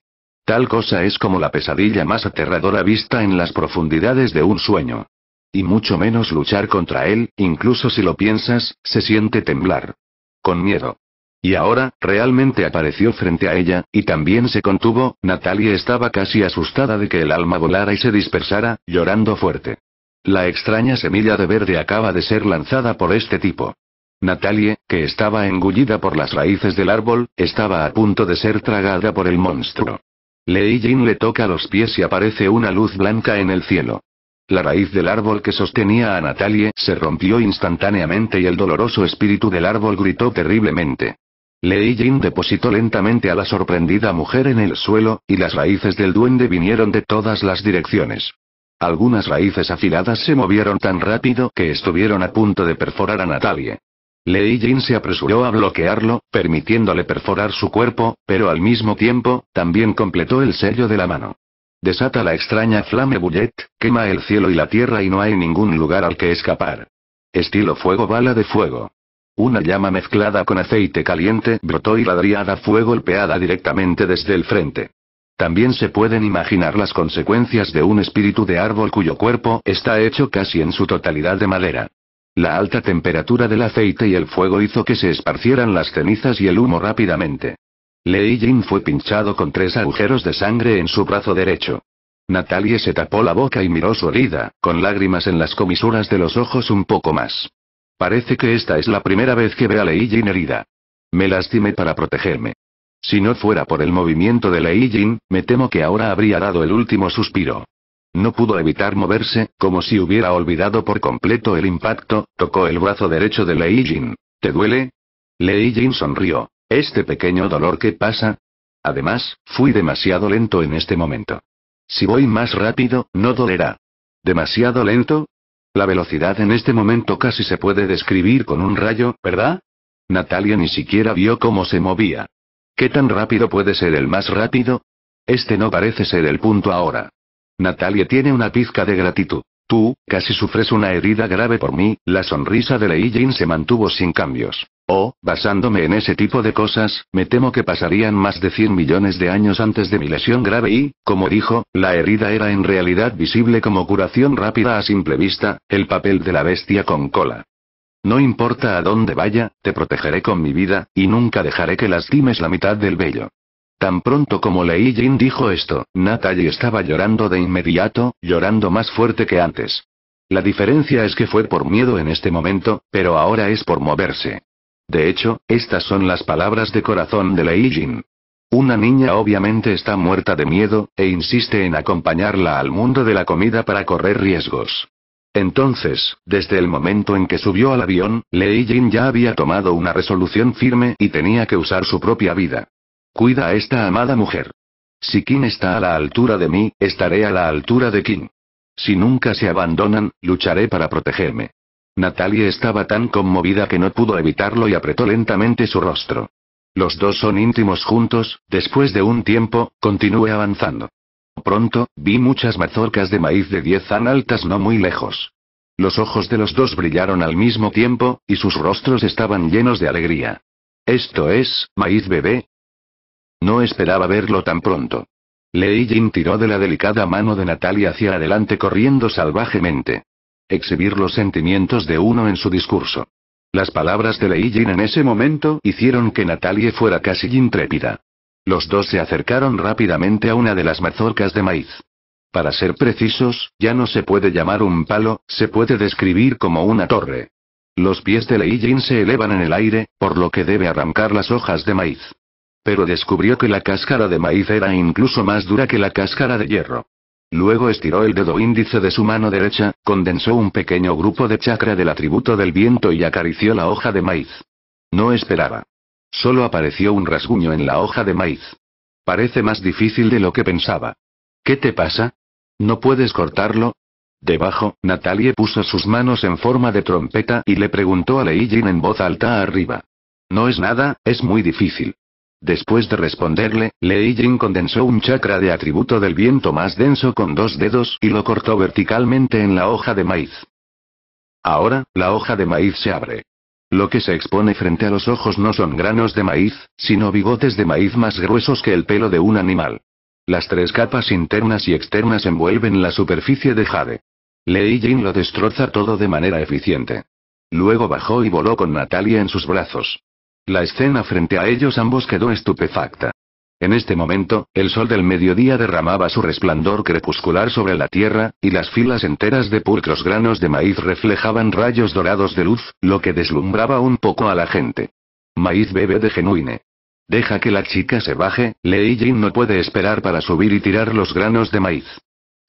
Tal cosa es como la pesadilla más aterradora vista en las profundidades de un sueño. Y mucho menos luchar contra él, incluso si lo piensas, se siente temblar. Con miedo. Y ahora, realmente apareció frente a ella, y también se contuvo, Natalia estaba casi asustada de que el alma volara y se dispersara, llorando fuerte. La extraña semilla de verde acaba de ser lanzada por este tipo. Natalie, que estaba engullida por las raíces del árbol, estaba a punto de ser tragada por el monstruo. Lei Jin le toca los pies y aparece una luz blanca en el cielo. La raíz del árbol que sostenía a Natalie se rompió instantáneamente y el doloroso espíritu del árbol gritó terriblemente. Lei Jin depositó lentamente a la sorprendida mujer en el suelo, y las raíces del duende vinieron de todas las direcciones. Algunas raíces afiladas se movieron tan rápido que estuvieron a punto de perforar a Natalie. Lei Jin se apresuró a bloquearlo, permitiéndole perforar su cuerpo, pero al mismo tiempo, también completó el sello de la mano. Desata la extraña flame bullet, quema el cielo y la tierra y no hay ningún lugar al que escapar. Estilo fuego bala de fuego. Una llama mezclada con aceite caliente brotó y la driada fue golpeada directamente desde el frente. También se pueden imaginar las consecuencias de un espíritu de árbol cuyo cuerpo está hecho casi en su totalidad de madera. La alta temperatura del aceite y el fuego hizo que se esparcieran las cenizas y el humo rápidamente. Lei Jin fue pinchado con tres agujeros de sangre en su brazo derecho. Natalie se tapó la boca y miró su herida, con lágrimas en las comisuras de los ojos un poco más. Parece que esta es la primera vez que ve a Lei Jin herida. Me lastimé para protegerme. Si no fuera por el movimiento de Lei Jin, me temo que ahora habría dado el último suspiro. No pudo evitar moverse, como si hubiera olvidado por completo el impacto, tocó el brazo derecho de Lei Jin. ¿Te duele? Lei Jin sonrió. ¿Este pequeño dolor que pasa? Además, fui demasiado lento en este momento. Si voy más rápido, no dolerá. ¿Demasiado lento? La velocidad en este momento casi se puede describir con un rayo, ¿verdad? Natalia ni siquiera vio cómo se movía. ¿Qué tan rápido puede ser el más rápido? Este no parece ser el punto ahora. Natalia tiene una pizca de gratitud. Tú, casi sufres una herida grave por mí, la sonrisa de Lei se mantuvo sin cambios. Oh, basándome en ese tipo de cosas, me temo que pasarían más de 100 millones de años antes de mi lesión grave y, como dijo, la herida era en realidad visible como curación rápida a simple vista, el papel de la bestia con cola. No importa a dónde vaya, te protegeré con mi vida, y nunca dejaré que lastimes la mitad del vello. Tan pronto como Lei Jin dijo esto, Natalie estaba llorando de inmediato, llorando más fuerte que antes. La diferencia es que fue por miedo en este momento, pero ahora es por moverse. De hecho, estas son las palabras de corazón de Lei Jin. Una niña obviamente está muerta de miedo, e insiste en acompañarla al mundo de la comida para correr riesgos. Entonces, desde el momento en que subió al avión, Lei Jin ya había tomado una resolución firme y tenía que usar su propia vida. Cuida a esta amada mujer. Si Kim está a la altura de mí, estaré a la altura de Kim. Si nunca se abandonan, lucharé para protegerme. Natalia estaba tan conmovida que no pudo evitarlo y apretó lentamente su rostro. Los dos son íntimos juntos, después de un tiempo, continué avanzando. Pronto, vi muchas mazorcas de maíz de diez an altas no muy lejos. Los ojos de los dos brillaron al mismo tiempo, y sus rostros estaban llenos de alegría. Esto es, maíz bebé, no esperaba verlo tan pronto. Lei Jin tiró de la delicada mano de Natalia hacia adelante corriendo salvajemente. Exhibir los sentimientos de uno en su discurso. Las palabras de Lei Jin en ese momento hicieron que Natalie fuera casi intrépida. Los dos se acercaron rápidamente a una de las mazorcas de maíz. Para ser precisos, ya no se puede llamar un palo, se puede describir como una torre. Los pies de Lei Jin se elevan en el aire, por lo que debe arrancar las hojas de maíz. Pero descubrió que la cáscara de maíz era incluso más dura que la cáscara de hierro. Luego estiró el dedo índice de su mano derecha, condensó un pequeño grupo de chakra del atributo del viento y acarició la hoja de maíz. No esperaba. Solo apareció un rasguño en la hoja de maíz. Parece más difícil de lo que pensaba. ¿Qué te pasa? ¿No puedes cortarlo? Debajo, Natalie puso sus manos en forma de trompeta y le preguntó a Leijin en voz alta arriba. No es nada, es muy difícil. Después de responderle, Lei Jin condensó un chakra de atributo del viento más denso con dos dedos y lo cortó verticalmente en la hoja de maíz. Ahora, la hoja de maíz se abre. Lo que se expone frente a los ojos no son granos de maíz, sino bigotes de maíz más gruesos que el pelo de un animal. Las tres capas internas y externas envuelven la superficie de Jade. Lei Jin lo destroza todo de manera eficiente. Luego bajó y voló con Natalia en sus brazos. La escena frente a ellos ambos quedó estupefacta. En este momento, el sol del mediodía derramaba su resplandor crepuscular sobre la tierra, y las filas enteras de pulcros granos de maíz reflejaban rayos dorados de luz, lo que deslumbraba un poco a la gente. Maíz bebe de genuine. Deja que la chica se baje, Lei Jin no puede esperar para subir y tirar los granos de maíz.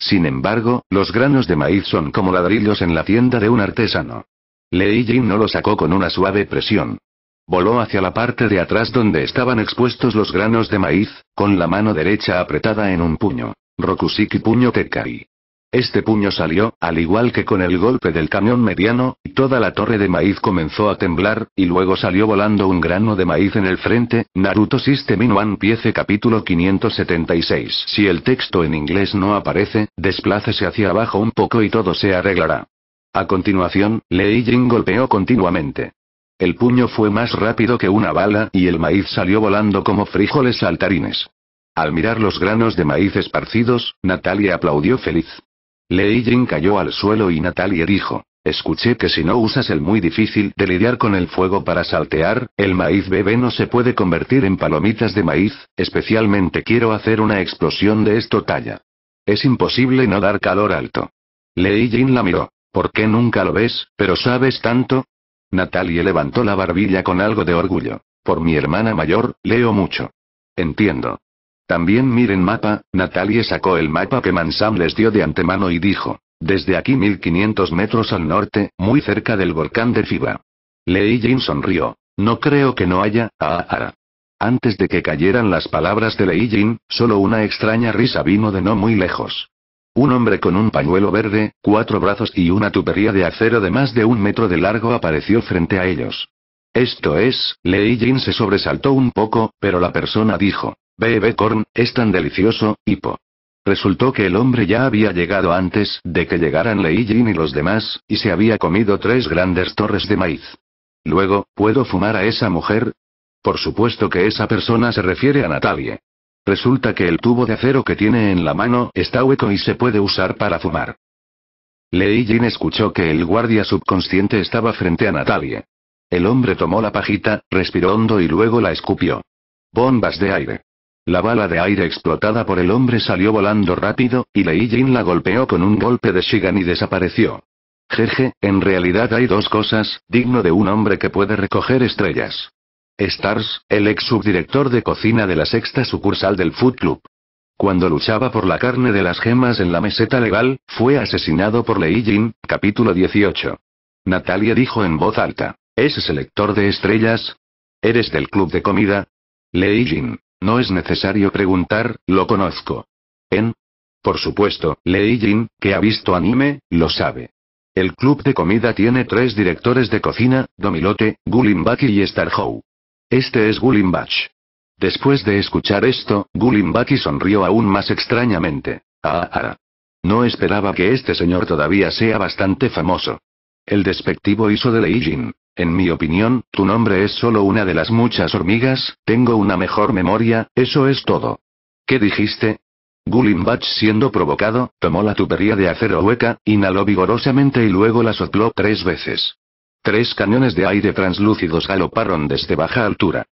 Sin embargo, los granos de maíz son como ladrillos en la tienda de un artesano. Lei Jin no lo sacó con una suave presión. Voló hacia la parte de atrás donde estaban expuestos los granos de maíz, con la mano derecha apretada en un puño. Rokusiki puño tekai. Este puño salió, al igual que con el golpe del camión mediano, y toda la torre de maíz comenzó a temblar, y luego salió volando un grano de maíz en el frente. Naruto System in Piece capítulo 576. Si el texto en inglés no aparece, desplácese hacia abajo un poco y todo se arreglará. A continuación, Lei Jin golpeó continuamente. El puño fue más rápido que una bala y el maíz salió volando como frijoles saltarines. Al mirar los granos de maíz esparcidos, Natalia aplaudió feliz. Lei Jin cayó al suelo y Natalia dijo, escuché que si no usas el muy difícil de lidiar con el fuego para saltear, el maíz bebé no se puede convertir en palomitas de maíz, especialmente quiero hacer una explosión de esto talla. Es imposible no dar calor alto. Lei Jin la miró. ¿Por qué nunca lo ves, pero sabes tanto? Natalie levantó la barbilla con algo de orgullo. Por mi hermana mayor, leo mucho. Entiendo. También miren mapa, Natalie sacó el mapa que Mansam les dio de antemano y dijo, desde aquí 1500 metros al norte, muy cerca del volcán de Fiba. Lei Jin sonrió. No creo que no haya, ah, ah, ah. Antes de que cayeran las palabras de Lei Jin, solo una extraña risa vino de no muy lejos. Un hombre con un pañuelo verde, cuatro brazos y una tubería de acero de más de un metro de largo apareció frente a ellos. Esto es, Lei Jin se sobresaltó un poco, pero la persona dijo, bebe corn, es tan delicioso, hipo. Resultó que el hombre ya había llegado antes de que llegaran Lei Jin y los demás, y se había comido tres grandes torres de maíz. Luego, ¿puedo fumar a esa mujer? Por supuesto que esa persona se refiere a Natalie. Resulta que el tubo de acero que tiene en la mano está hueco y se puede usar para fumar. Lei Jin escuchó que el guardia subconsciente estaba frente a Natalie. El hombre tomó la pajita, respiró hondo y luego la escupió. Bombas de aire. La bala de aire explotada por el hombre salió volando rápido, y Lei Jin la golpeó con un golpe de Shigan y desapareció. Jeje, en realidad hay dos cosas, digno de un hombre que puede recoger estrellas. Stars, el ex subdirector de cocina de la sexta sucursal del Food Club. Cuando luchaba por la carne de las gemas en la meseta legal, fue asesinado por Lei Jin, capítulo 18. Natalia dijo en voz alta, ¿es selector de estrellas? ¿Eres del club de comida? Lei Jin, no es necesario preguntar, lo conozco. ¿En? Por supuesto, Lei Jin, que ha visto anime, lo sabe. El club de comida tiene tres directores de cocina, Domilote, Gulimbaki y Starhow. Este es Gulimbach. Después de escuchar esto, Gullimbach sonrió aún más extrañamente. Ah, ah, No esperaba que este señor todavía sea bastante famoso. El despectivo hizo de Leijin. En mi opinión, tu nombre es solo una de las muchas hormigas, tengo una mejor memoria, eso es todo. ¿Qué dijiste? Gulimbach siendo provocado, tomó la tubería de acero hueca, inhaló vigorosamente y luego la sopló tres veces. Tres cañones de aire translúcidos galoparon desde baja altura.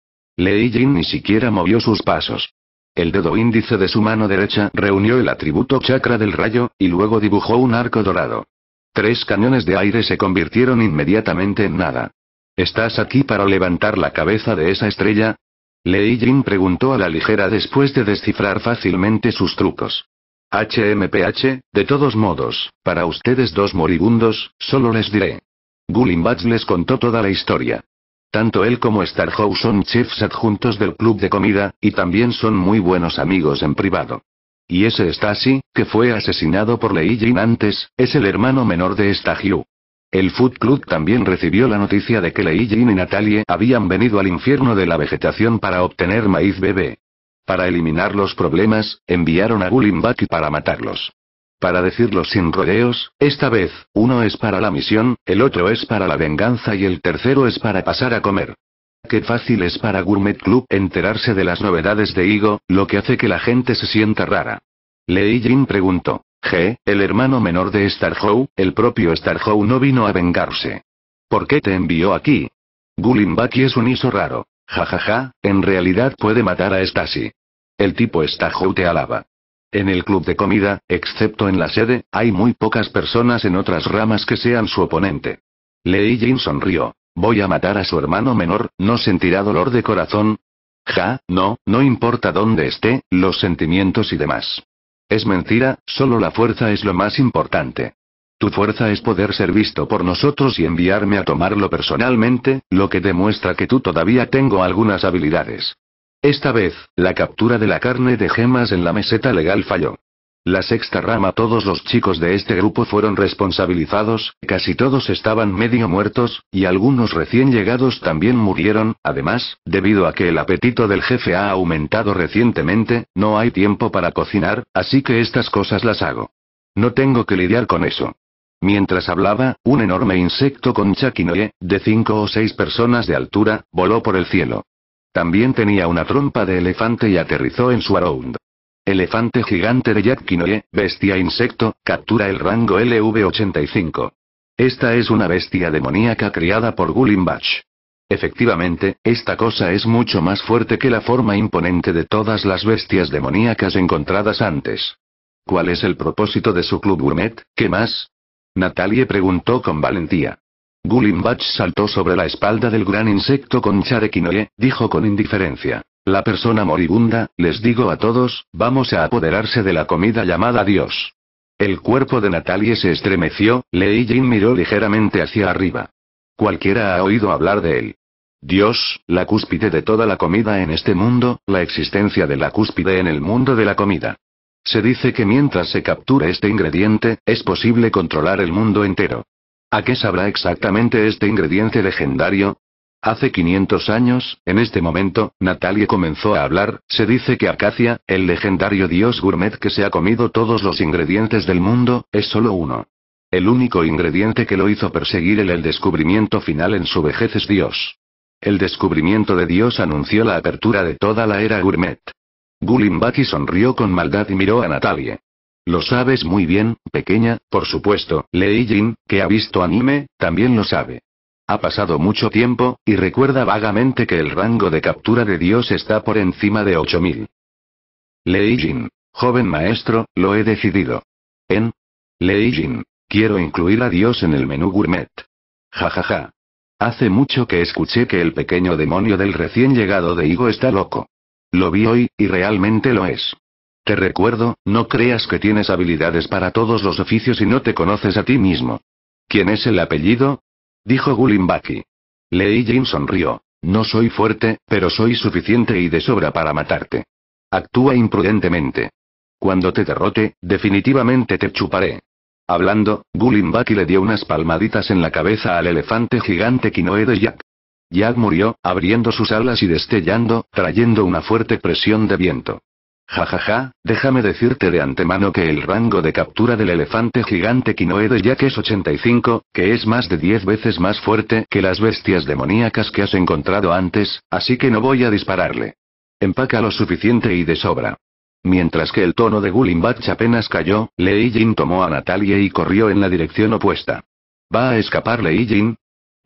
Lei Jin ni siquiera movió sus pasos. El dedo índice de su mano derecha reunió el atributo chakra del rayo, y luego dibujó un arco dorado. Tres cañones de aire se convirtieron inmediatamente en nada. ¿Estás aquí para levantar la cabeza de esa estrella? Lei Jin preguntó a la ligera después de descifrar fácilmente sus trucos. HMPH, de todos modos, para ustedes dos moribundos, solo les diré. Gullimbach les contó toda la historia. Tanto él como Starhouse son chefs adjuntos del club de comida, y también son muy buenos amigos en privado. Y ese Stasi, que fue asesinado por Lei Jin antes, es el hermano menor de Stagiu. El Food Club también recibió la noticia de que Lei y Natalie habían venido al infierno de la vegetación para obtener maíz bebé. Para eliminar los problemas, enviaron a Gulimbaki para matarlos. Para decirlo sin rodeos, esta vez, uno es para la misión, el otro es para la venganza y el tercero es para pasar a comer. Qué fácil es para Gourmet Club enterarse de las novedades de Igo, lo que hace que la gente se sienta rara. Lei Jin preguntó. G, el hermano menor de Starhow, el propio Starhow no vino a vengarse. ¿Por qué te envió aquí? Gulimbaki es un iso raro. Ja ja, ja, en realidad puede matar a Stasi. El tipo Starhow te alaba. En el club de comida, excepto en la sede, hay muy pocas personas en otras ramas que sean su oponente. Lei Jin sonrió. Voy a matar a su hermano menor, ¿no sentirá dolor de corazón? Ja, no, no importa dónde esté, los sentimientos y demás. Es mentira, solo la fuerza es lo más importante. Tu fuerza es poder ser visto por nosotros y enviarme a tomarlo personalmente, lo que demuestra que tú todavía tengo algunas habilidades. Esta vez, la captura de la carne de gemas en la meseta legal falló. La sexta rama todos los chicos de este grupo fueron responsabilizados, casi todos estaban medio muertos, y algunos recién llegados también murieron, además, debido a que el apetito del jefe ha aumentado recientemente, no hay tiempo para cocinar, así que estas cosas las hago. No tengo que lidiar con eso. Mientras hablaba, un enorme insecto con chaquinoye, de cinco o seis personas de altura, voló por el cielo. También tenía una trompa de elefante y aterrizó en su around. Elefante gigante de Jack bestia insecto, captura el rango LV85. Esta es una bestia demoníaca criada por Gulimbach. Efectivamente, esta cosa es mucho más fuerte que la forma imponente de todas las bestias demoníacas encontradas antes. ¿Cuál es el propósito de su club gourmet? ¿Qué más? Natalie preguntó con valentía. Gulimbach saltó sobre la espalda del gran insecto con Charequinoe, dijo con indiferencia. La persona moribunda, les digo a todos, vamos a apoderarse de la comida llamada Dios. El cuerpo de Natalie se estremeció, Lei Jin miró ligeramente hacia arriba. Cualquiera ha oído hablar de él. Dios, la cúspide de toda la comida en este mundo, la existencia de la cúspide en el mundo de la comida. Se dice que mientras se captura este ingrediente, es posible controlar el mundo entero. ¿A qué sabrá exactamente este ingrediente legendario? Hace 500 años, en este momento, Natalie comenzó a hablar, se dice que Acacia, el legendario dios gourmet que se ha comido todos los ingredientes del mundo, es solo uno. El único ingrediente que lo hizo perseguir en el descubrimiento final en su vejez es Dios. El descubrimiento de Dios anunció la apertura de toda la era gourmet. Gulimbaki sonrió con maldad y miró a Natalie. Lo sabes muy bien, pequeña, por supuesto, Lei Jin, que ha visto anime, también lo sabe. Ha pasado mucho tiempo, y recuerda vagamente que el rango de captura de Dios está por encima de 8000. Lei Jin, joven maestro, lo he decidido. En Lei Jin, quiero incluir a Dios en el menú gourmet. Jajaja. Ja, ja. Hace mucho que escuché que el pequeño demonio del recién llegado de Higo está loco. Lo vi hoy, y realmente lo es. Te recuerdo, no creas que tienes habilidades para todos los oficios y no te conoces a ti mismo. ¿Quién es el apellido? Dijo Gulimbaki. Lei Jin sonrió. No soy fuerte, pero soy suficiente y de sobra para matarte. Actúa imprudentemente. Cuando te derrote, definitivamente te chuparé. Hablando, Gulimbaki le dio unas palmaditas en la cabeza al elefante gigante Kinoe de Jack. Jack murió, abriendo sus alas y destellando, trayendo una fuerte presión de viento. Jajaja, ja, ja, déjame decirte de antemano que el rango de captura del elefante gigante Kinoede ya que es 85, que es más de 10 veces más fuerte que las bestias demoníacas que has encontrado antes, así que no voy a dispararle. Empaca lo suficiente y de sobra. Mientras que el tono de Gulimbach apenas cayó, Lei Jin tomó a Natalia y corrió en la dirección opuesta. Va a escapar Lei Jin,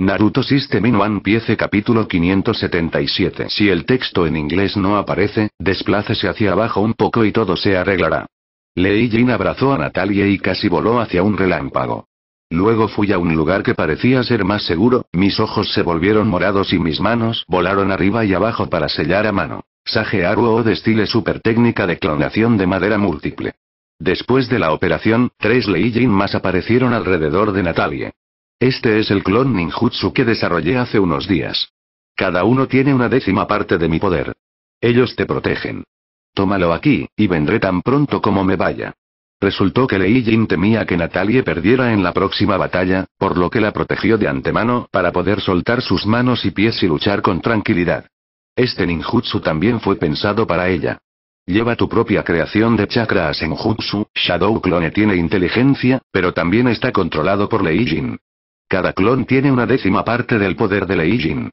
Naruto System in One Piece capítulo 577 Si el texto en inglés no aparece, desplácese hacia abajo un poco y todo se arreglará. Lei Jin abrazó a Natalia y casi voló hacia un relámpago. Luego fui a un lugar que parecía ser más seguro, mis ojos se volvieron morados y mis manos volaron arriba y abajo para sellar a mano. Sage o de estilo super técnica de clonación de madera múltiple. Después de la operación, tres Lei Jin más aparecieron alrededor de Natalie. Este es el clon ninjutsu que desarrollé hace unos días. Cada uno tiene una décima parte de mi poder. Ellos te protegen. Tómalo aquí, y vendré tan pronto como me vaya. Resultó que Lei Jin temía que Natalie perdiera en la próxima batalla, por lo que la protegió de antemano para poder soltar sus manos y pies y luchar con tranquilidad. Este ninjutsu también fue pensado para ella. Lleva tu propia creación de chakras en jutsu, Shadow Clone tiene inteligencia, pero también está controlado por Lei Jin. Cada clon tiene una décima parte del poder de Lei Jin.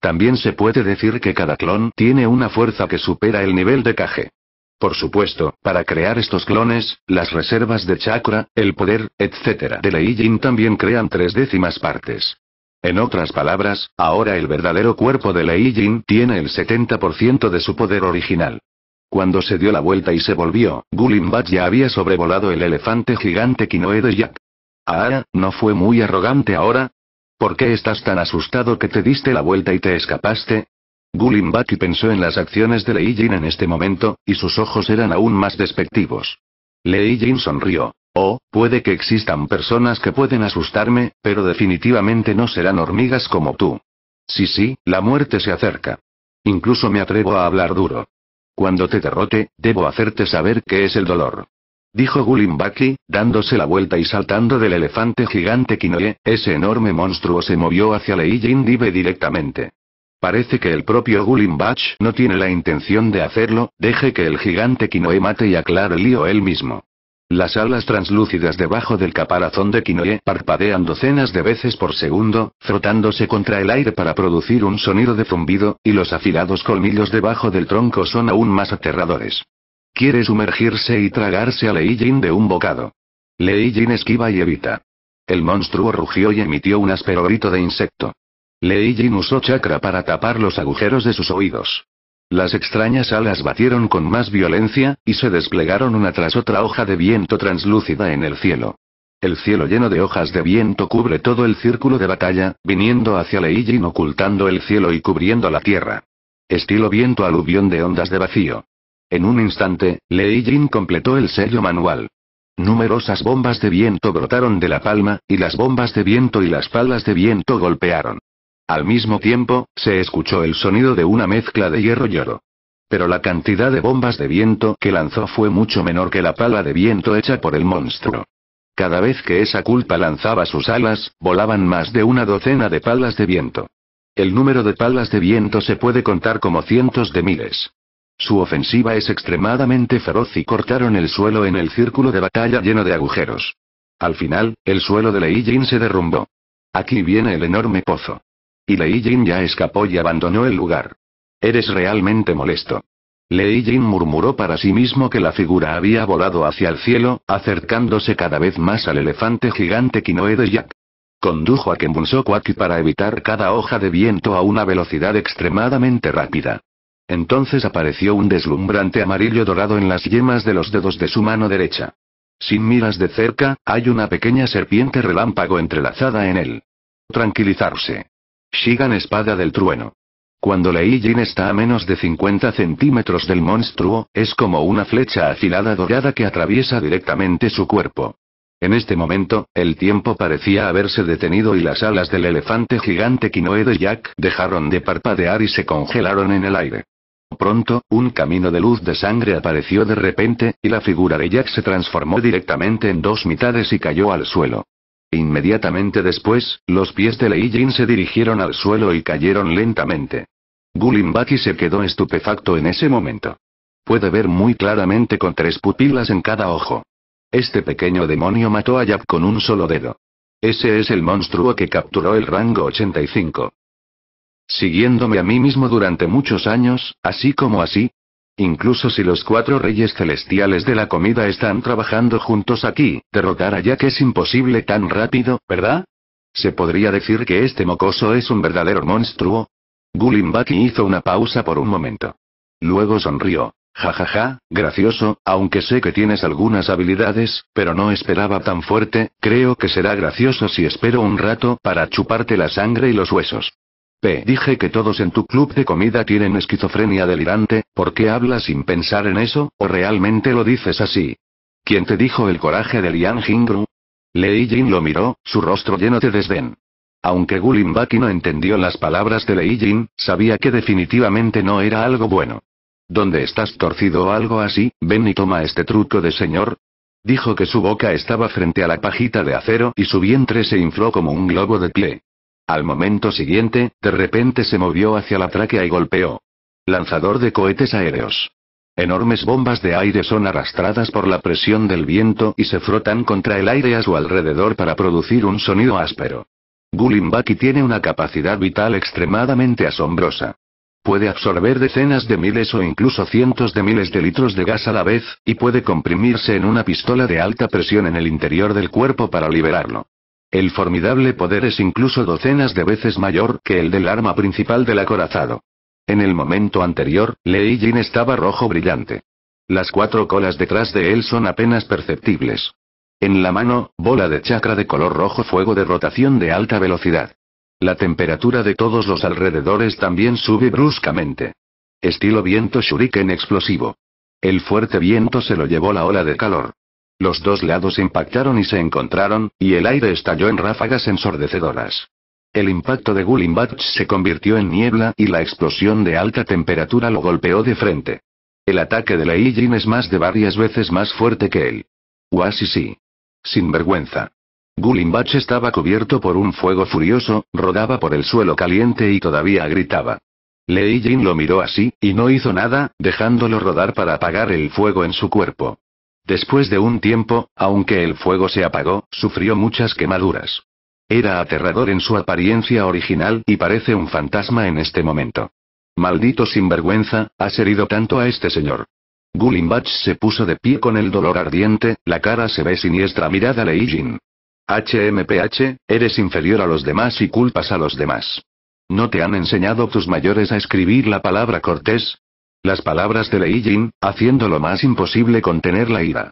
También se puede decir que cada clon tiene una fuerza que supera el nivel de Kage. Por supuesto, para crear estos clones, las reservas de chakra, el poder, etc. de Lei Jin también crean tres décimas partes. En otras palabras, ahora el verdadero cuerpo de Lei Jin tiene el 70% de su poder original. Cuando se dio la vuelta y se volvió, Gulimbat ya había sobrevolado el elefante gigante Kinoe de Jack. Ah, ¿no fue muy arrogante ahora? ¿Por qué estás tan asustado que te diste la vuelta y te escapaste? Gulimbaki pensó en las acciones de Lei Jin en este momento, y sus ojos eran aún más despectivos. Lei Jin sonrió. Oh, puede que existan personas que pueden asustarme, pero definitivamente no serán hormigas como tú. Sí, sí, la muerte se acerca. Incluso me atrevo a hablar duro. Cuando te derrote, debo hacerte saber qué es el dolor dijo Gulimbaki, dándose la vuelta y saltando del elefante gigante Kinoe, ese enorme monstruo se movió hacia Lei Dive directamente. Parece que el propio Gulimbach no tiene la intención de hacerlo, deje que el gigante Kinoe mate y aclare el lío él mismo. Las alas translúcidas debajo del caparazón de Kinoe parpadean docenas de veces por segundo, frotándose contra el aire para producir un sonido de zumbido, y los afilados colmillos debajo del tronco son aún más aterradores. Quiere sumergirse y tragarse a Lei de un bocado. Lei esquiva y evita. El monstruo rugió y emitió un áspero grito de insecto. Lei usó chakra para tapar los agujeros de sus oídos. Las extrañas alas batieron con más violencia, y se desplegaron una tras otra hoja de viento translúcida en el cielo. El cielo lleno de hojas de viento cubre todo el círculo de batalla, viniendo hacia Leijin ocultando el cielo y cubriendo la tierra. Estilo viento aluvión de ondas de vacío. En un instante, Lei Jin completó el sello manual. Numerosas bombas de viento brotaron de la palma, y las bombas de viento y las palas de viento golpearon. Al mismo tiempo, se escuchó el sonido de una mezcla de hierro y oro. Pero la cantidad de bombas de viento que lanzó fue mucho menor que la pala de viento hecha por el monstruo. Cada vez que esa culpa lanzaba sus alas, volaban más de una docena de palas de viento. El número de palas de viento se puede contar como cientos de miles. Su ofensiva es extremadamente feroz y cortaron el suelo en el círculo de batalla lleno de agujeros. Al final, el suelo de Lei Jin se derrumbó. Aquí viene el enorme pozo. Y Lei Jin ya escapó y abandonó el lugar. Eres realmente molesto. Lei Jin murmuró para sí mismo que la figura había volado hacia el cielo, acercándose cada vez más al elefante gigante Kinoe de Jack. Condujo a Kembunso Kwaki para evitar cada hoja de viento a una velocidad extremadamente rápida. Entonces apareció un deslumbrante amarillo dorado en las yemas de los dedos de su mano derecha. Sin miras de cerca, hay una pequeña serpiente relámpago entrelazada en él. Tranquilizarse. Shigan espada del trueno. Cuando Lei Jin está a menos de 50 centímetros del monstruo, es como una flecha afilada dorada que atraviesa directamente su cuerpo. En este momento, el tiempo parecía haberse detenido y las alas del elefante gigante Kinoe de Jack dejaron de parpadear y se congelaron en el aire. Pronto, un camino de luz de sangre apareció de repente, y la figura de Jack se transformó directamente en dos mitades y cayó al suelo. Inmediatamente después, los pies de Lei Jin se dirigieron al suelo y cayeron lentamente. Gulimbaki se quedó estupefacto en ese momento. Puede ver muy claramente con tres pupilas en cada ojo. Este pequeño demonio mató a Jack con un solo dedo. Ese es el monstruo que capturó el rango 85 siguiéndome a mí mismo durante muchos años, así como así. Incluso si los cuatro reyes celestiales de la comida están trabajando juntos aquí, derrotar ya que es imposible tan rápido, ¿verdad? ¿Se podría decir que este mocoso es un verdadero monstruo? Gulimbaki hizo una pausa por un momento. Luego sonrió. Jajaja, ja, ja, gracioso, aunque sé que tienes algunas habilidades, pero no esperaba tan fuerte, creo que será gracioso si espero un rato para chuparte la sangre y los huesos. Dije que todos en tu club de comida tienen esquizofrenia delirante, ¿por qué hablas sin pensar en eso, o realmente lo dices así? ¿Quién te dijo el coraje de Lian Jingru? Lei Jin lo miró, su rostro lleno de desdén. Aunque Gulin no entendió las palabras de Lei Jin, sabía que definitivamente no era algo bueno. ¿Dónde estás torcido o algo así? Ven y toma este truco de señor, Dijo que su boca estaba frente a la pajita de acero y su vientre se infló como un globo de pie. Al momento siguiente, de repente se movió hacia la tráquea y golpeó. Lanzador de cohetes aéreos. Enormes bombas de aire son arrastradas por la presión del viento y se frotan contra el aire a su alrededor para producir un sonido áspero. Gulimbaki tiene una capacidad vital extremadamente asombrosa. Puede absorber decenas de miles o incluso cientos de miles de litros de gas a la vez, y puede comprimirse en una pistola de alta presión en el interior del cuerpo para liberarlo. El formidable poder es incluso docenas de veces mayor que el del arma principal del acorazado. En el momento anterior, Lei Jin estaba rojo brillante. Las cuatro colas detrás de él son apenas perceptibles. En la mano, bola de chakra de color rojo fuego de rotación de alta velocidad. La temperatura de todos los alrededores también sube bruscamente. Estilo viento shuriken explosivo. El fuerte viento se lo llevó la ola de calor. Los dos lados impactaron y se encontraron, y el aire estalló en ráfagas ensordecedoras. El impacto de Gulimbach se convirtió en niebla y la explosión de alta temperatura lo golpeó de frente. El ataque de Lei es más de varias veces más fuerte que él. así sí. Sin vergüenza. Gulimbach estaba cubierto por un fuego furioso, rodaba por el suelo caliente y todavía gritaba. Lei Jin lo miró así, y no hizo nada, dejándolo rodar para apagar el fuego en su cuerpo. Después de un tiempo, aunque el fuego se apagó, sufrió muchas quemaduras. Era aterrador en su apariencia original y parece un fantasma en este momento. Maldito sinvergüenza, has herido tanto a este señor. Gulimbach se puso de pie con el dolor ardiente, la cara se ve siniestra mirada a HMPH, eres inferior a los demás y culpas a los demás. ¿No te han enseñado tus mayores a escribir la palabra cortés? Las palabras de Lei haciendo lo más imposible contener la ira.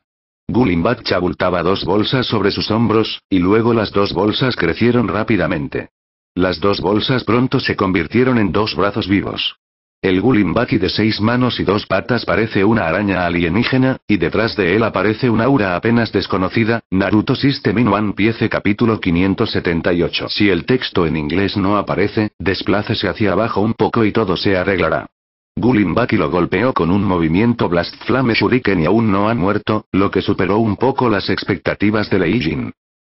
Gulimbat chabultaba dos bolsas sobre sus hombros, y luego las dos bolsas crecieron rápidamente. Las dos bolsas pronto se convirtieron en dos brazos vivos. El Gulimbaki de seis manos y dos patas parece una araña alienígena, y detrás de él aparece una aura apenas desconocida, Naruto System in One Piece capítulo 578. Si el texto en inglés no aparece, desplácese hacia abajo un poco y todo se arreglará. Gulimbaki lo golpeó con un movimiento Blast Flame Shuriken y aún no ha muerto, lo que superó un poco las expectativas de Leijin.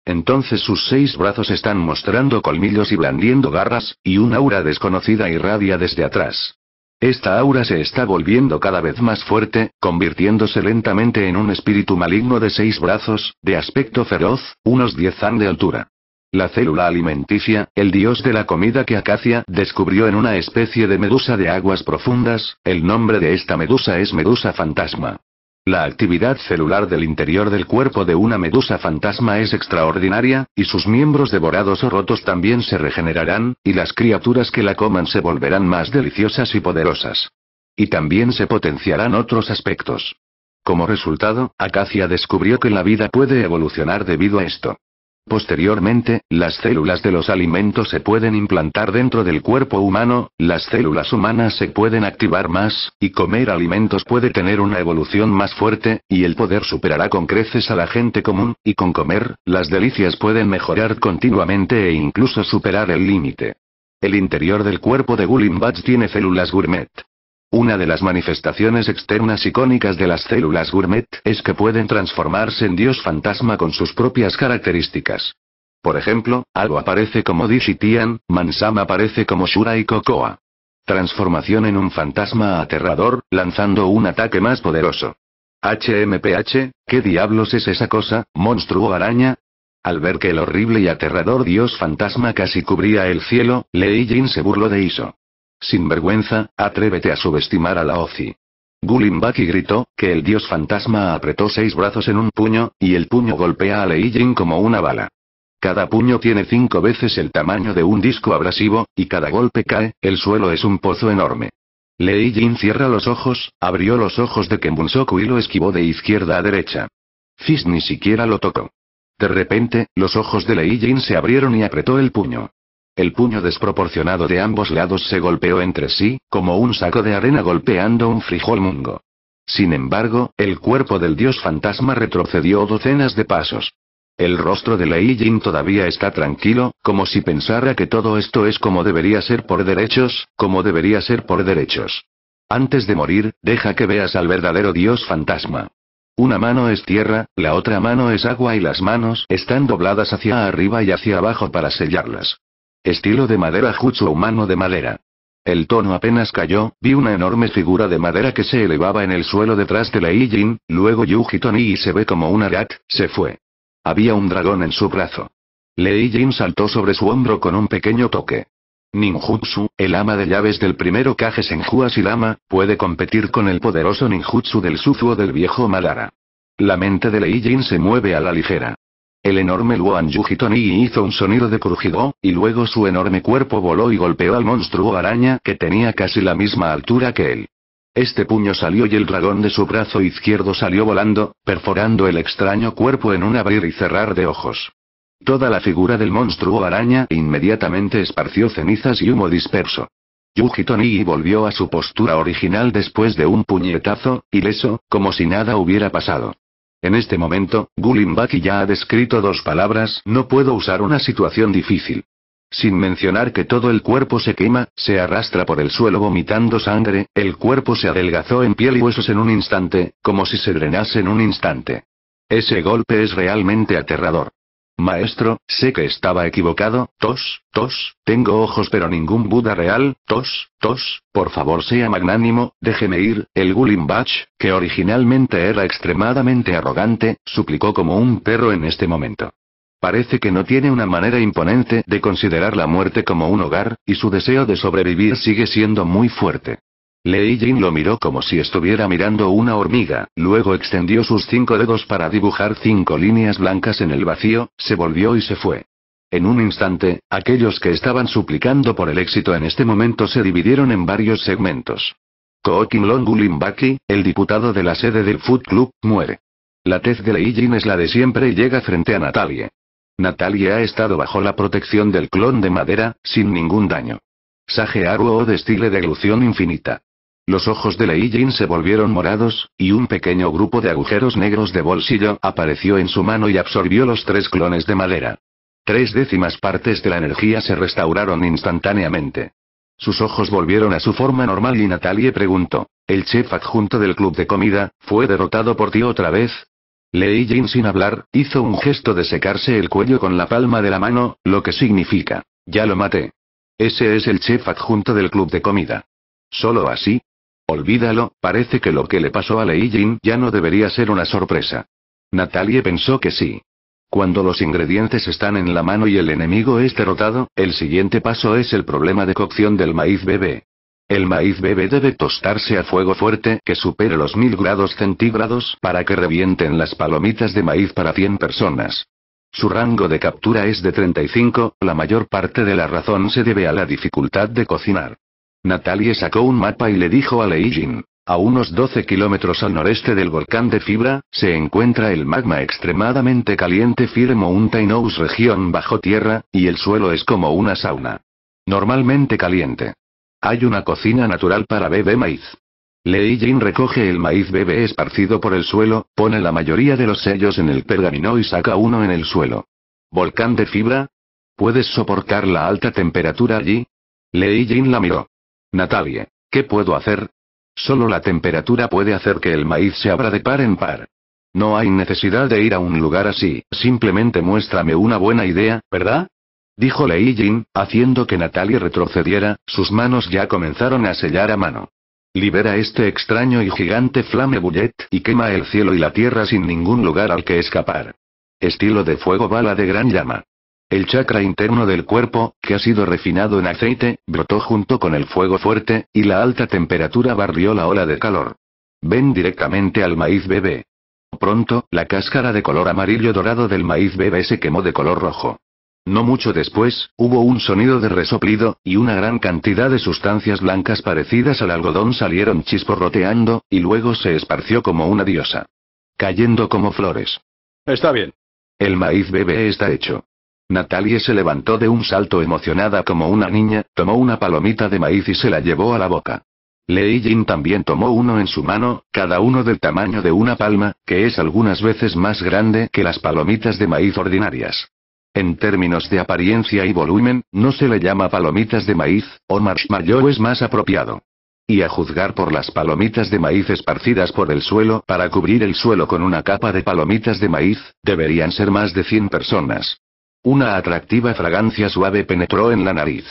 Entonces sus seis brazos están mostrando colmillos y blandiendo garras, y un aura desconocida irradia desde atrás. Esta aura se está volviendo cada vez más fuerte, convirtiéndose lentamente en un espíritu maligno de seis brazos, de aspecto feroz, unos diez han de altura. La célula alimenticia, el dios de la comida que Acacia descubrió en una especie de medusa de aguas profundas, el nombre de esta medusa es medusa fantasma. La actividad celular del interior del cuerpo de una medusa fantasma es extraordinaria, y sus miembros devorados o rotos también se regenerarán, y las criaturas que la coman se volverán más deliciosas y poderosas. Y también se potenciarán otros aspectos. Como resultado, Acacia descubrió que la vida puede evolucionar debido a esto. Posteriormente, las células de los alimentos se pueden implantar dentro del cuerpo humano, las células humanas se pueden activar más, y comer alimentos puede tener una evolución más fuerte, y el poder superará con creces a la gente común, y con comer, las delicias pueden mejorar continuamente e incluso superar el límite. El interior del cuerpo de Gulimbat tiene células gourmet. Una de las manifestaciones externas icónicas de las células gourmet es que pueden transformarse en dios fantasma con sus propias características. Por ejemplo, algo aparece como Digitian, Mansam aparece como Shura y Cocoa. Transformación en un fantasma aterrador, lanzando un ataque más poderoso. HMPH, ¿qué diablos es esa cosa, monstruo araña? Al ver que el horrible y aterrador dios fantasma casi cubría el cielo, Lei Jin se burló de Iso. Sin vergüenza, atrévete a subestimar a la Ozi. Gulimbaki gritó, que el dios fantasma apretó seis brazos en un puño, y el puño golpea a Lei Jin como una bala. Cada puño tiene cinco veces el tamaño de un disco abrasivo, y cada golpe cae, el suelo es un pozo enorme. Lei Jin cierra los ojos, abrió los ojos de Kembunsoku y lo esquivó de izquierda a derecha. Fizz ni siquiera lo tocó. De repente, los ojos de Lei Jin se abrieron y apretó el puño. El puño desproporcionado de ambos lados se golpeó entre sí, como un saco de arena golpeando un frijol mungo. Sin embargo, el cuerpo del dios fantasma retrocedió docenas de pasos. El rostro de Lei Jin todavía está tranquilo, como si pensara que todo esto es como debería ser por derechos, como debería ser por derechos. Antes de morir, deja que veas al verdadero dios fantasma. Una mano es tierra, la otra mano es agua y las manos están dobladas hacia arriba y hacia abajo para sellarlas. Estilo de madera jutsu humano de madera. El tono apenas cayó, vi una enorme figura de madera que se elevaba en el suelo detrás de Lei Jin, luego Yuji y se ve como un rat, se fue. Había un dragón en su brazo. Lei Jin saltó sobre su hombro con un pequeño toque. Ninjutsu, el ama de llaves del primero Kage y Silama, puede competir con el poderoso ninjutsu del Suzuo del viejo Madara. La mente de Lei Jin se mueve a la ligera. El enorme Luan Yujitoni hizo un sonido de crujido, y luego su enorme cuerpo voló y golpeó al monstruo araña que tenía casi la misma altura que él. Este puño salió y el dragón de su brazo izquierdo salió volando, perforando el extraño cuerpo en un abrir y cerrar de ojos. Toda la figura del monstruo araña inmediatamente esparció cenizas y humo disperso. Yujitoni volvió a su postura original después de un puñetazo, ileso, como si nada hubiera pasado. En este momento, Gulimbaki ya ha descrito dos palabras, no puedo usar una situación difícil. Sin mencionar que todo el cuerpo se quema, se arrastra por el suelo vomitando sangre, el cuerpo se adelgazó en piel y huesos en un instante, como si se drenase en un instante. Ese golpe es realmente aterrador. Maestro, sé que estaba equivocado, tos, tos, tengo ojos pero ningún Buda real, tos, tos, por favor sea magnánimo, déjeme ir, el Gulimbach, que originalmente era extremadamente arrogante, suplicó como un perro en este momento. Parece que no tiene una manera imponente de considerar la muerte como un hogar, y su deseo de sobrevivir sigue siendo muy fuerte. Lei Jin lo miró como si estuviera mirando una hormiga, luego extendió sus cinco dedos para dibujar cinco líneas blancas en el vacío, se volvió y se fue. En un instante, aquellos que estaban suplicando por el éxito en este momento se dividieron en varios segmentos. Ko Kim Long Baki, el diputado de la sede del Food Club, muere. La tez de Lei Jin es la de siempre y llega frente a Natalie. Natalie ha estado bajo la protección del clon de madera, sin ningún daño. Sage Aruo de estilo de Ilusión infinita. Los ojos de Lei Jin se volvieron morados, y un pequeño grupo de agujeros negros de bolsillo apareció en su mano y absorbió los tres clones de madera. Tres décimas partes de la energía se restauraron instantáneamente. Sus ojos volvieron a su forma normal y Natalie preguntó. ¿El chef adjunto del club de comida, fue derrotado por ti otra vez? Lei Jin sin hablar, hizo un gesto de secarse el cuello con la palma de la mano, lo que significa, ya lo maté. Ese es el chef adjunto del club de comida. Solo así, Olvídalo, parece que lo que le pasó a Lei ya no debería ser una sorpresa. Natalie pensó que sí. Cuando los ingredientes están en la mano y el enemigo es derrotado, el siguiente paso es el problema de cocción del maíz bebé. El maíz bebé debe tostarse a fuego fuerte que supere los 1000 grados centígrados para que revienten las palomitas de maíz para 100 personas. Su rango de captura es de 35, la mayor parte de la razón se debe a la dificultad de cocinar. Natalie sacó un mapa y le dijo a Leijin. A unos 12 kilómetros al noreste del volcán de Fibra, se encuentra el magma extremadamente caliente firmo un Tainous región bajo tierra, y el suelo es como una sauna. Normalmente caliente. Hay una cocina natural para bebé maíz. Lei recoge el maíz bebé esparcido por el suelo, pone la mayoría de los sellos en el pergamino y saca uno en el suelo. ¿Volcán de fibra? ¿Puedes soportar la alta temperatura allí? Lei Jin la miró. Natalie, ¿qué puedo hacer? Solo la temperatura puede hacer que el maíz se abra de par en par. No hay necesidad de ir a un lugar así, simplemente muéstrame una buena idea, ¿verdad? Dijo Lei Jin, haciendo que Natalie retrocediera, sus manos ya comenzaron a sellar a mano. Libera este extraño y gigante flame bullet y quema el cielo y la tierra sin ningún lugar al que escapar. Estilo de fuego bala de gran llama. El chakra interno del cuerpo, que ha sido refinado en aceite, brotó junto con el fuego fuerte, y la alta temperatura barrió la ola de calor. Ven directamente al maíz bebé. Pronto, la cáscara de color amarillo dorado del maíz bebé se quemó de color rojo. No mucho después, hubo un sonido de resoplido, y una gran cantidad de sustancias blancas parecidas al algodón salieron chisporroteando, y luego se esparció como una diosa. Cayendo como flores. Está bien. El maíz bebé está hecho. Natalie se levantó de un salto emocionada como una niña, tomó una palomita de maíz y se la llevó a la boca. Lei Jin también tomó uno en su mano, cada uno del tamaño de una palma, que es algunas veces más grande que las palomitas de maíz ordinarias. En términos de apariencia y volumen, no se le llama palomitas de maíz, o marshmallow es más apropiado. Y a juzgar por las palomitas de maíz esparcidas por el suelo para cubrir el suelo con una capa de palomitas de maíz, deberían ser más de 100 personas. Una atractiva fragancia suave penetró en la nariz.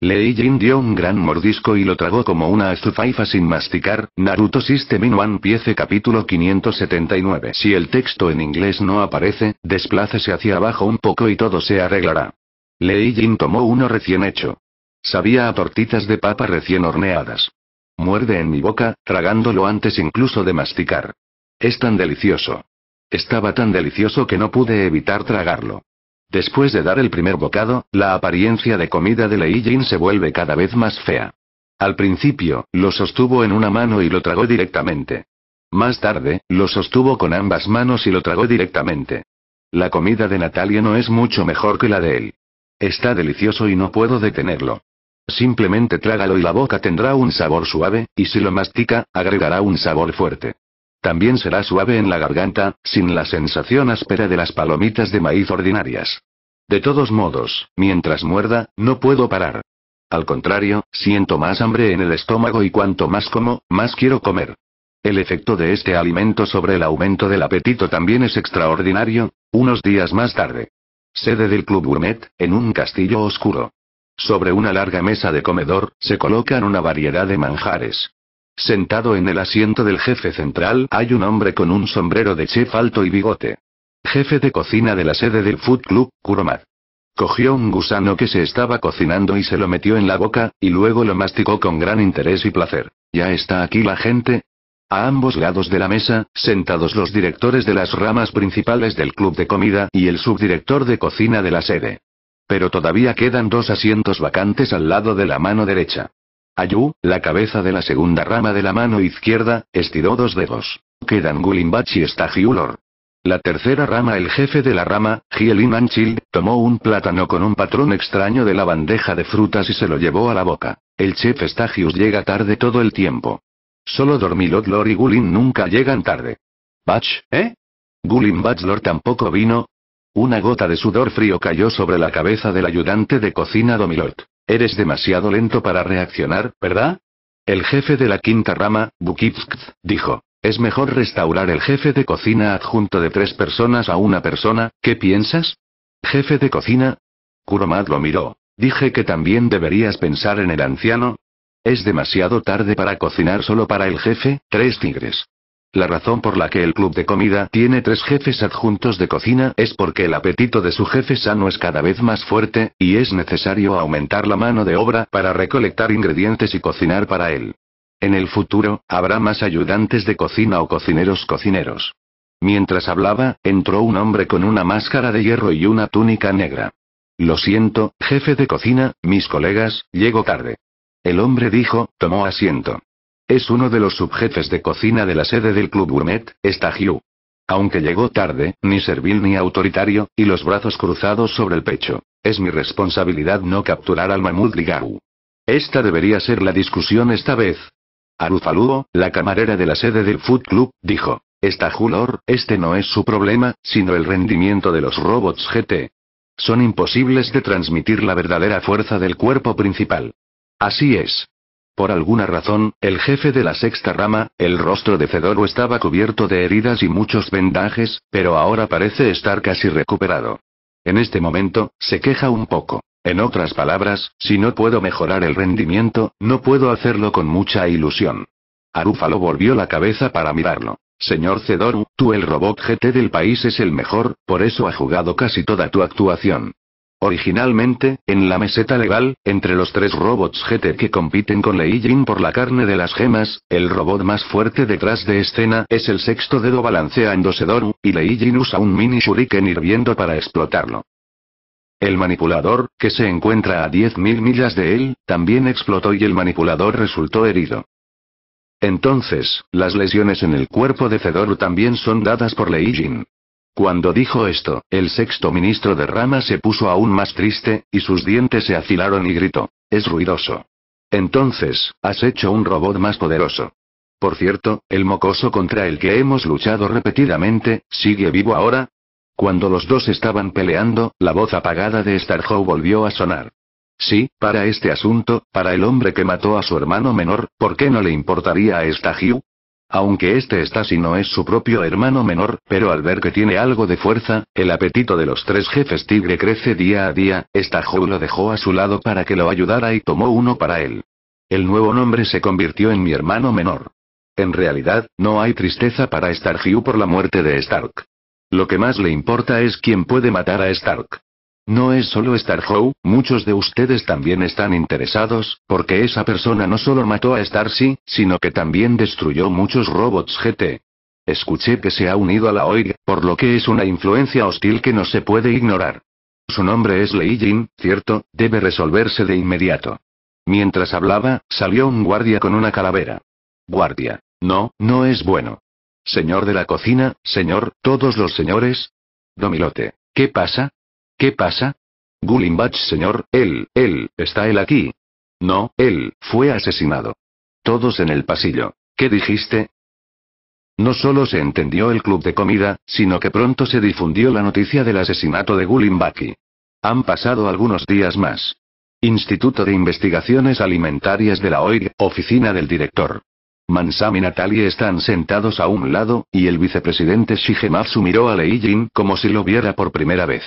Lei Jin dio un gran mordisco y lo tragó como una azufaifa sin masticar. Naruto System One Piece capítulo 579. Si el texto en inglés no aparece, desplácese hacia abajo un poco y todo se arreglará. Lei Jin tomó uno recién hecho. Sabía a tortitas de papa recién horneadas. Muerde en mi boca, tragándolo antes incluso de masticar. Es tan delicioso. Estaba tan delicioso que no pude evitar tragarlo. Después de dar el primer bocado, la apariencia de comida de Leijin se vuelve cada vez más fea. Al principio, lo sostuvo en una mano y lo tragó directamente. Más tarde, lo sostuvo con ambas manos y lo tragó directamente. La comida de Natalia no es mucho mejor que la de él. Está delicioso y no puedo detenerlo. Simplemente trágalo y la boca tendrá un sabor suave, y si lo mastica, agregará un sabor fuerte. También será suave en la garganta, sin la sensación áspera de las palomitas de maíz ordinarias. De todos modos, mientras muerda, no puedo parar. Al contrario, siento más hambre en el estómago y cuanto más como, más quiero comer. El efecto de este alimento sobre el aumento del apetito también es extraordinario, unos días más tarde. Sede del Club Gourmet, en un castillo oscuro. Sobre una larga mesa de comedor, se colocan una variedad de manjares. Sentado en el asiento del jefe central hay un hombre con un sombrero de chef alto y bigote. Jefe de cocina de la sede del Food Club, Kuromad. Cogió un gusano que se estaba cocinando y se lo metió en la boca, y luego lo masticó con gran interés y placer. ¿Ya está aquí la gente? A ambos lados de la mesa, sentados los directores de las ramas principales del club de comida y el subdirector de cocina de la sede. Pero todavía quedan dos asientos vacantes al lado de la mano derecha. Ayu, la cabeza de la segunda rama de la mano izquierda, estiró dos dedos. Quedan Gulimbachi y Giulor. La tercera rama el jefe de la rama, Gielin tomó un plátano con un patrón extraño de la bandeja de frutas y se lo llevó a la boca. El chef Stagius llega tarde todo el tiempo. Solo Dormilotlor y Gulin nunca llegan tarde. Bach, ¿eh? Gulin Gulimbach-Lor tampoco vino. Una gota de sudor frío cayó sobre la cabeza del ayudante de cocina Dormilot. Eres demasiado lento para reaccionar, ¿verdad? El jefe de la quinta rama, Bukitsk, dijo. Es mejor restaurar el jefe de cocina adjunto de tres personas a una persona, ¿qué piensas? ¿Jefe de cocina? Kuromad lo miró. Dije que también deberías pensar en el anciano. Es demasiado tarde para cocinar solo para el jefe, tres tigres. La razón por la que el club de comida tiene tres jefes adjuntos de cocina es porque el apetito de su jefe sano es cada vez más fuerte, y es necesario aumentar la mano de obra para recolectar ingredientes y cocinar para él. En el futuro, habrá más ayudantes de cocina o cocineros cocineros. Mientras hablaba, entró un hombre con una máscara de hierro y una túnica negra. Lo siento, jefe de cocina, mis colegas, llego tarde. El hombre dijo, tomó asiento. Es uno de los subjefes de cocina de la sede del Club Gourmet, está Aunque llegó tarde, ni servil ni autoritario, y los brazos cruzados sobre el pecho. Es mi responsabilidad no capturar al mamut Ligau. Esta debería ser la discusión esta vez. Arufaluo, la camarera de la sede del Food Club, dijo. Está este no es su problema, sino el rendimiento de los robots GT. Son imposibles de transmitir la verdadera fuerza del cuerpo principal. Así es. Por alguna razón, el jefe de la sexta rama, el rostro de Cedoru estaba cubierto de heridas y muchos vendajes, pero ahora parece estar casi recuperado. En este momento, se queja un poco. En otras palabras, si no puedo mejorar el rendimiento, no puedo hacerlo con mucha ilusión. Arúfalo volvió la cabeza para mirarlo. Señor Cedoru, tú el robot GT del país es el mejor, por eso ha jugado casi toda tu actuación. Originalmente, en la meseta legal, entre los tres robots GT que compiten con Lei por la carne de las gemas, el robot más fuerte detrás de escena es el sexto dedo balanceando Sedoru, y Lei Jin usa un mini shuriken hirviendo para explotarlo. El manipulador, que se encuentra a 10.000 millas de él, también explotó y el manipulador resultó herido. Entonces, las lesiones en el cuerpo de Fedoru también son dadas por Leijin. Cuando dijo esto, el sexto ministro de Rama se puso aún más triste, y sus dientes se afilaron y gritó, es ruidoso. Entonces, has hecho un robot más poderoso. Por cierto, el mocoso contra el que hemos luchado repetidamente, ¿sigue vivo ahora? Cuando los dos estaban peleando, la voz apagada de Starhow volvió a sonar. Sí, para este asunto, para el hombre que mató a su hermano menor, ¿por qué no le importaría a Hugh? Aunque este Stasi no es su propio hermano menor, pero al ver que tiene algo de fuerza, el apetito de los tres jefes tigre crece día a día, Stajou lo dejó a su lado para que lo ayudara y tomó uno para él. El nuevo nombre se convirtió en mi hermano menor. En realidad, no hay tristeza para Stargiu por la muerte de Stark. Lo que más le importa es quién puede matar a Stark. No es solo Starhow, muchos de ustedes también están interesados, porque esa persona no solo mató a Starcy, sino que también destruyó muchos robots GT. Escuché que se ha unido a la OIG, por lo que es una influencia hostil que no se puede ignorar. Su nombre es Lei Jin, cierto, debe resolverse de inmediato. Mientras hablaba, salió un guardia con una calavera. Guardia. No, no es bueno. Señor de la cocina, señor, todos los señores. Domilote. ¿Qué pasa? ¿Qué pasa? Gulimbach, señor, él, él, está él aquí. No, él, fue asesinado. Todos en el pasillo. ¿Qué dijiste? No solo se entendió el club de comida, sino que pronto se difundió la noticia del asesinato de Gulimbaki. Han pasado algunos días más. Instituto de Investigaciones Alimentarias de la OIG, oficina del director. Mansam y Natalie están sentados a un lado, y el vicepresidente Shigematsu miró a Leijin como si lo viera por primera vez.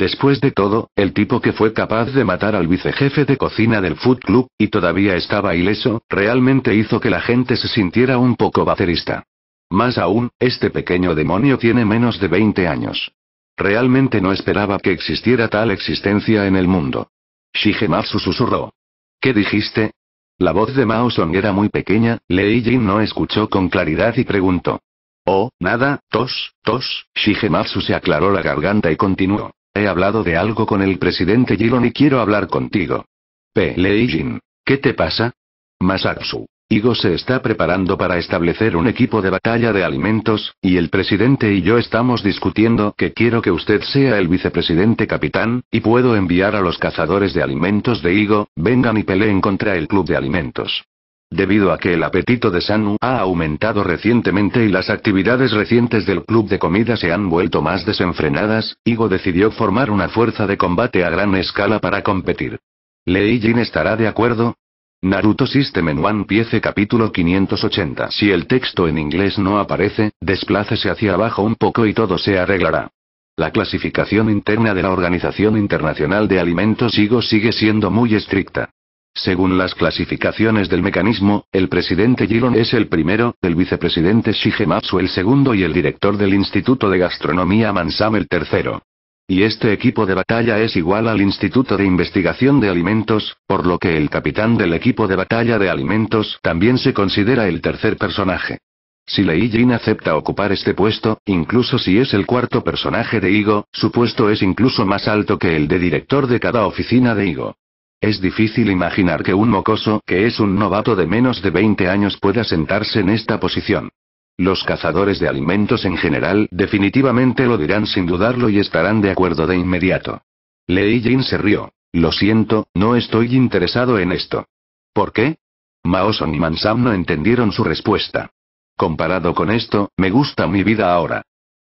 Después de todo, el tipo que fue capaz de matar al vicejefe de cocina del Food Club, y todavía estaba ileso, realmente hizo que la gente se sintiera un poco baterista. Más aún, este pequeño demonio tiene menos de 20 años. Realmente no esperaba que existiera tal existencia en el mundo. Shigematsu susurró. ¿Qué dijiste? La voz de Mao Song era muy pequeña, Lei Jin no escuchó con claridad y preguntó. Oh, nada, tos, tos, Shigematsu se aclaró la garganta y continuó. He hablado de algo con el presidente Jiron y quiero hablar contigo. P. Leijin. ¿Qué te pasa? Masatsu. Igo se está preparando para establecer un equipo de batalla de alimentos, y el presidente y yo estamos discutiendo que quiero que usted sea el vicepresidente capitán, y puedo enviar a los cazadores de alimentos de Igo, vengan y peleen contra el club de alimentos. Debido a que el apetito de Sanu ha aumentado recientemente y las actividades recientes del club de comida se han vuelto más desenfrenadas, Igo decidió formar una fuerza de combate a gran escala para competir. ¿Lei Jin estará de acuerdo? Naruto System en One Piece capítulo 580 Si el texto en inglés no aparece, desplácese hacia abajo un poco y todo se arreglará. La clasificación interna de la Organización Internacional de Alimentos IGO sigue siendo muy estricta. Según las clasificaciones del mecanismo, el presidente Gillon es el primero, el vicepresidente Shigematsu el segundo y el director del Instituto de Gastronomía Mansam el tercero. Y este equipo de batalla es igual al Instituto de Investigación de Alimentos, por lo que el capitán del equipo de batalla de alimentos también se considera el tercer personaje. Si Lei Jin acepta ocupar este puesto, incluso si es el cuarto personaje de Igo, su puesto es incluso más alto que el de director de cada oficina de Igo. Es difícil imaginar que un mocoso que es un novato de menos de 20 años pueda sentarse en esta posición. Los cazadores de alimentos en general definitivamente lo dirán sin dudarlo y estarán de acuerdo de inmediato. Lei Jin se rió. Lo siento, no estoy interesado en esto. ¿Por qué? Maoson y Mansam no entendieron su respuesta. Comparado con esto, me gusta mi vida ahora.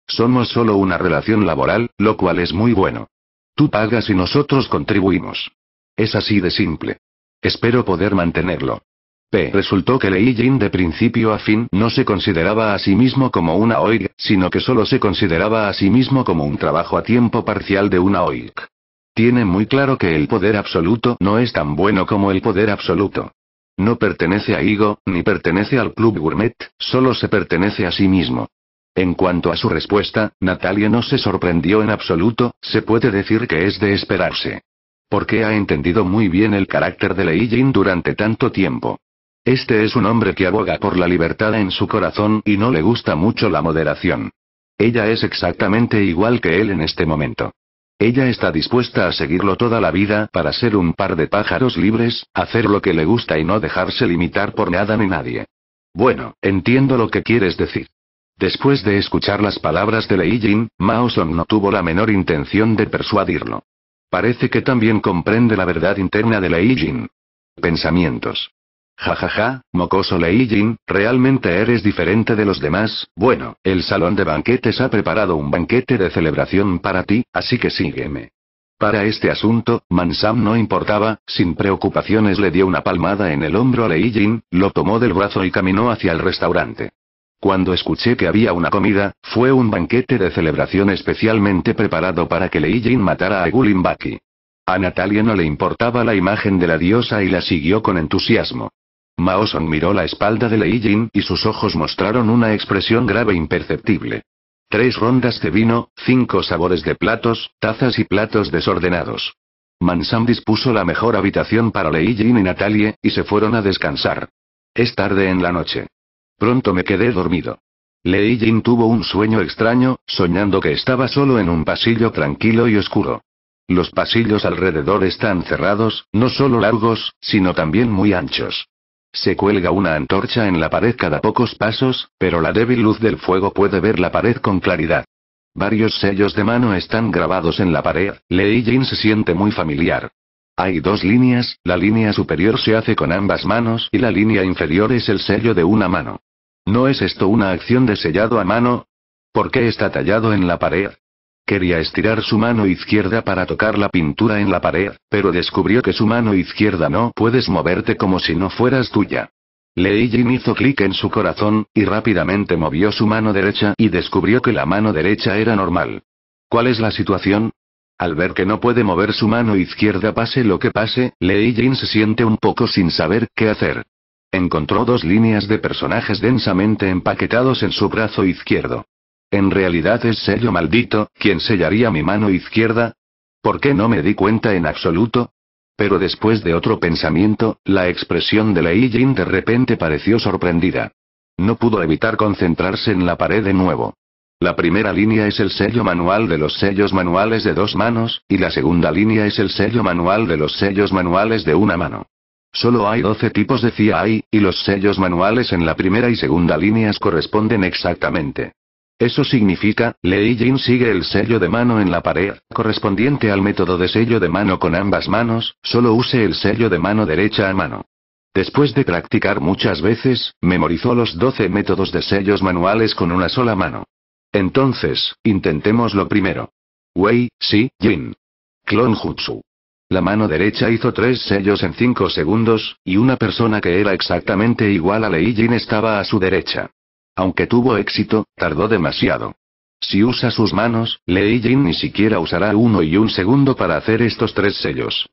Somos solo una relación laboral, lo cual es muy bueno. Tú pagas y nosotros contribuimos. Es así de simple. Espero poder mantenerlo. P. Resultó que Lei Jin de principio a fin no se consideraba a sí mismo como una OIG, sino que solo se consideraba a sí mismo como un trabajo a tiempo parcial de una OIG. Tiene muy claro que el poder absoluto no es tan bueno como el poder absoluto. No pertenece a Igo, ni pertenece al club gourmet, solo se pertenece a sí mismo. En cuanto a su respuesta, Natalia no se sorprendió en absoluto, se puede decir que es de esperarse. Porque ha entendido muy bien el carácter de Lei Jin durante tanto tiempo. Este es un hombre que aboga por la libertad en su corazón y no le gusta mucho la moderación. Ella es exactamente igual que él en este momento. Ella está dispuesta a seguirlo toda la vida para ser un par de pájaros libres, hacer lo que le gusta y no dejarse limitar por nada ni nadie. Bueno, entiendo lo que quieres decir. Después de escuchar las palabras de Lei Jin, Mao Song no tuvo la menor intención de persuadirlo. Parece que también comprende la verdad interna de Lei Jin. Pensamientos. Jajaja, ja, ja, mocoso Lei Jin, realmente eres diferente de los demás. Bueno, el salón de banquetes ha preparado un banquete de celebración para ti, así que sígueme. Para este asunto, Mansam no importaba, sin preocupaciones le dio una palmada en el hombro a Lei Jin, lo tomó del brazo y caminó hacia el restaurante. Cuando escuché que había una comida, fue un banquete de celebración especialmente preparado para que Jin matara a Gulimbaki. A Natalia no le importaba la imagen de la diosa y la siguió con entusiasmo. Maoson miró la espalda de Jin y sus ojos mostraron una expresión grave e imperceptible. Tres rondas de vino, cinco sabores de platos, tazas y platos desordenados. Mansam dispuso la mejor habitación para Jin y Natalie, y se fueron a descansar. Es tarde en la noche. Pronto me quedé dormido. Lei Jin tuvo un sueño extraño, soñando que estaba solo en un pasillo tranquilo y oscuro. Los pasillos alrededor están cerrados, no solo largos, sino también muy anchos. Se cuelga una antorcha en la pared cada pocos pasos, pero la débil luz del fuego puede ver la pared con claridad. Varios sellos de mano están grabados en la pared, Lei Jin se siente muy familiar. Hay dos líneas, la línea superior se hace con ambas manos y la línea inferior es el sello de una mano. ¿No es esto una acción de sellado a mano? ¿Por qué está tallado en la pared? Quería estirar su mano izquierda para tocar la pintura en la pared, pero descubrió que su mano izquierda no puedes moverte como si no fueras tuya. Lei Jin hizo clic en su corazón, y rápidamente movió su mano derecha y descubrió que la mano derecha era normal. ¿Cuál es la situación? Al ver que no puede mover su mano izquierda pase lo que pase, Lei Jin se siente un poco sin saber qué hacer. Encontró dos líneas de personajes densamente empaquetados en su brazo izquierdo. En realidad es sello maldito, quien sellaría mi mano izquierda. ¿Por qué no me di cuenta en absoluto? Pero después de otro pensamiento, la expresión de Lei Jin de repente pareció sorprendida. No pudo evitar concentrarse en la pared de nuevo. La primera línea es el sello manual de los sellos manuales de dos manos, y la segunda línea es el sello manual de los sellos manuales de una mano. Solo hay 12 tipos de CIAI, y los sellos manuales en la primera y segunda líneas corresponden exactamente. Eso significa, Lei Jin sigue el sello de mano en la pared, correspondiente al método de sello de mano con ambas manos, solo use el sello de mano derecha a mano. Después de practicar muchas veces, memorizó los 12 métodos de sellos manuales con una sola mano. Entonces, intentemos lo primero. Wei, Si, Jin. Clon Jutsu. La mano derecha hizo tres sellos en cinco segundos, y una persona que era exactamente igual a Lei Jin estaba a su derecha. Aunque tuvo éxito, tardó demasiado. Si usa sus manos, Lei Jin ni siquiera usará uno y un segundo para hacer estos tres sellos.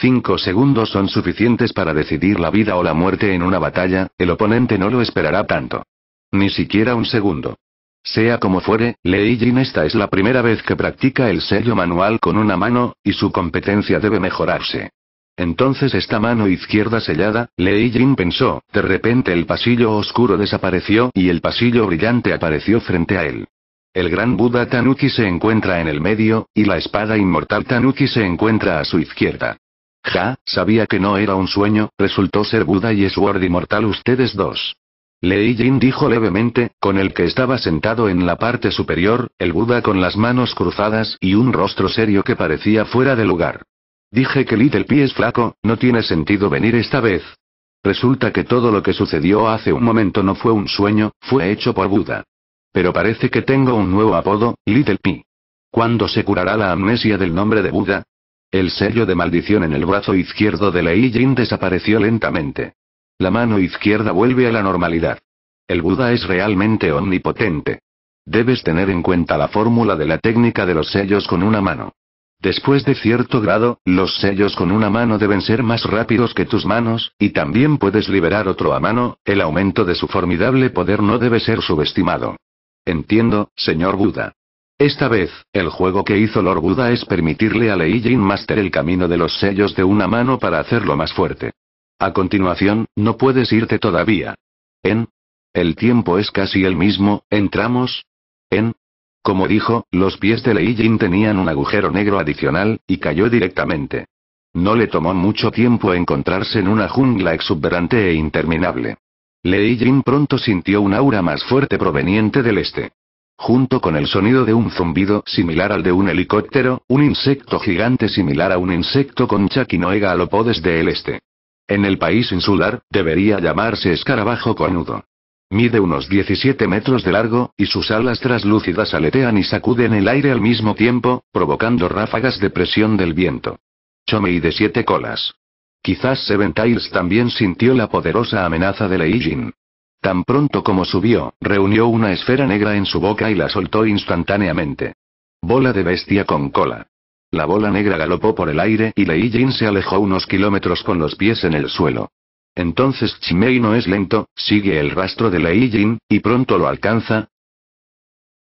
Cinco segundos son suficientes para decidir la vida o la muerte en una batalla, el oponente no lo esperará tanto. Ni siquiera un segundo. Sea como fuere, Lei Jin esta es la primera vez que practica el sello manual con una mano, y su competencia debe mejorarse. Entonces esta mano izquierda sellada, Lei Jin pensó, de repente el pasillo oscuro desapareció y el pasillo brillante apareció frente a él. El gran Buda Tanuki se encuentra en el medio, y la espada inmortal Tanuki se encuentra a su izquierda. Ja, sabía que no era un sueño, resultó ser Buda y Sword inmortal ustedes dos. Lei Jin dijo levemente, con el que estaba sentado en la parte superior, el Buda con las manos cruzadas y un rostro serio que parecía fuera de lugar. Dije que Little Pie es flaco, no tiene sentido venir esta vez. Resulta que todo lo que sucedió hace un momento no fue un sueño, fue hecho por Buda. Pero parece que tengo un nuevo apodo, Little Pie. ¿Cuándo se curará la amnesia del nombre de Buda? El sello de maldición en el brazo izquierdo de Lei Jin desapareció lentamente. La mano izquierda vuelve a la normalidad. El Buda es realmente omnipotente. Debes tener en cuenta la fórmula de la técnica de los sellos con una mano. Después de cierto grado, los sellos con una mano deben ser más rápidos que tus manos, y también puedes liberar otro a mano, el aumento de su formidable poder no debe ser subestimado. Entiendo, señor Buda. Esta vez, el juego que hizo Lord Buda es permitirle a Lei Master el camino de los sellos de una mano para hacerlo más fuerte. A continuación, no puedes irte todavía. En. El tiempo es casi el mismo, entramos. En. Como dijo, los pies de Lei Jin tenían un agujero negro adicional, y cayó directamente. No le tomó mucho tiempo encontrarse en una jungla exuberante e interminable. Lei Jin pronto sintió un aura más fuerte proveniente del este. Junto con el sonido de un zumbido similar al de un helicóptero, un insecto gigante similar a un insecto con chaquinoega alopó desde el este. En el país insular, debería llamarse escarabajo conudo. Mide unos 17 metros de largo, y sus alas traslúcidas aletean y sacuden el aire al mismo tiempo, provocando ráfagas de presión del viento. Chomei de siete colas. Quizás Seven Tiles también sintió la poderosa amenaza de Leijin. Tan pronto como subió, reunió una esfera negra en su boca y la soltó instantáneamente. Bola de bestia con cola. La bola negra galopó por el aire y Lei Jin se alejó unos kilómetros con los pies en el suelo. Entonces Chimei no es lento, sigue el rastro de Lei Jin, y pronto lo alcanza,